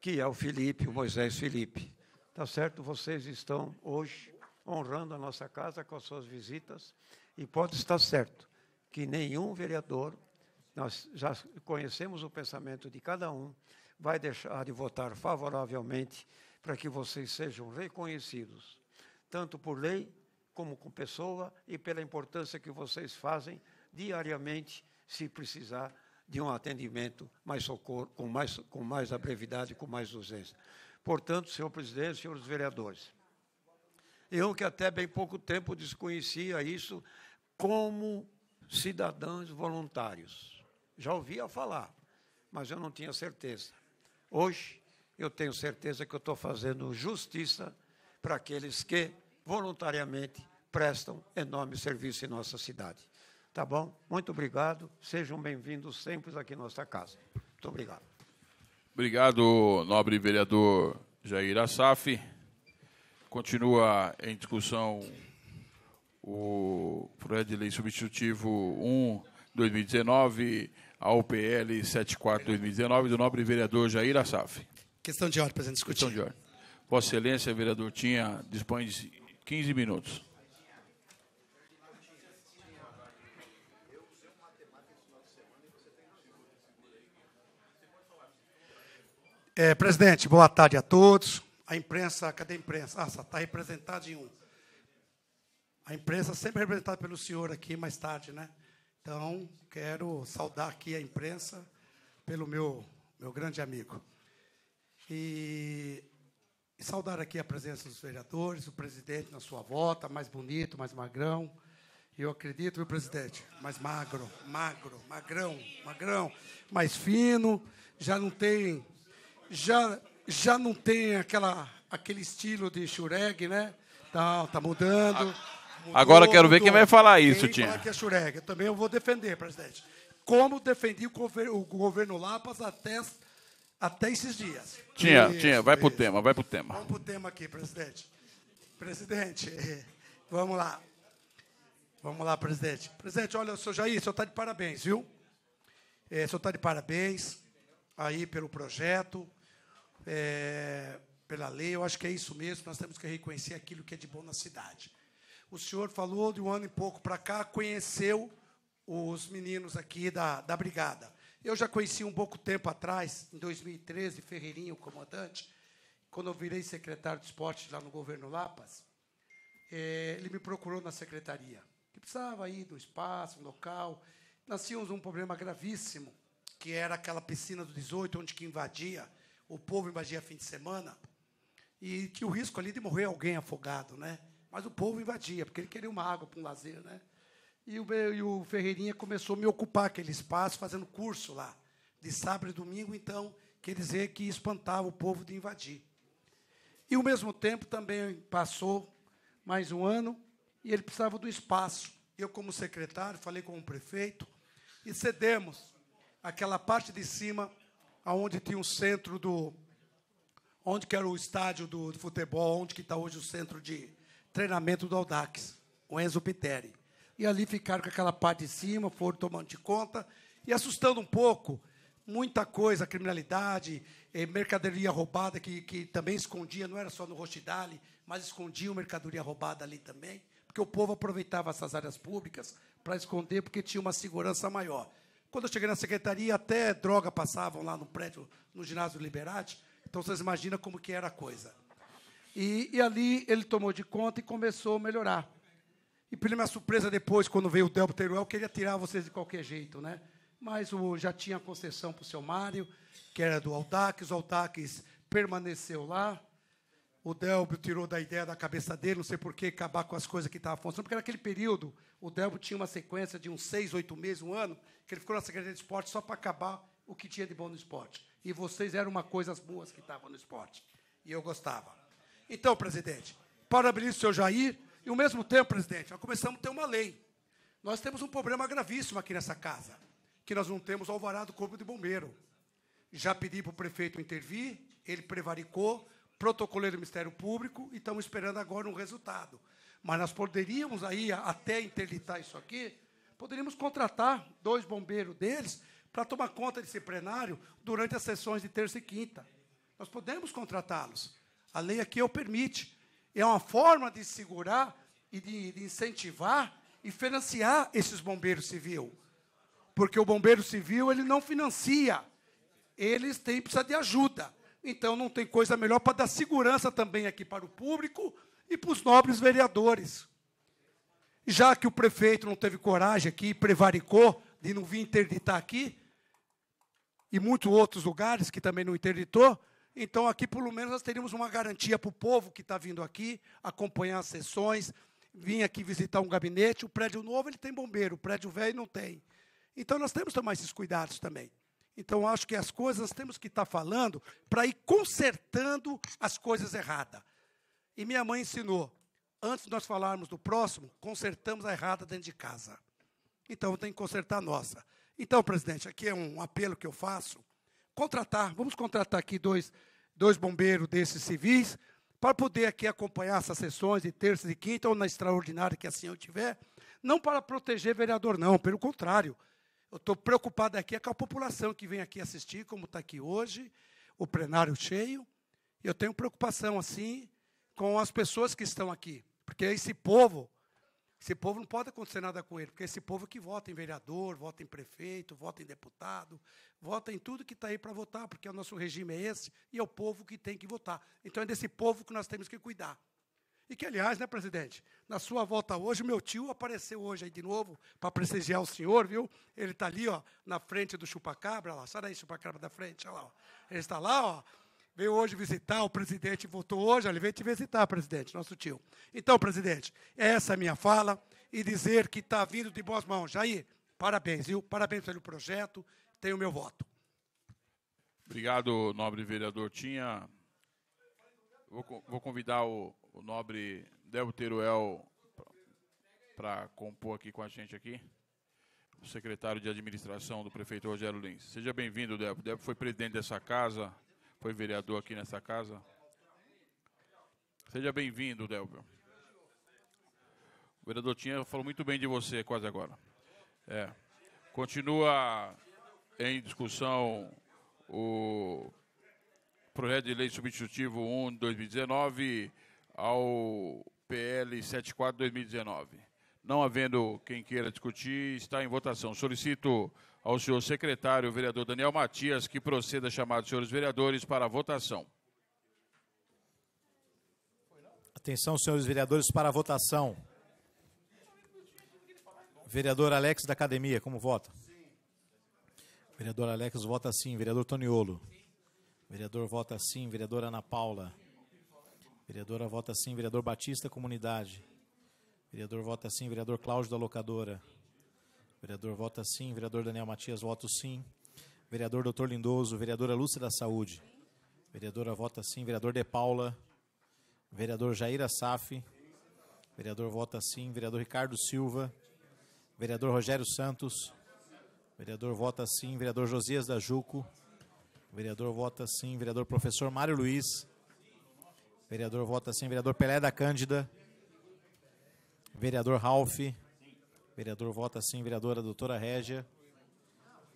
que é o Felipe, o Moisés Felipe. Tá certo? Vocês estão hoje honrando a nossa casa com as suas visitas, e pode estar certo que nenhum vereador, nós já conhecemos o pensamento de cada um, vai deixar de votar favoravelmente para que vocês sejam reconhecidos, tanto por lei como com pessoa e pela importância que vocês fazem diariamente se precisar de um atendimento mais socorro, com mais, com mais abrevidade com mais urgência. Portanto, senhor presidente, senhores vereadores, eu que até bem pouco tempo desconhecia isso como cidadãos voluntários. Já ouvia falar, mas eu não tinha certeza. Hoje, eu tenho certeza que eu estou fazendo justiça para aqueles que voluntariamente prestam enorme serviço em nossa cidade. Tá bom? Muito obrigado. Sejam bem-vindos sempre aqui em nossa casa. Muito obrigado. Obrigado, nobre vereador Jair Assaf. Continua em discussão o projeto de lei substitutivo 1 2019 ao PL 74 2019 do nobre vereador Jair Assaf. Questão de ordem, presidente, discutir. Questão de ordem. Vossa Excelência, vereador Tinha, dispõe de 15 minutos. É, presidente, boa tarde a todos. A imprensa, cadê a imprensa? Ah, está representada em um. A imprensa sempre representada pelo senhor aqui mais tarde, né? Então, quero saudar aqui a imprensa pelo meu, meu grande amigo. E, e saudar aqui a presença dos vereadores, o presidente na sua volta, mais bonito, mais magrão. Eu acredito, viu, presidente? Mais magro, magro, magrão, magrão, mais fino, já não tem já, já não tem aquela, aquele estilo de shureg, né? Tá, tá mudando. Mudou, Agora quero ver mudou. quem vai falar isso, quem Tinha. Falar que é shureg. também eu vou defender, presidente. Como defendi o, governo o governo Lapas até, até esses dias. Tinha, isso, tinha, vai isso. pro tema, vai pro tema. Vamos pro tema aqui, presidente. Presidente, vamos lá. Vamos lá, presidente. Presidente, olha, o senhor Jair, o senhor está de parabéns, viu? É, o senhor está de parabéns aí pelo projeto, é, pela lei. Eu acho que é isso mesmo. Nós temos que reconhecer aquilo que é de bom na cidade. O senhor falou de um ano e pouco para cá, conheceu os meninos aqui da, da brigada. Eu já conheci um pouco tempo atrás, em 2013, Ferreirinho, o comandante, quando eu virei secretário de esporte lá no governo Lapas, é, ele me procurou na secretaria, que precisava aí do espaço, um local. Nós tínhamos um problema gravíssimo, que era aquela piscina do 18, onde que invadia o povo invadia fim de semana e tinha o risco ali de morrer alguém afogado, né? Mas o povo invadia, porque ele queria uma água para um lazer, né? E o, e o Ferreirinha começou a me ocupar aquele espaço, fazendo curso lá, de sábado e domingo, então, quer dizer que espantava o povo de invadir. E, ao mesmo tempo, também passou mais um ano, e ele precisava do espaço. Eu, como secretário, falei com o prefeito, e cedemos aquela parte de cima aonde tinha um centro do onde que era o estádio do, do futebol, onde que está hoje o centro de treinamento do Audax, o Enzo Piteri. E ali ficaram com aquela parte de cima, foram tomando de conta e assustando um pouco muita coisa, criminalidade, eh, mercadoria roubada que, que também escondia, não era só no Rochidale, mas escondia mercadoria roubada ali também, porque o povo aproveitava essas áreas públicas para esconder, porque tinha uma segurança maior. Quando eu cheguei na secretaria, até droga passavam lá no prédio, no ginásio Liberati. Então vocês imaginam como que era a coisa. E, e ali ele tomou de conta e começou a melhorar. E pela minha surpresa depois, quando veio o Delbo Teruel, queria tirar vocês de qualquer jeito, né? Mas o, já tinha concessão para o seu Mário, que era do Aldax, o Aldax permaneceu lá. O Delbio tirou da ideia da cabeça dele, não sei por que, acabar com as coisas que estavam funcionando, porque era aquele período o Delbo tinha uma sequência de uns seis, oito meses, um ano, que ele ficou na Secretaria de Esporte só para acabar o que tinha de bom no esporte. E vocês eram uma coisa as boas que estavam no esporte. E eu gostava. Então, presidente, parabenizo o senhor Jair. E, ao mesmo tempo, presidente, nós começamos a ter uma lei. Nós temos um problema gravíssimo aqui nessa casa, que nós não temos alvará do Corpo de Bombeiro. Já pedi para o prefeito intervir, ele prevaricou, protocolei do Ministério Público e estamos esperando agora um resultado. Mas nós poderíamos aí até interditar isso aqui, poderíamos contratar dois bombeiros deles para tomar conta desse plenário durante as sessões de terça e quinta. Nós podemos contratá-los. A lei aqui é o permite. É uma forma de segurar e de, de incentivar e financiar esses bombeiros civil. Porque o bombeiro civil ele não financia. Eles têm precisa de ajuda. Então não tem coisa melhor para dar segurança também aqui para o público e para os nobres vereadores. Já que o prefeito não teve coragem aqui, prevaricou de não vir interditar aqui, e muitos outros lugares que também não interditou, então aqui pelo menos nós teríamos uma garantia para o povo que está vindo aqui acompanhar as sessões, vir aqui visitar um gabinete. O prédio novo ele tem bombeiro, o prédio velho não tem. Então nós temos que tomar esses cuidados também. Então acho que as coisas temos que estar tá falando para ir consertando as coisas erradas. E minha mãe ensinou: antes de nós falarmos do próximo, consertamos a errada dentro de casa. Então tem que consertar a nossa. Então, presidente, aqui é um apelo que eu faço: contratar, vamos contratar aqui dois, dois bombeiros desses civis, para poder aqui acompanhar essas sessões de terça e quinta, ou na extraordinária que assim eu tiver, não para proteger vereador, não, pelo contrário. Eu estou preocupado aqui é com a população que vem aqui assistir, como está aqui hoje, o plenário cheio. Eu tenho preocupação, assim, com as pessoas que estão aqui. Porque esse povo, esse povo não pode acontecer nada com ele, porque esse povo que vota em vereador, vota em prefeito, vota em deputado, vota em tudo que está aí para votar, porque o nosso regime é esse e é o povo que tem que votar. Então é desse povo que nós temos que cuidar. E que, aliás, né, presidente, na sua volta hoje, meu tio apareceu hoje aí de novo para prestigiar o senhor, viu? Ele está ali, ó, na frente do chupacabra, lá. Sai daí, chupacabra da frente, olha lá. Ó. Ele está lá, ó veio hoje visitar, o presidente votou hoje, ele veio te visitar, presidente, nosso tio. Então, presidente, essa é a minha fala e dizer que está vindo de boas mãos. Jair, parabéns, viu? Parabéns pelo projeto, tem o meu voto. Obrigado, nobre vereador Tinha. Vou, vou convidar o, o nobre Débora Teruel para compor aqui com a gente aqui o secretário de administração do prefeito Rogério Lins. Seja bem-vindo, Débora. Débora foi presidente dessa casa foi vereador aqui nessa casa. Seja bem-vindo, Delvio. O vereador Tinha falou muito bem de você quase agora. É. Continua em discussão o projeto de lei substitutivo 1 de 2019 ao PL 74 de 2019. Não havendo quem queira discutir, está em votação. Solicito ao senhor secretário, vereador Daniel Matias, que proceda os senhores vereadores para a votação. Atenção, senhores vereadores, para a votação. Vereador Alex da Academia, como vota? Vereador Alex vota sim. Vereador Toniolo. Vereador vota sim. Vereadora Ana Paula. Vereadora vota sim. Vereador Batista, comunidade. Vereador vota sim. Vereador Cláudio da Locadora. Vereador vota sim. Vereador Daniel Matias, voto sim. Vereador Doutor Lindoso. Vereadora Lúcia da Saúde. Vereadora vota sim. Vereador De Paula. Vereador Jair Assaf. Vereador vota sim. Vereador Ricardo Silva. Vereador Rogério Santos. Vereador vota sim. Vereador Josias da Juco. Vereador vota sim. Vereador Professor Mário Luiz. Vereador vota sim. Vereador Pelé da Cândida. Vereador Ralph. Vereador vota sim, vereadora doutora Régia.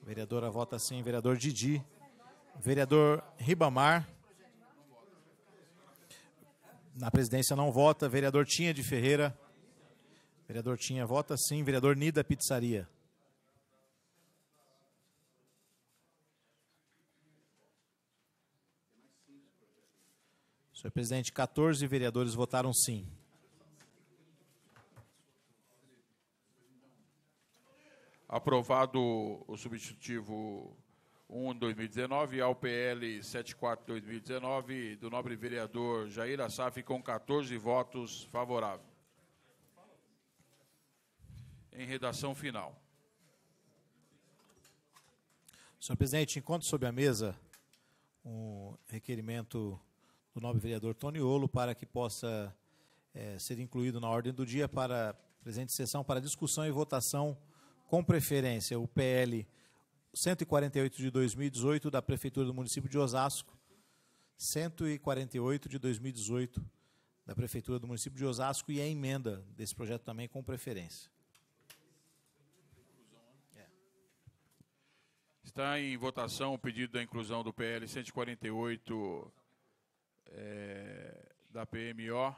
Vereadora vota sim, vereador Didi. Vereador Ribamar. Na presidência não vota. Vereador Tinha de Ferreira. Vereador Tinha vota sim. Vereador Nida Pizzaria. Senhor presidente, 14 vereadores votaram sim. Aprovado o substitutivo 1 2019 ao PL 74 2019 do nobre vereador Jair Assaf com 14 votos favoráveis. Em redação final. Senhor presidente, encontro sob a mesa um requerimento do nobre vereador Toniolo para que possa é, ser incluído na ordem do dia para presente sessão para discussão e votação com preferência o PL 148 de 2018 da Prefeitura do município de Osasco, 148 de 2018 da Prefeitura do município de Osasco e a emenda desse projeto também com preferência. Está em votação o pedido da inclusão do PL 148 é, da PMO,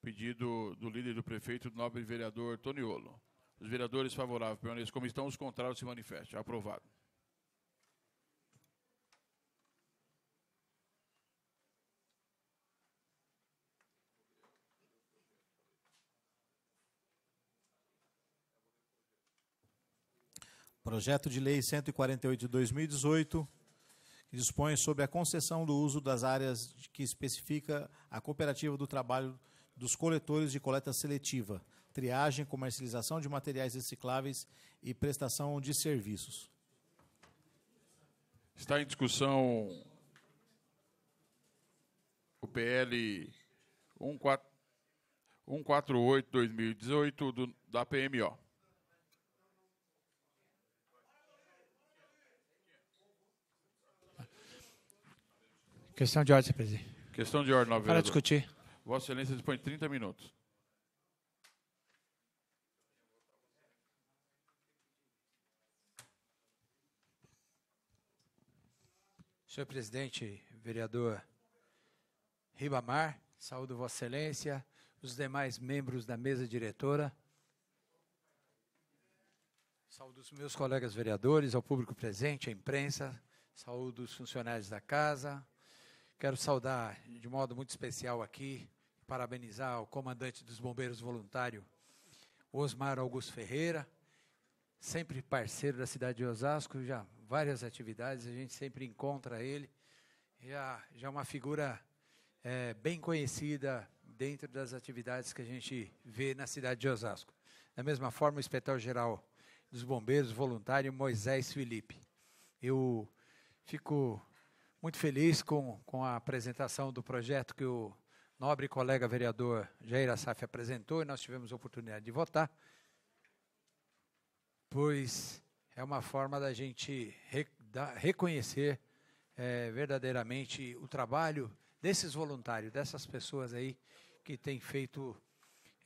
pedido do líder do prefeito, do nobre vereador Toniolo. Os vereadores favoráveis permaneçam como estão, os contrários se manifestem. Aprovado. Projeto de Lei 148 de 2018, que dispõe sobre a concessão do uso das áreas que especifica a cooperativa do trabalho dos coletores de coleta seletiva triagem, comercialização de materiais recicláveis e prestação de serviços. Está em discussão o PL 148-2018 da PMO. Questão de ordem, senhor presidente. Questão de ordem, novo Para discutir. Vossa Excelência dispõe de 30 minutos. Senhor presidente, vereador Ribamar, saúdo Vossa Excelência, os demais membros da mesa diretora. Saúdo os meus colegas vereadores, ao público presente, à imprensa, saúdo os funcionários da casa. Quero saudar de modo muito especial aqui, parabenizar o comandante dos bombeiros voluntário, Osmar Augusto Ferreira, sempre parceiro da cidade de Osasco, já várias atividades, a gente sempre encontra ele. Já, já é uma figura é, bem conhecida dentro das atividades que a gente vê na cidade de Osasco. Da mesma forma, o inspetor geral dos bombeiros, voluntário Moisés Felipe. Eu fico muito feliz com, com a apresentação do projeto que o nobre colega vereador Jair Assaf apresentou e nós tivemos a oportunidade de votar pois é uma forma da gente da, reconhecer é, verdadeiramente o trabalho desses voluntários, dessas pessoas aí que têm feito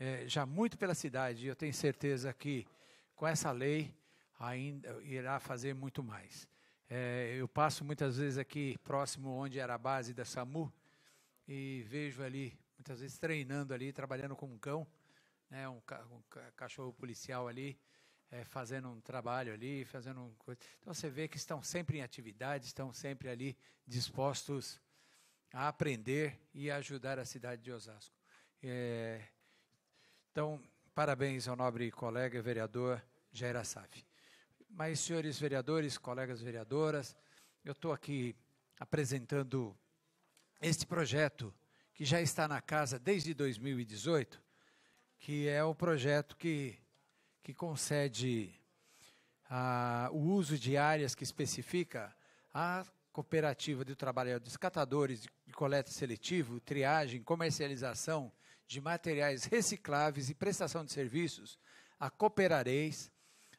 é, já muito pela cidade. Eu tenho certeza que com essa lei ainda irá fazer muito mais. É, eu passo muitas vezes aqui próximo onde era a base da SAMU e vejo ali, muitas vezes treinando ali, trabalhando com um cão, né, um, ca um cachorro policial ali, é, fazendo um trabalho ali, fazendo um coisa. Então você vê que estão sempre em atividade, estão sempre ali dispostos a aprender e ajudar a cidade de Osasco. É, então, parabéns ao nobre colega vereador Jair Assaf. Mas, senhores vereadores, colegas vereadoras, eu estou aqui apresentando este projeto que já está na casa desde 2018, que é o projeto que que concede ah, o uso de áreas que especifica a cooperativa de trabalho dos catadores de coleta seletivo, triagem, comercialização de materiais recicláveis e prestação de serviços, a Cooperareis,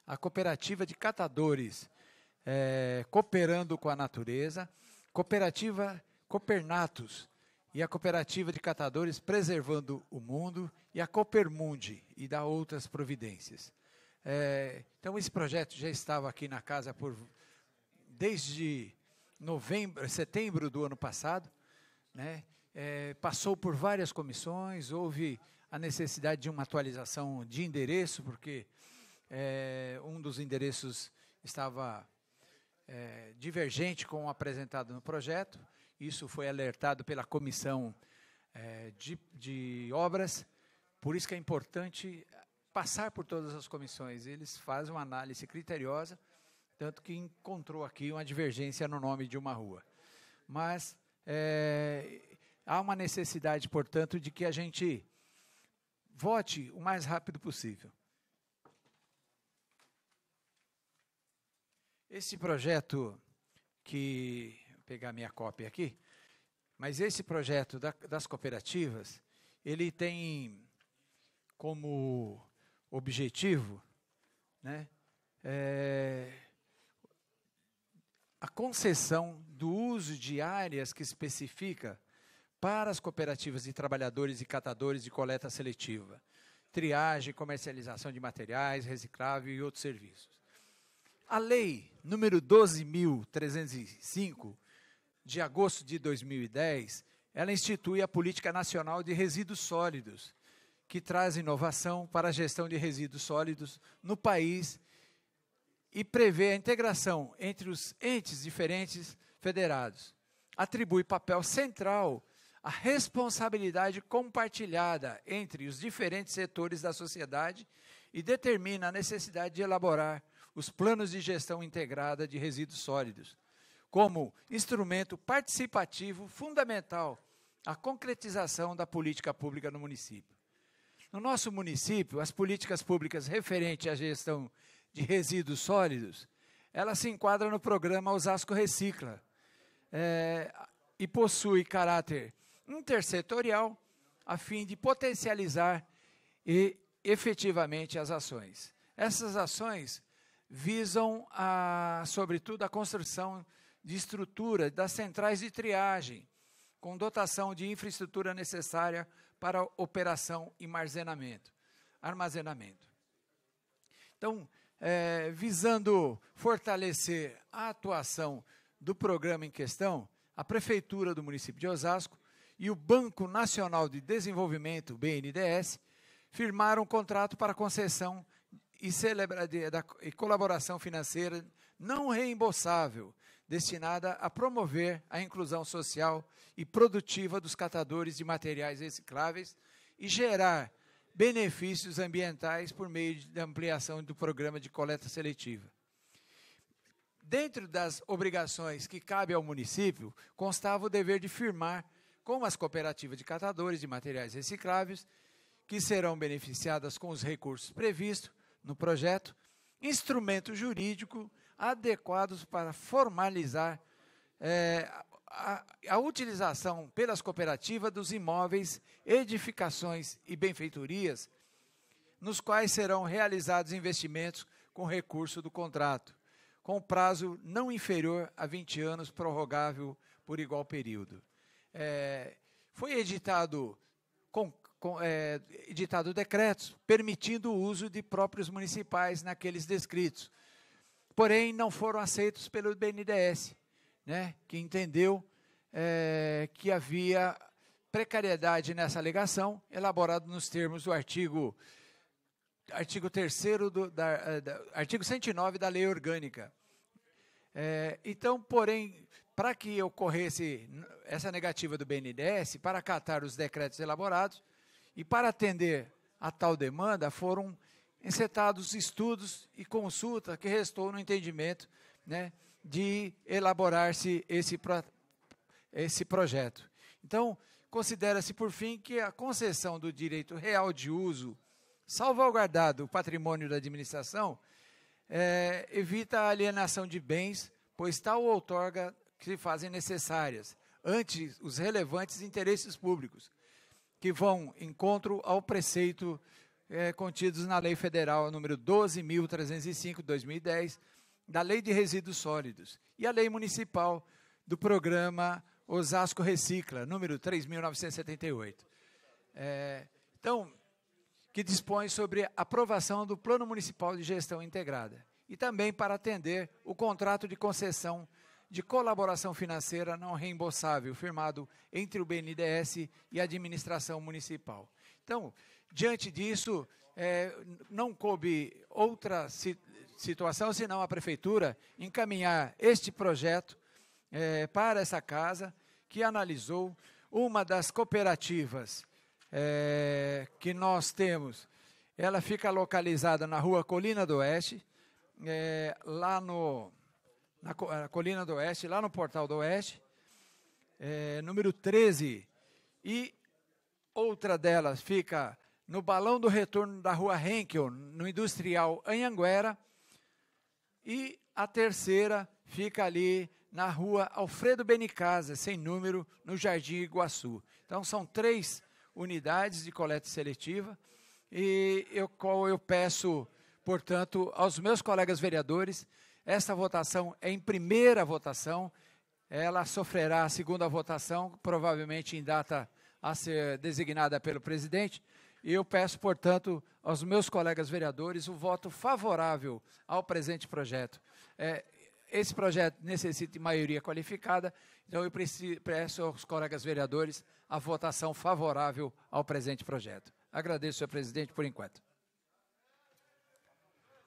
a cooperativa de catadores é, cooperando com a natureza, cooperativa Copernatus e a cooperativa de catadores preservando o mundo e a Copermundi e dá outras providências. É, então, esse projeto já estava aqui na casa por desde novembro, setembro do ano passado, né? É, passou por várias comissões, houve a necessidade de uma atualização de endereço, porque é, um dos endereços estava é, divergente com o apresentado no projeto. Isso foi alertado pela comissão é, de, de obras por isso que é importante passar por todas as comissões. Eles fazem uma análise criteriosa, tanto que encontrou aqui uma divergência no nome de uma rua. Mas é, há uma necessidade, portanto, de que a gente vote o mais rápido possível. Esse projeto que. Vou pegar minha cópia aqui. Mas esse projeto da, das cooperativas, ele tem como objetivo, né, é, a concessão do uso de áreas que especifica para as cooperativas de trabalhadores e catadores de coleta seletiva, triagem, comercialização de materiais, reciclável e outros serviços. A lei número 12.305, de agosto de 2010, ela institui a Política Nacional de Resíduos Sólidos, que traz inovação para a gestão de resíduos sólidos no país e prevê a integração entre os entes diferentes federados. Atribui papel central à responsabilidade compartilhada entre os diferentes setores da sociedade e determina a necessidade de elaborar os planos de gestão integrada de resíduos sólidos, como instrumento participativo fundamental à concretização da política pública no município. No nosso município, as políticas públicas referentes à gestão de resíduos sólidos, ela se enquadra no programa Osasco Recicla é, e possui caráter intersetorial a fim de potencializar e efetivamente as ações. Essas ações visam, a, sobretudo, a construção de estrutura das centrais de triagem, com dotação de infraestrutura necessária para operação e armazenamento. armazenamento. Então, é, visando fortalecer a atuação do programa em questão, a Prefeitura do município de Osasco e o Banco Nacional de Desenvolvimento, BNDES, firmaram um contrato para concessão e, celebra, e colaboração financeira não reembolsável destinada a promover a inclusão social e produtiva dos catadores de materiais recicláveis e gerar benefícios ambientais por meio da ampliação do programa de coleta seletiva. Dentro das obrigações que cabe ao município, constava o dever de firmar com as cooperativas de catadores de materiais recicláveis, que serão beneficiadas com os recursos previstos no projeto, instrumento jurídico adequados para formalizar é, a, a, utilização pelas cooperativas dos imóveis, edificações e benfeitorias, nos quais serão realizados investimentos com recurso do contrato, com prazo não inferior a 20 anos, prorrogável por igual período. É, foi editado com, é, editado decretos permitindo o uso de próprios municipais naqueles descritos, porém não foram aceitos pelo BNDES, né, que entendeu é, que havia precariedade nessa alegação, elaborado nos termos do artigo artigo terceiro do da, eh, da, artigo 109 da Lei Orgânica. É, então, porém, para que ocorresse essa negativa do BNDES, para acatar os decretos elaborados e para atender a tal demanda, foram encetados estudos e consulta que restou no entendimento né, de elaborar-se esse, pro, esse projeto. Então, considera-se, por fim, que a concessão do direito real de uso, salvaguardado o patrimônio da administração, é, evita a alienação de bens, pois tal outorga que se fazem necessárias, ante os relevantes interesses públicos, que vão encontro ao preceito é, contidos na Lei Federal número 12.305/2010, da Lei de Resíduos Sólidos e a Lei Municipal do Programa Osasco Recicla, número 3.978. É, então, que dispõe sobre aprovação do Plano Municipal de Gestão Integrada e também para atender o contrato de concessão de colaboração financeira não reembolsável firmado entre o BNDES e a administração municipal. Então, Diante disso, é, não coube outra si, situação senão a prefeitura encaminhar este projeto é, para essa casa que analisou uma das cooperativas é, que nós temos. Ela fica localizada na rua Colina do Oeste, é, lá no na Colina do Oeste, lá no Portal do Oeste, é, número 13. E outra delas fica no balão do retorno da rua Henkel, no industrial Anhanguera, e a terceira fica ali na rua Alfredo Benicasa, sem número, no Jardim Iguaçu. Então são três unidades de coleta seletiva e eu, eu peço, portanto, aos meus colegas vereadores, esta votação é em primeira votação, ela sofrerá a segunda votação, provavelmente em data a ser designada pelo presidente, e eu peço, portanto, aos meus colegas vereadores o voto favorável ao presente projeto. É, esse projeto necessita de maioria qualificada, então eu peço aos colegas vereadores a votação favorável ao presente projeto. Agradeço, senhor presidente, por enquanto.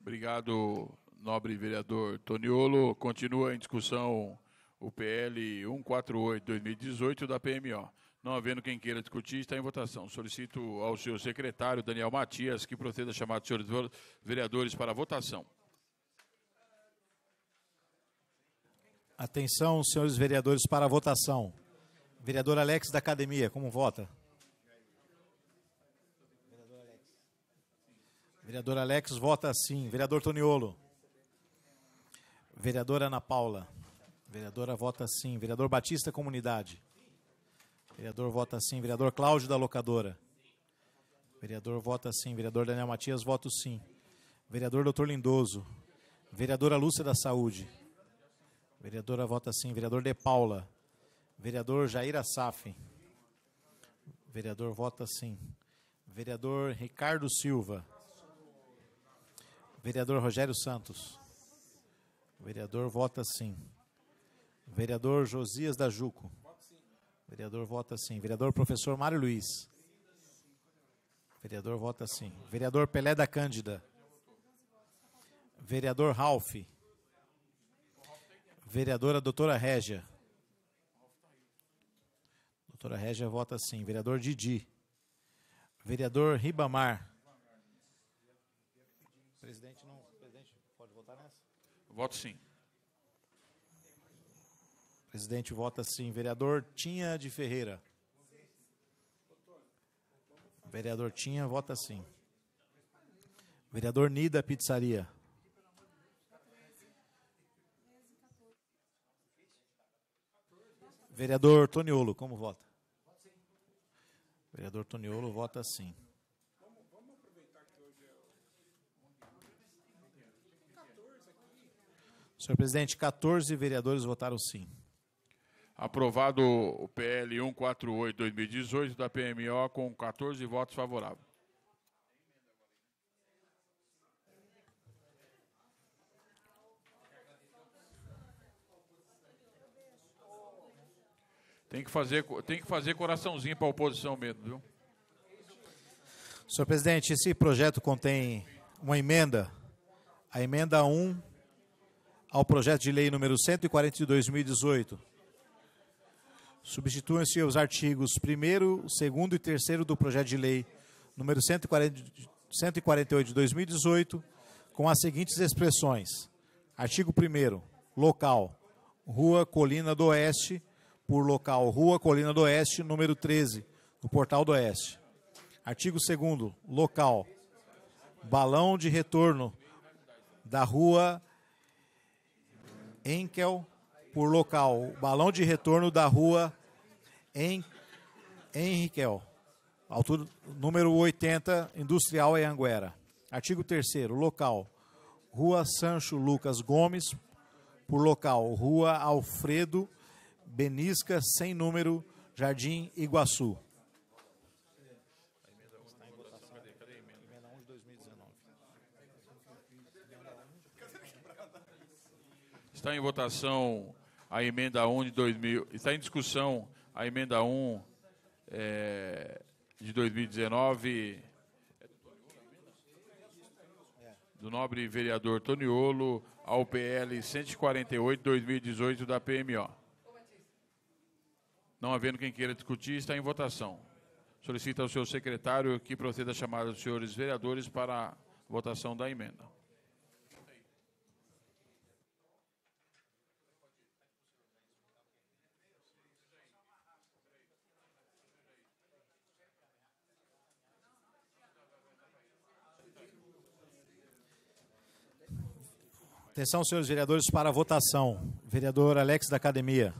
Obrigado, nobre vereador Toniolo. Continua em discussão o PL 148-2018 da PMO. Não havendo quem queira discutir, está em votação. Solicito ao senhor secretário, Daniel Matias, que proceda a chamar os senhores vereadores para a votação. Atenção, senhores vereadores, para a votação. Vereador Alex da Academia, como vota? Vereador Alex, Vereador Alex vota sim. Vereador Toniolo. Vereadora Ana Paula. Vereadora vota sim. Vereador Batista, comunidade. Vereador vota sim. Vereador Cláudio da Locadora. Vereador vota sim. Vereador Daniel Matias, voto sim. Vereador Doutor Lindoso. Vereadora Lúcia da Saúde. Vereadora vota sim. Vereador De Paula. Vereador Jair Assaf. Vereador vota sim. Vereador Ricardo Silva. Vereador Rogério Santos. Vereador vota sim. Vereador Josias da Juco. Vereador vota sim. Vereador professor Mário Luiz. Vereador vota sim. Vereador Pelé da Cândida. Vereador Ralph. Vereadora doutora Régia. Doutora Régia vota sim. Vereador Didi. Vereador Ribamar. Presidente, não, presidente, pode votar nessa? Voto sim presidente vota sim. Vereador Tinha de Ferreira. Vereador Tinha, vota sim. Vereador Nida Pizzaria. Vereador Toniolo, como vota? Vereador Toniolo vota sim. Senhor presidente, 14 vereadores votaram sim aprovado o PL 148-2018 da PMO com 14 votos favoráveis. Tem que fazer, tem que fazer coraçãozinho para a oposição mesmo, viu? Senhor presidente, esse projeto contém uma emenda, a emenda 1 ao projeto de lei número 142 2018 Substituem-se os artigos 1 2 e 3 do projeto de lei número 148 de 2018, com as seguintes expressões. Artigo 1 local, Rua Colina do Oeste, por local Rua Colina do Oeste, número 13, do Portal do Oeste. Artigo 2 local, balão de retorno da Rua Enkel, por local, balão de retorno da Rua em, Henriquel. Altura número 80, Industrial em Anguera. Artigo 3 local. Rua Sancho Lucas Gomes, por local. Rua Alfredo Benisca, sem número, Jardim Iguaçu. Está em votação a emenda 1 de 2000. Está em discussão a emenda 1 é, de 2019 do nobre vereador Toniolo ao PL 148-2018 da PMO. Não havendo quem queira discutir, está em votação. Solicita ao seu secretário que proceda a chamada dos senhores vereadores para a votação da emenda. Atenção, senhores vereadores, para a votação. Vereador Alex da Academia.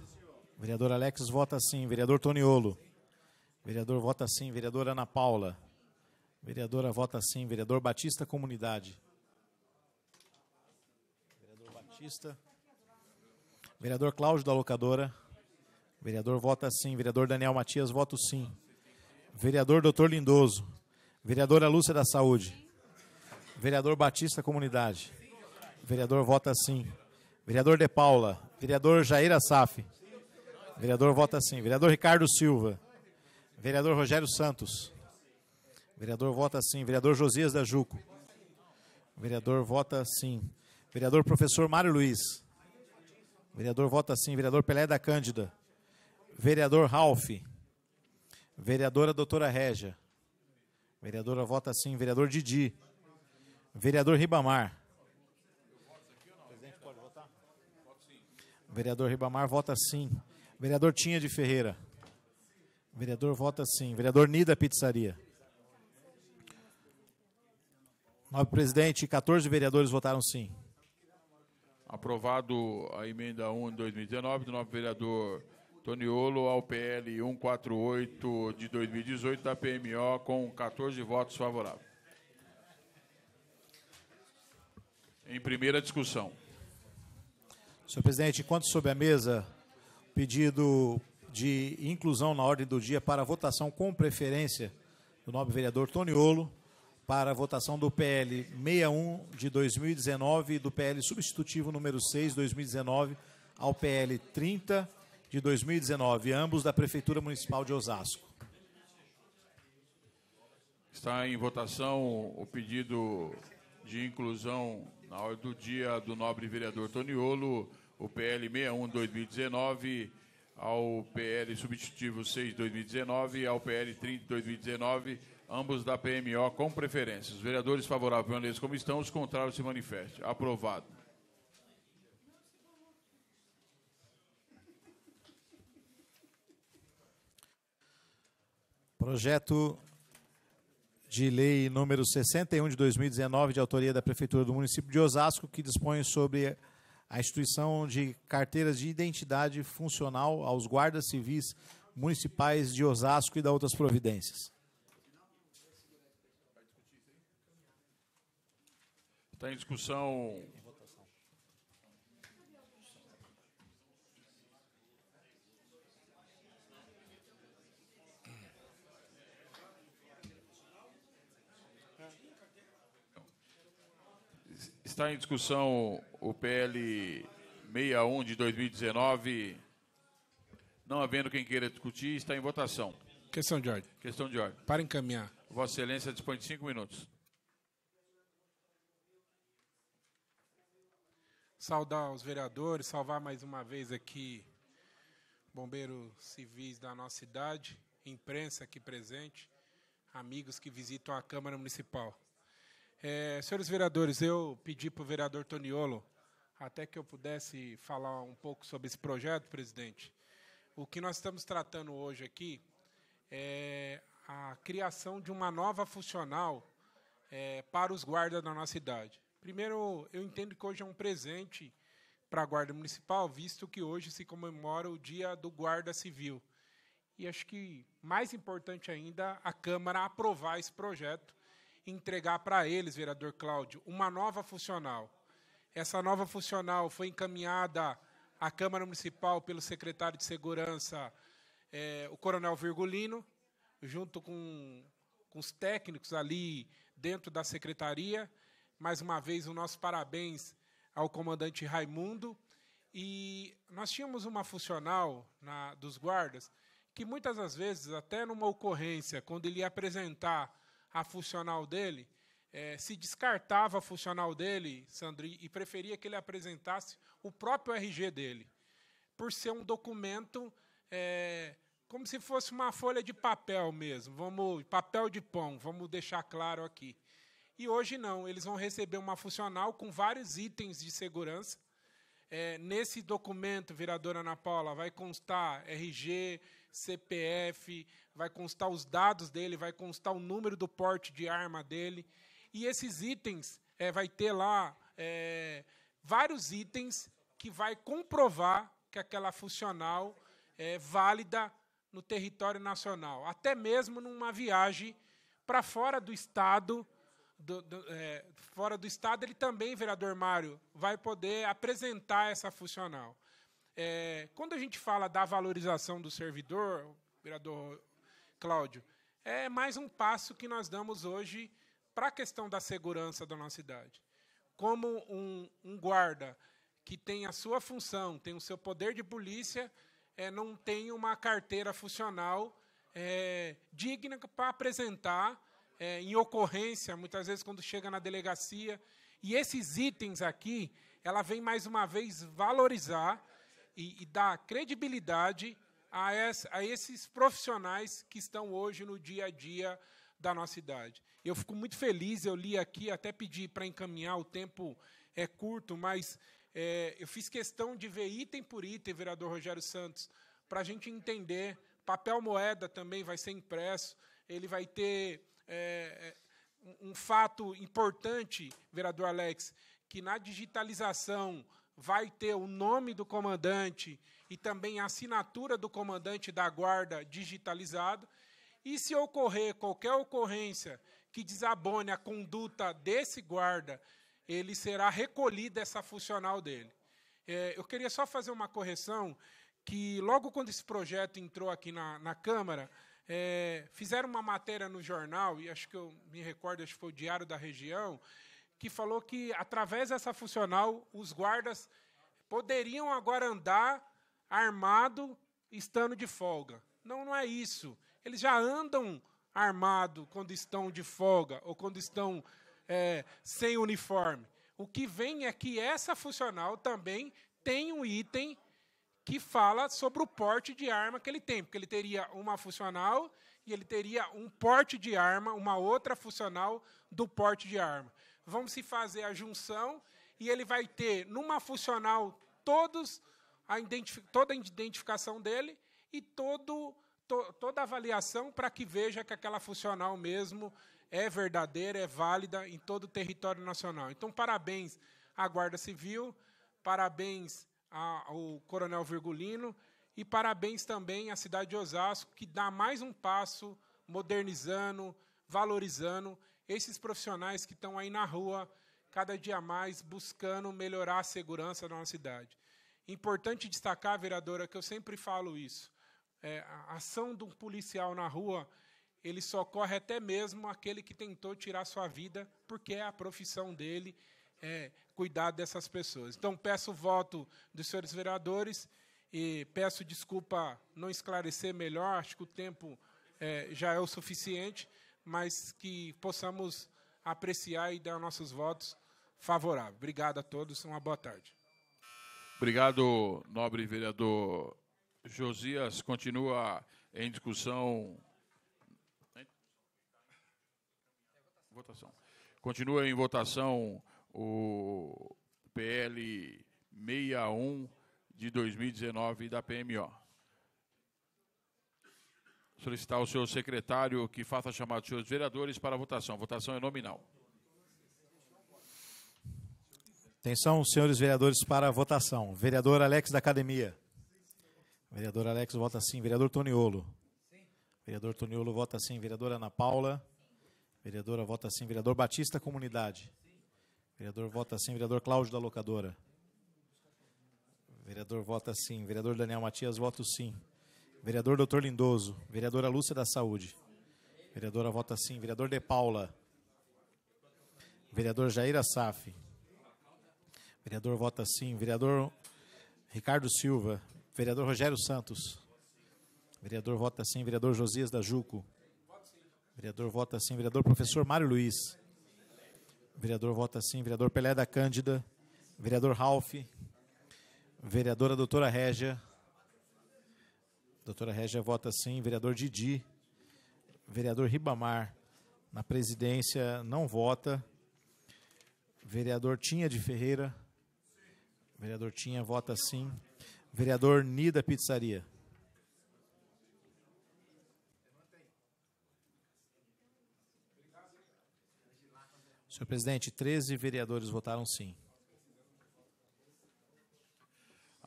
Vereador Alex vota sim. Vereador Toniolo. Vereador vota sim. Vereadora Ana Paula. Vereadora vota sim. Vereador Batista Comunidade. Vereador Batista. Vereador Cláudio da Locadora. Vereador vota sim. Vereador Daniel Matias voto sim. Vereador Doutor Lindoso. Vereadora Lúcia da Saúde. Vereador Batista Comunidade vereador vota sim. Vereador De Paula. Vereador Jair Assaf. Vereador vota sim. Vereador Ricardo Silva. Vereador Rogério Santos. Vereador vota sim. Vereador Josias da Juco. Vereador vota sim. Vereador professor Mário Luiz. Vereador vota sim. Vereador Pelé da Cândida. Vereador Ralph. Vereadora doutora Régia. Vereadora vota sim. Vereador Didi. Vereador Ribamar. Vereador Ribamar vota sim. Vereador Tinha de Ferreira. Vereador vota sim. Vereador Nida Pizzaria. Nobre presidente, 14 vereadores votaram sim. Aprovado a emenda 1 de 2019 do novo vereador Toniolo ao PL 148 de 2018 da PMO com 14 votos favoráveis. Em primeira discussão. Senhor presidente, enquanto sob a mesa, pedido de inclusão na ordem do dia para votação com preferência do nobre vereador Toniolo, para a votação do PL 61 de 2019 e do PL substitutivo número 6 de 2019 ao PL 30 de 2019, ambos da Prefeitura Municipal de Osasco. Está em votação o pedido de inclusão na hora do dia do nobre vereador Toniolo, o PL 61 2019 ao PL substitutivo 6 2019 e ao PL 30 2019, ambos da PMO com preferência. Os vereadores favoráveis eles, como estão, os contrários se manifestem. Aprovado. Projeto de lei número 61 de 2019, de autoria da Prefeitura do município de Osasco, que dispõe sobre a instituição de carteiras de identidade funcional aos guardas civis municipais de Osasco e da outras providências. Está em discussão Está em discussão o PL 61 de 2019. Não havendo quem queira discutir, está em votação. Questão de ordem. Questão de ordem. Para encaminhar. Vossa Excelência dispõe de cinco minutos. Saudar os vereadores, salvar mais uma vez aqui bombeiros civis da nossa cidade, imprensa aqui presente, amigos que visitam a Câmara Municipal. É, senhores vereadores, eu pedi para o vereador Toniolo até que eu pudesse falar um pouco sobre esse projeto, presidente. O que nós estamos tratando hoje aqui é a criação de uma nova funcional é, para os guardas da nossa cidade. Primeiro, eu entendo que hoje é um presente para a Guarda Municipal, visto que hoje se comemora o Dia do Guarda Civil. E acho que mais importante ainda a Câmara aprovar esse projeto entregar para eles, vereador Cláudio, uma nova funcional. Essa nova funcional foi encaminhada à Câmara Municipal pelo secretário de Segurança, é, o Coronel Virgulino, junto com, com os técnicos ali dentro da secretaria. Mais uma vez, o nosso parabéns ao comandante Raimundo. E nós tínhamos uma funcional na, dos guardas que muitas das vezes, até numa ocorrência, quando ele ia apresentar a funcional dele, é, se descartava a funcional dele, Sandri, e preferia que ele apresentasse o próprio RG dele, por ser um documento é, como se fosse uma folha de papel mesmo, vamos papel de pão, vamos deixar claro aqui. E hoje não, eles vão receber uma funcional com vários itens de segurança. É, nesse documento, viradora Ana Paula, vai constar RG, CPF, vai constar os dados dele, vai constar o número do porte de arma dele. E esses itens, é, vai ter lá é, vários itens que vai comprovar que aquela funcional é válida no território nacional, até mesmo numa viagem para fora do estado. Do, do, é, fora do estado, ele também, vereador Mário, vai poder apresentar essa funcional. É, quando a gente fala da valorização do servidor, vereador Cláudio, é mais um passo que nós damos hoje para a questão da segurança da nossa cidade. Como um, um, guarda que tem a sua função, tem o seu poder de polícia, é, não tem uma carteira funcional é, digna para apresentar é, em ocorrência, muitas vezes quando chega na delegacia. E esses itens aqui, ela vem mais uma vez valorizar e, e dar credibilidade a, essa, a esses profissionais que estão hoje no dia a dia da nossa cidade. Eu fico muito feliz, eu li aqui, até pedi para encaminhar, o tempo é curto, mas é, eu fiz questão de ver item por item, vereador Rogério Santos, para a gente entender. Papel moeda também vai ser impresso, ele vai ter é, é um fato importante, vereador Alex, que na digitalização vai ter o nome do comandante e também a assinatura do comandante da guarda digitalizado. E se ocorrer qualquer ocorrência que desabone a conduta desse guarda, ele será recolhido essa funcional dele. É, eu queria só fazer uma correção que logo quando esse projeto entrou aqui na, na Câmara, é, fizeram uma matéria no jornal, e acho que eu me recordo, acho que foi o Diário da Região, que falou que, através dessa funcional, os guardas poderiam agora andar armado estando de folga. Não, não é isso. Eles já andam armado quando estão de folga ou quando estão é, sem uniforme. O que vem é que essa funcional também tem um item que fala sobre o porte de arma que ele tem, porque ele teria uma funcional e ele teria um porte de arma, uma outra funcional do porte de arma vão se fazer a junção e ele vai ter numa funcional todos a toda a identificação dele e todo, to, toda a avaliação para que veja que aquela funcional mesmo é verdadeira, é válida em todo o território nacional. Então, parabéns à Guarda Civil, parabéns ao Coronel Virgulino e parabéns também à cidade de Osasco, que dá mais um passo modernizando, valorizando esses profissionais que estão aí na rua, cada dia mais, buscando melhorar a segurança da nossa cidade. Importante destacar, vereadora, que eu sempre falo isso. É, a ação de um policial na rua, ele socorre até mesmo aquele que tentou tirar sua vida, porque é a profissão dele é, cuidar dessas pessoas. Então, peço o voto dos senhores vereadores e peço desculpa não esclarecer melhor, acho que o tempo é, já é o suficiente, mas que possamos apreciar e dar nossos votos favoráveis. Obrigado a todos, uma boa tarde. Obrigado, nobre vereador Josias. Continua em discussão. Votação. Continua em votação o PL 61 de 2019 da PMO solicitar ao senhor secretário que faça a chamada dos senhores vereadores para a votação. Votação é nominal. Atenção, senhores vereadores, para a votação. Vereador Alex da Academia. Vereador Alex vota sim. Vereador Toniolo. Vereador Toniolo vota sim. Vereadora Ana Paula. Vereadora vota sim. Vereador Batista Comunidade. Vereador vota sim. Vereador Cláudio da Locadora. Vereador vota sim. Vereador Daniel Matias vota sim. Vereador Dr. Lindoso. Vereadora Lúcia da Saúde. Vereadora vota sim. Vereador De Paula. Vereador Jair Assaf. Vereador vota sim. Vereador Ricardo Silva. Vereador Rogério Santos. Vereador vota sim. Vereador Josias da Juco. Vereador vota sim. Vereador Professor Mário Luiz. Vereador vota sim. Vereador Pelé da Cândida. Vereador Ralph. Vereadora Doutora Régia. Doutora Régia vota sim. Vereador Didi. Vereador Ribamar, na presidência, não vota. Vereador Tinha de Ferreira. Vereador Tinha vota sim. Vereador Nida Pizzaria. Senhor presidente, 13 vereadores votaram sim.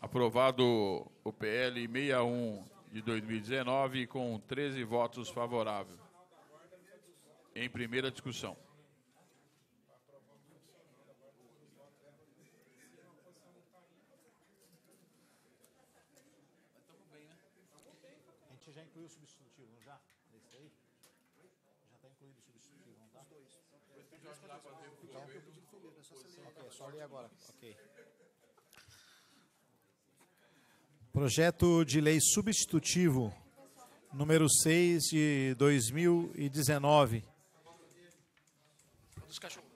Aprovado o PL 61 de 2019 com 13 votos favoráveis. Em primeira discussão. A gente já incluiu o substitutivo, não já? Nesse aí? Já está incluído o substitutivo, não está? Os dois. só ler agora. Projeto de Lei Substitutivo número 6 de 2019. Os cachorros.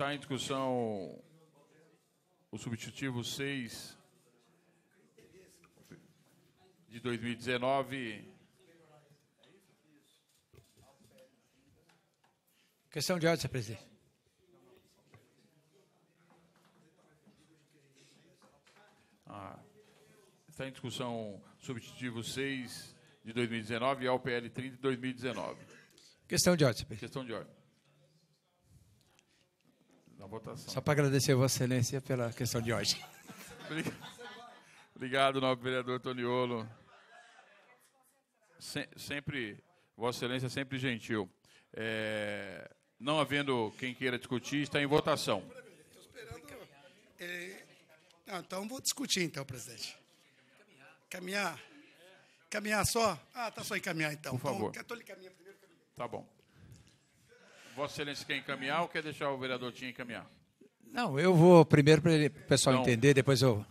Está em discussão o substitutivo 6 de 2019. Questão de ordem, presidente. Ah, está em discussão substitutivo 6 de 2019 e ao PL 30 de 2019. Questão de ordem, presidente. Questão de ordem na votação. Só para agradecer a Vossa Excelência né, pela questão de hoje. Obrigado, novo vereador Toniolo. Se, sempre, Vossa Excelência é sempre gentil. É, não havendo quem queira discutir, está em votação. Estou é, esperando. então vou discutir, então, presidente. Caminhar. Caminhar só? Ah, tá só encaminhar, então. Por favor. Então, primeiro. Tá bom. Vossa Excelência quer encaminhar ou quer deixar o vereador Tim encaminhar? Não, eu vou primeiro para o pessoal não. entender, depois eu.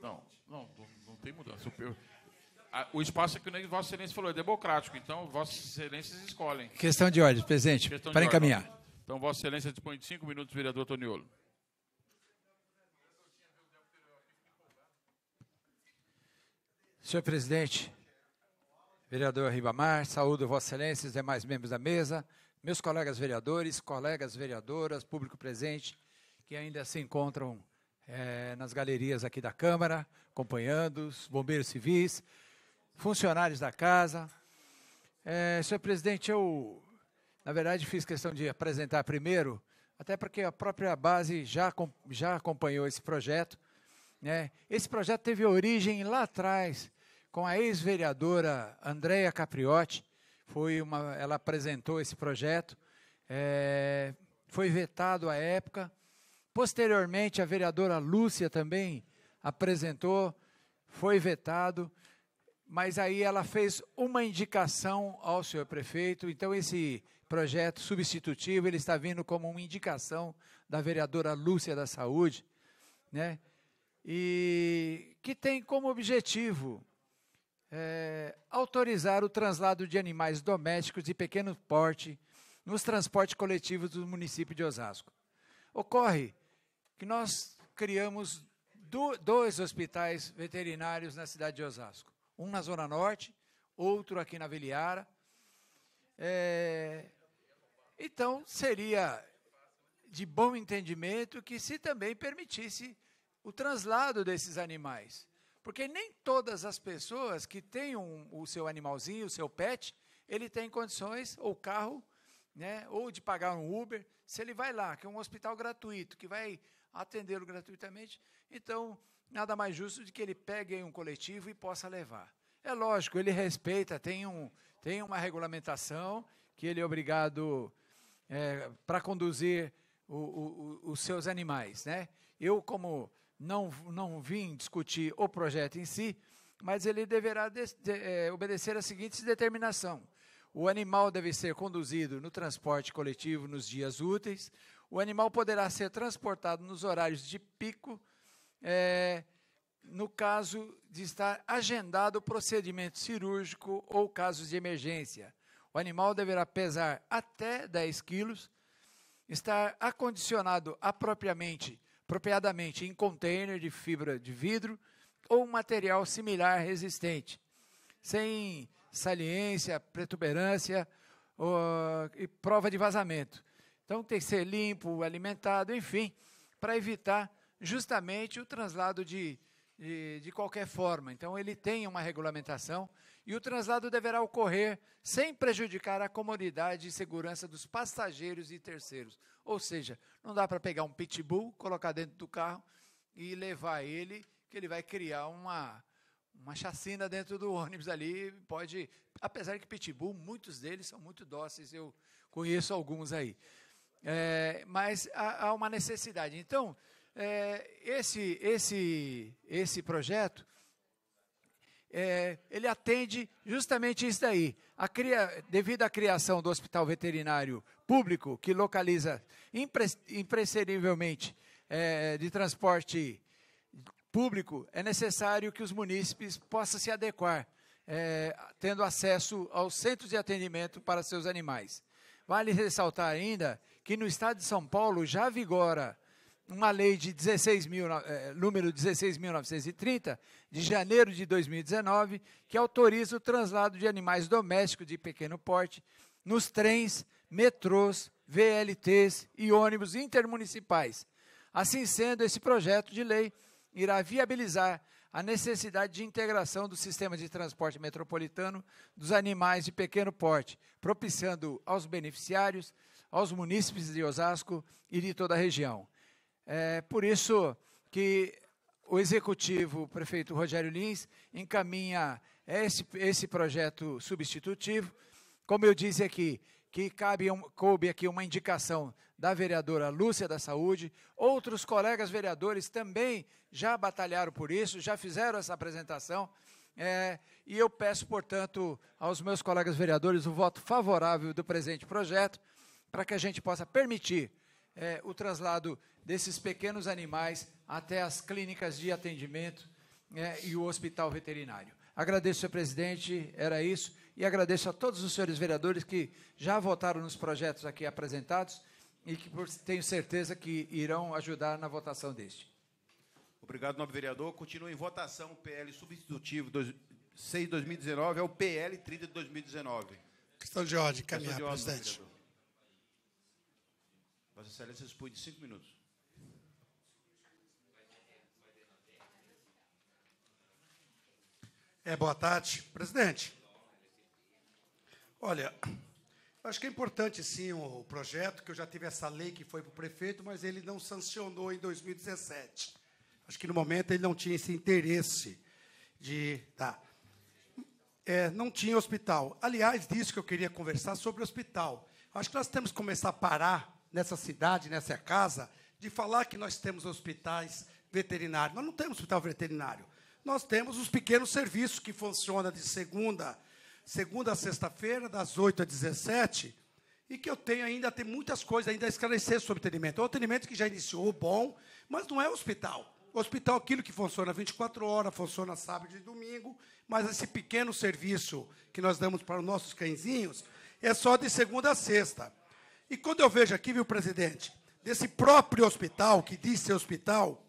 Não, não, não tem mudança. o espaço é que o Vossa Excelência falou é democrático, então Vossa Excelência escolhem. Questão de ordem, presidente, Questão para encaminhar. Ordem. Então, Vossa Excelência dispõe de cinco minutos, vereador Toniolo. Senhor presidente, vereador Ribamar, saúdo Vossa Excelência e demais membros da mesa meus colegas vereadores, colegas vereadoras, público presente, que ainda se encontram é, nas galerias aqui da Câmara, acompanhando, os bombeiros civis, funcionários da casa. É, senhor presidente, eu, na verdade, fiz questão de apresentar primeiro, até porque a própria base já, já acompanhou esse projeto. Né? Esse projeto teve origem lá atrás, com a ex-vereadora Andrea Capriotti, foi uma, ela apresentou esse projeto, é, foi vetado à época. Posteriormente, a vereadora Lúcia também apresentou, foi vetado, mas aí ela fez uma indicação ao senhor prefeito. Então, esse projeto substitutivo ele está vindo como uma indicação da vereadora Lúcia da Saúde, né? E que tem como objetivo é, autorizar o translado de animais domésticos de pequeno porte nos transportes coletivos do município de Osasco. Ocorre que nós criamos do, dois hospitais veterinários na cidade de Osasco, um na Zona Norte, outro aqui na Viliara. É, então, seria de bom entendimento que se também permitisse o translado desses animais. Porque nem todas as pessoas que têm um, o seu animalzinho, o seu pet, ele tem condições, ou carro, né, ou de pagar um Uber. Se ele vai lá, que é um hospital gratuito, que vai atendê-lo gratuitamente, então nada mais justo de que ele pegue um coletivo e possa levar. É lógico, ele respeita, tem, um, tem uma regulamentação que ele é obrigado é, para conduzir o, o, os seus animais. Né? Eu, como não, não vim discutir o projeto em si, mas ele deverá de, de, é, obedecer a seguinte determinação. O animal deve ser conduzido no transporte coletivo nos dias úteis. O animal poderá ser transportado nos horários de pico, é, no caso de estar agendado procedimento cirúrgico ou casos de emergência. O animal deverá pesar até 10 quilos, estar acondicionado apropriamente apropriadamente em container de fibra de vidro ou um material similar resistente, sem saliência, protuberância uh, e prova de vazamento. Então tem que ser limpo, alimentado, enfim, para evitar justamente o translado de, de, de, qualquer forma. Então ele tem uma regulamentação e o translado deverá ocorrer sem prejudicar a comodidade e segurança dos passageiros e terceiros. Ou seja, não dá para pegar um pitbull, colocar dentro do carro e levar ele, que ele vai criar uma, uma chacina dentro do ônibus ali. Pode, apesar que pitbull, muitos deles são muito dóceis, eu conheço alguns aí. É, mas há, há, uma necessidade. Então, é, esse, esse, esse projeto é, ele atende justamente isso daí. Cria, devido à criação do hospital veterinário público, que localiza imprescindivelmente é, de transporte público, é necessário que os munícipes possam se adequar, é, tendo acesso aos centros de atendimento para seus animais. Vale ressaltar ainda que no estado de São Paulo já vigora uma lei de 16 mil, é, número 16.930, de janeiro de 2019, que autoriza o translado de animais domésticos de pequeno porte nos trens, metrôs, VLTs e ônibus intermunicipais. Assim sendo, esse projeto de lei irá viabilizar a necessidade de integração do sistema de transporte metropolitano dos animais de pequeno porte, propiciando aos beneficiários, aos munícipes de Osasco e de toda a região é por isso que o executivo, o prefeito Rogério Lins, encaminha esse, esse projeto substitutivo. Como eu disse aqui, que cabe um, coube aqui uma indicação da vereadora Lúcia da Saúde. Outros colegas vereadores também já batalharam por isso, já fizeram essa apresentação. É, e eu peço, portanto, aos meus colegas vereadores o voto favorável do presente projeto, para que a gente possa permitir é, o traslado desses pequenos animais até as clínicas de atendimento é, e o hospital veterinário. Agradeço, senhor presidente, era isso, e agradeço a todos os senhores vereadores que já votaram nos projetos aqui apresentados e que tenho certeza que irão ajudar na votação deste. Obrigado, nobre vereador. Continua em votação o PL substitutivo 6 2019 é o PL 30 de 2019. Questão de ordem, caminhar, presidente. Vereador. Vossa Excelência dispõe de cinco minutos. É, boa tarde, presidente. Olha, acho que é importante sim o projeto, que eu já tive essa lei que foi para o prefeito, mas ele não sancionou em 2017. Acho que no momento ele não tinha esse interesse de. Tá. É, não tinha hospital. Aliás, disso que eu queria conversar sobre o hospital. Acho que nós temos que começar a parar nessa cidade, nessa casa, de falar que nós temos hospitais veterinários. Nós não temos hospital veterinário. Nós temos os pequenos serviços que funcionam de segunda, segunda a sexta-feira, das 8 às 17, e que eu tenho ainda, tem muitas coisas ainda a esclarecer sobre o atendimento. É um atendimento que já iniciou, bom, mas não é hospital. O hospital, aquilo que funciona 24 horas, funciona sábado e domingo, mas esse pequeno serviço que nós damos para os nossos cãezinhos é só de segunda a sexta. E quando eu vejo aqui, viu, presidente, desse próprio hospital, que diz ser hospital,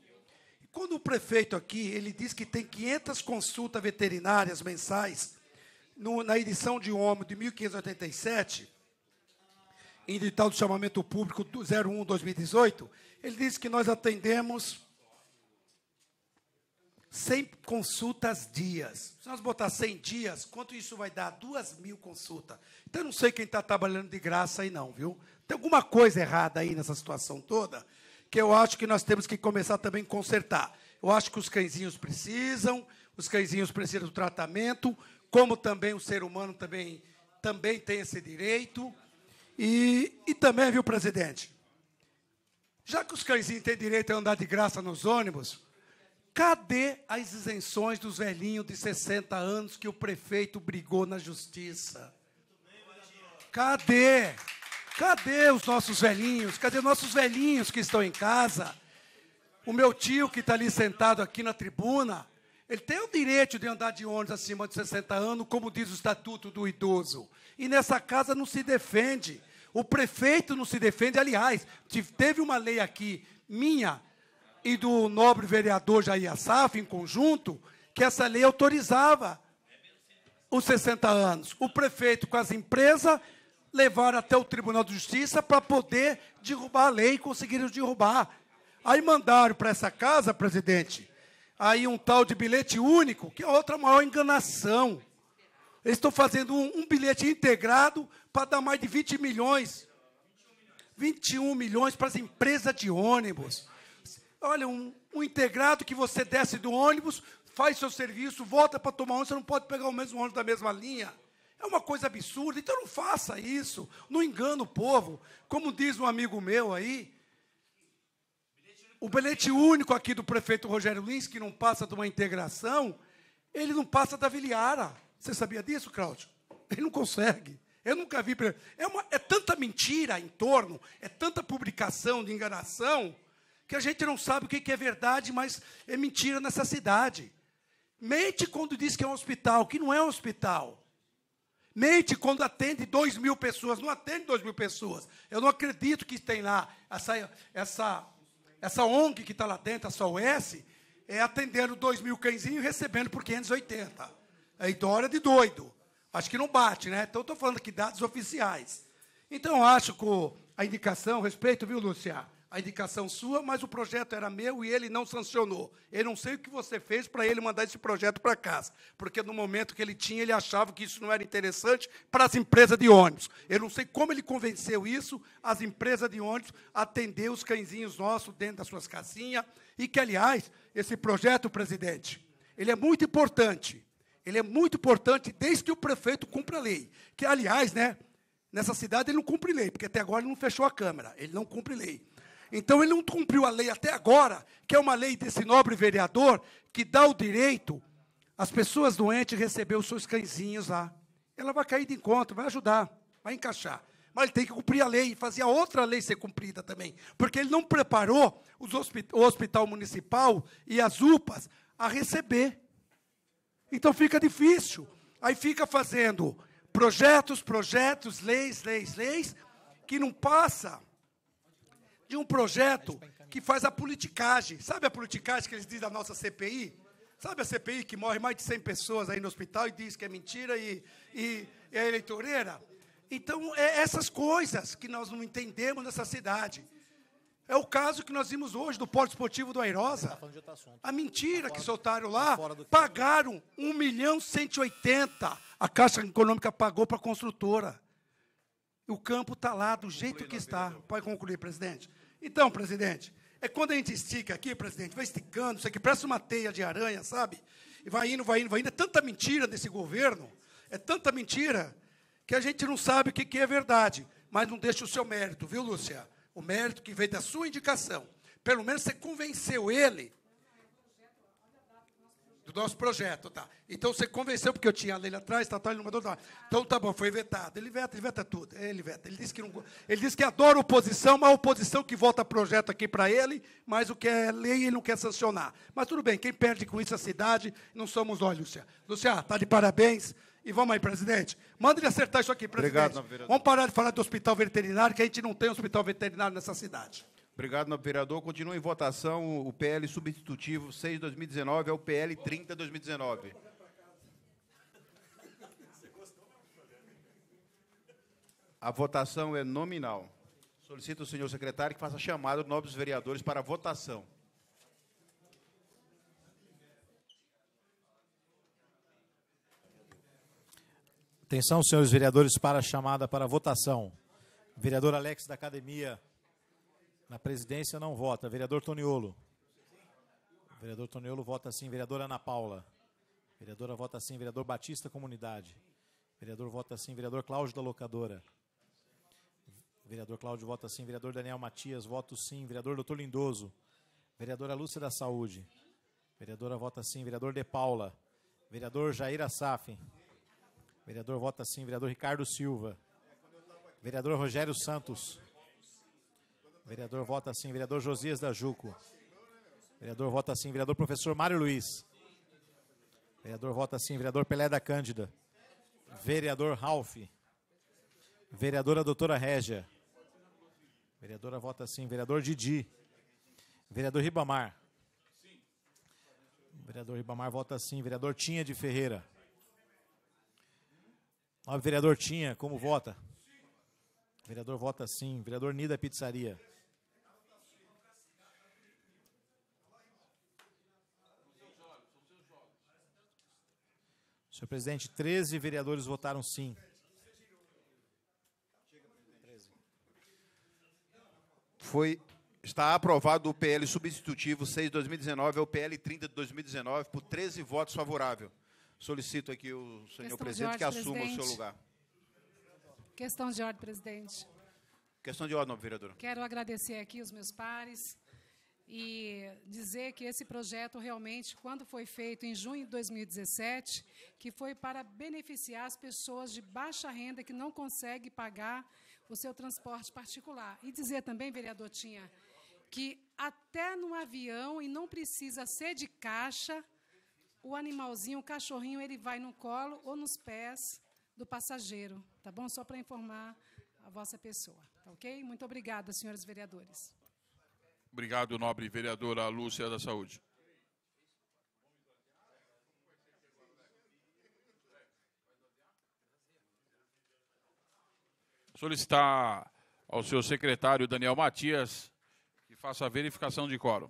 quando o prefeito aqui, ele diz que tem 500 consultas veterinárias mensais, no, na edição de OMO de 1587, em edital de chamamento público 01-2018, ele diz que nós atendemos 100 consultas dias. Se nós botar 100 dias, quanto isso vai dar? 2 mil consultas. Então, eu não sei quem está trabalhando de graça aí, não, viu? Tem alguma coisa errada aí nessa situação toda que eu acho que nós temos que começar também a consertar. Eu acho que os cãezinhos precisam, os cãezinhos precisam do tratamento, como também o ser humano também, também tem esse direito. E, e também, viu, presidente, já que os cãezinhos têm direito a andar de graça nos ônibus, Cadê as isenções dos velhinhos de 60 anos que o prefeito brigou na justiça? Cadê? Cadê os nossos velhinhos? Cadê nossos velhinhos que estão em casa? O meu tio que está ali sentado aqui na tribuna, ele tem o direito de andar de ônibus acima de 60 anos, como diz o Estatuto do Idoso. E nessa casa não se defende. O prefeito não se defende. Aliás, teve uma lei aqui, minha, e do nobre vereador Jair Assaf, em conjunto, que essa lei autorizava os 60 anos. O prefeito com as empresas levaram até o Tribunal de Justiça para poder derrubar a lei e conseguiram derrubar. Aí mandaram para essa casa, presidente, aí um tal de bilhete único, que é outra maior enganação. Eles estão fazendo um, um bilhete integrado para dar mais de 20 milhões. 21 milhões para as empresas de ônibus. Olha, um, um integrado que você desce do ônibus, faz seu serviço, volta para tomar ônibus, você não pode pegar o mesmo ônibus da mesma linha. É uma coisa absurda. Então não faça isso. Não engana o povo. Como diz um amigo meu aí, o bilhete único aqui do prefeito Rogério Lins, que não passa de uma integração, ele não passa da Viliara. Você sabia disso, Cláudio? Ele não consegue. Eu nunca vi. É, uma, é tanta mentira em torno, é tanta publicação de enganação que a gente não sabe o que é verdade, mas é mentira nessa cidade. Mente quando diz que é um hospital, que não é um hospital. Mente quando atende 2 mil pessoas, não atende 2 mil pessoas. Eu não acredito que tem lá essa, essa, essa ONG que está lá dentro, a SOS, é atendendo 2 mil cãezinhos e recebendo por 580. É idória de doido. Acho que não bate, né? Então, estou falando aqui dados oficiais. Então, acho que a indicação, respeito, viu, Luciano? a indicação sua, mas o projeto era meu e ele não sancionou. Eu não sei o que você fez para ele mandar esse projeto para casa, porque no momento que ele tinha, ele achava que isso não era interessante para as empresas de ônibus. Eu não sei como ele convenceu isso, as empresas de ônibus, atender os cãezinhos nossos dentro das suas casinhas, e que, aliás, esse projeto, presidente, ele é muito importante. Ele é muito importante desde que o prefeito cumpra a lei. Que, aliás, né, nessa cidade ele não cumpre lei, porque até agora ele não fechou a Câmara, ele não cumpre lei. Então ele não cumpriu a lei até agora, que é uma lei desse nobre vereador que dá o direito às pessoas doentes receber os seus cãezinhos lá. Ela vai cair de encontro, vai ajudar, vai encaixar. Mas ele tem que cumprir a lei e fazer a outra lei ser cumprida também, porque ele não preparou o hospital municipal e as UPAs a receber. Então fica difícil. Aí fica fazendo projetos, projetos, leis, leis, leis, que não passa de um projeto que faz a politicagem. Sabe a politicagem que eles dizem da nossa CPI? Sabe a CPI que morre mais de 100 pessoas aí no hospital e diz que é mentira e, e, e é eleitoreira? Então, é essas coisas que nós não entendemos nessa cidade. É o caso que nós vimos hoje do Polo Esportivo do Airosa. Tá a mentira tá que soltaram tá lá, é. pagaram 1 milhão 180. A Caixa Econômica pagou para a construtora o campo está lá do jeito que está. Pode concluir, presidente. Então, presidente, é quando a gente estica aqui, presidente, vai esticando, isso aqui parece uma teia de aranha, sabe? E vai indo, vai indo, vai indo. É tanta mentira desse governo, é tanta mentira, que a gente não sabe o que, é verdade. Mas não deixa o seu mérito, viu, Lúcia? O mérito que veio da sua indicação. Pelo menos você convenceu ele, nosso projeto, tá? Então você convenceu, porque eu tinha a lei lá atrás, tá, tá, ele não mandou, Então tá bom, foi vetado. Ele veta, ele veta tudo. É, ele veta. Ele disse que, não, ele disse que adora oposição, mas a oposição que vota projeto aqui para ele, mas o que é lei ele não quer sancionar. Mas tudo bem, quem perde com isso é a cidade, não somos nós, Luciano. Lúcia, tá de parabéns. E vamos aí, presidente. Manda ele acertar isso aqui, presidente. Obrigado, Vamos parar de falar do hospital veterinário, que a gente não tem hospital veterinário nessa cidade. Obrigado, nobre vereador. Continua em votação o PL substitutivo 6 2019 é o PL 30 2019. A votação é nominal. Solicito ao senhor secretário que faça chamada dos nobres vereadores para a votação. Atenção, senhores vereadores, para a chamada para a votação. Vereador Alex da Academia na presidência não vota. É vereador Toniolo. Vereador Toniolo vota sim. Vereadora Ana Paula. Vereadora vota sim. Vereador Batista Comunidade. Vereador vota sim. Vereador Cláudio da Locadora. Vereador Cláudio vota sim. Vereador Daniel Matias, voto sim. Vereador Doutor Lindoso. Vereadora Lúcia da Saúde. Vereadora vota sim. Vereador De Paula. Vereador Jair Assaf. Vereador vota sim. Vereador Ricardo Silva. Vereador Rogério Santos. Vereador vota sim. Vereador Josias da Juco. Vereador vota sim. Vereador professor Mário Luiz. Vereador vota sim. Vereador Pelé da Cândida. Vereador Ralph. Vereadora doutora Régia. Vereadora vota sim. Vereador Didi. Vereador Ribamar. Vereador Ribamar vota sim. Vereador Tinha de Ferreira. Nobre vereador Tinha, como vota? Vereador vota sim. Vereador Nida Pizzaria. Senhor presidente, 13 vereadores votaram sim. Foi está aprovado o PL substitutivo 6 2019 ao PL 30 de 2019 por 13 votos favoráveis. Solicito aqui o senhor Questão presidente ordem, que assuma presidente. o seu lugar. Questão de ordem, presidente. Questão de ordem, vereadora. Quero agradecer aqui os meus pares, e dizer que esse projeto realmente, quando foi feito em junho de 2017, que foi para beneficiar as pessoas de baixa renda que não conseguem pagar o seu transporte particular. E dizer também, vereador Tinha, que até no avião, e não precisa ser de caixa, o animalzinho, o cachorrinho, ele vai no colo ou nos pés do passageiro, tá bom? Só para informar a vossa pessoa, tá ok? Muito obrigada, senhores vereadores. Obrigado, nobre vereadora Lúcia da Saúde. Solicitar ao seu secretário Daniel Matias que faça a verificação de quórum.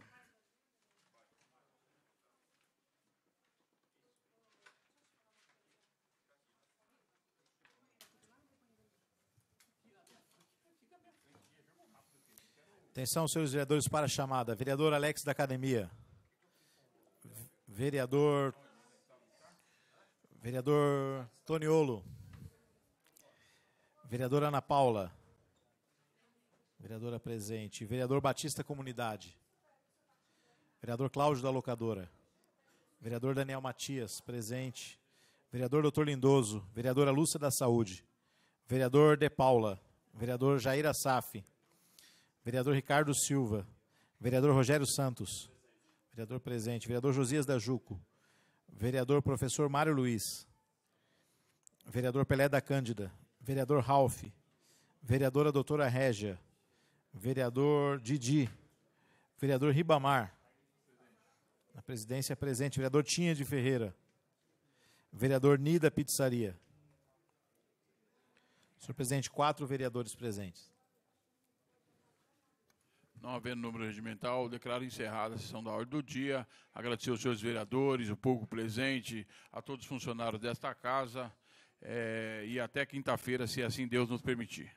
Atenção, senhores vereadores, para a chamada. Vereador Alex da Academia. Vereador. Vereador Toniolo. Vereadora Ana Paula. Vereadora presente. Vereador Batista Comunidade. Vereador Cláudio da Locadora. Vereador Daniel Matias, presente. Vereador Doutor Lindoso. Vereadora Lúcia da Saúde. Vereador De Paula. Vereador Jair Assaf. Vereador Ricardo Silva. Vereador Rogério Santos. Vereador presente. Vereador Josias da Juco. Vereador Professor Mário Luiz. Vereador Pelé da Cândida. Vereador Ralph. Vereadora Doutora Régia. Vereador Didi. Vereador Ribamar. Na presidência é presente. Vereador Tinha de Ferreira. Vereador Nida Pizzaria. Senhor presidente, quatro vereadores presentes. Não havendo número regimental, declaro encerrada a sessão da ordem do dia. Agradecer aos senhores vereadores, o público presente, a todos os funcionários desta casa. É, e até quinta-feira, se assim Deus nos permitir.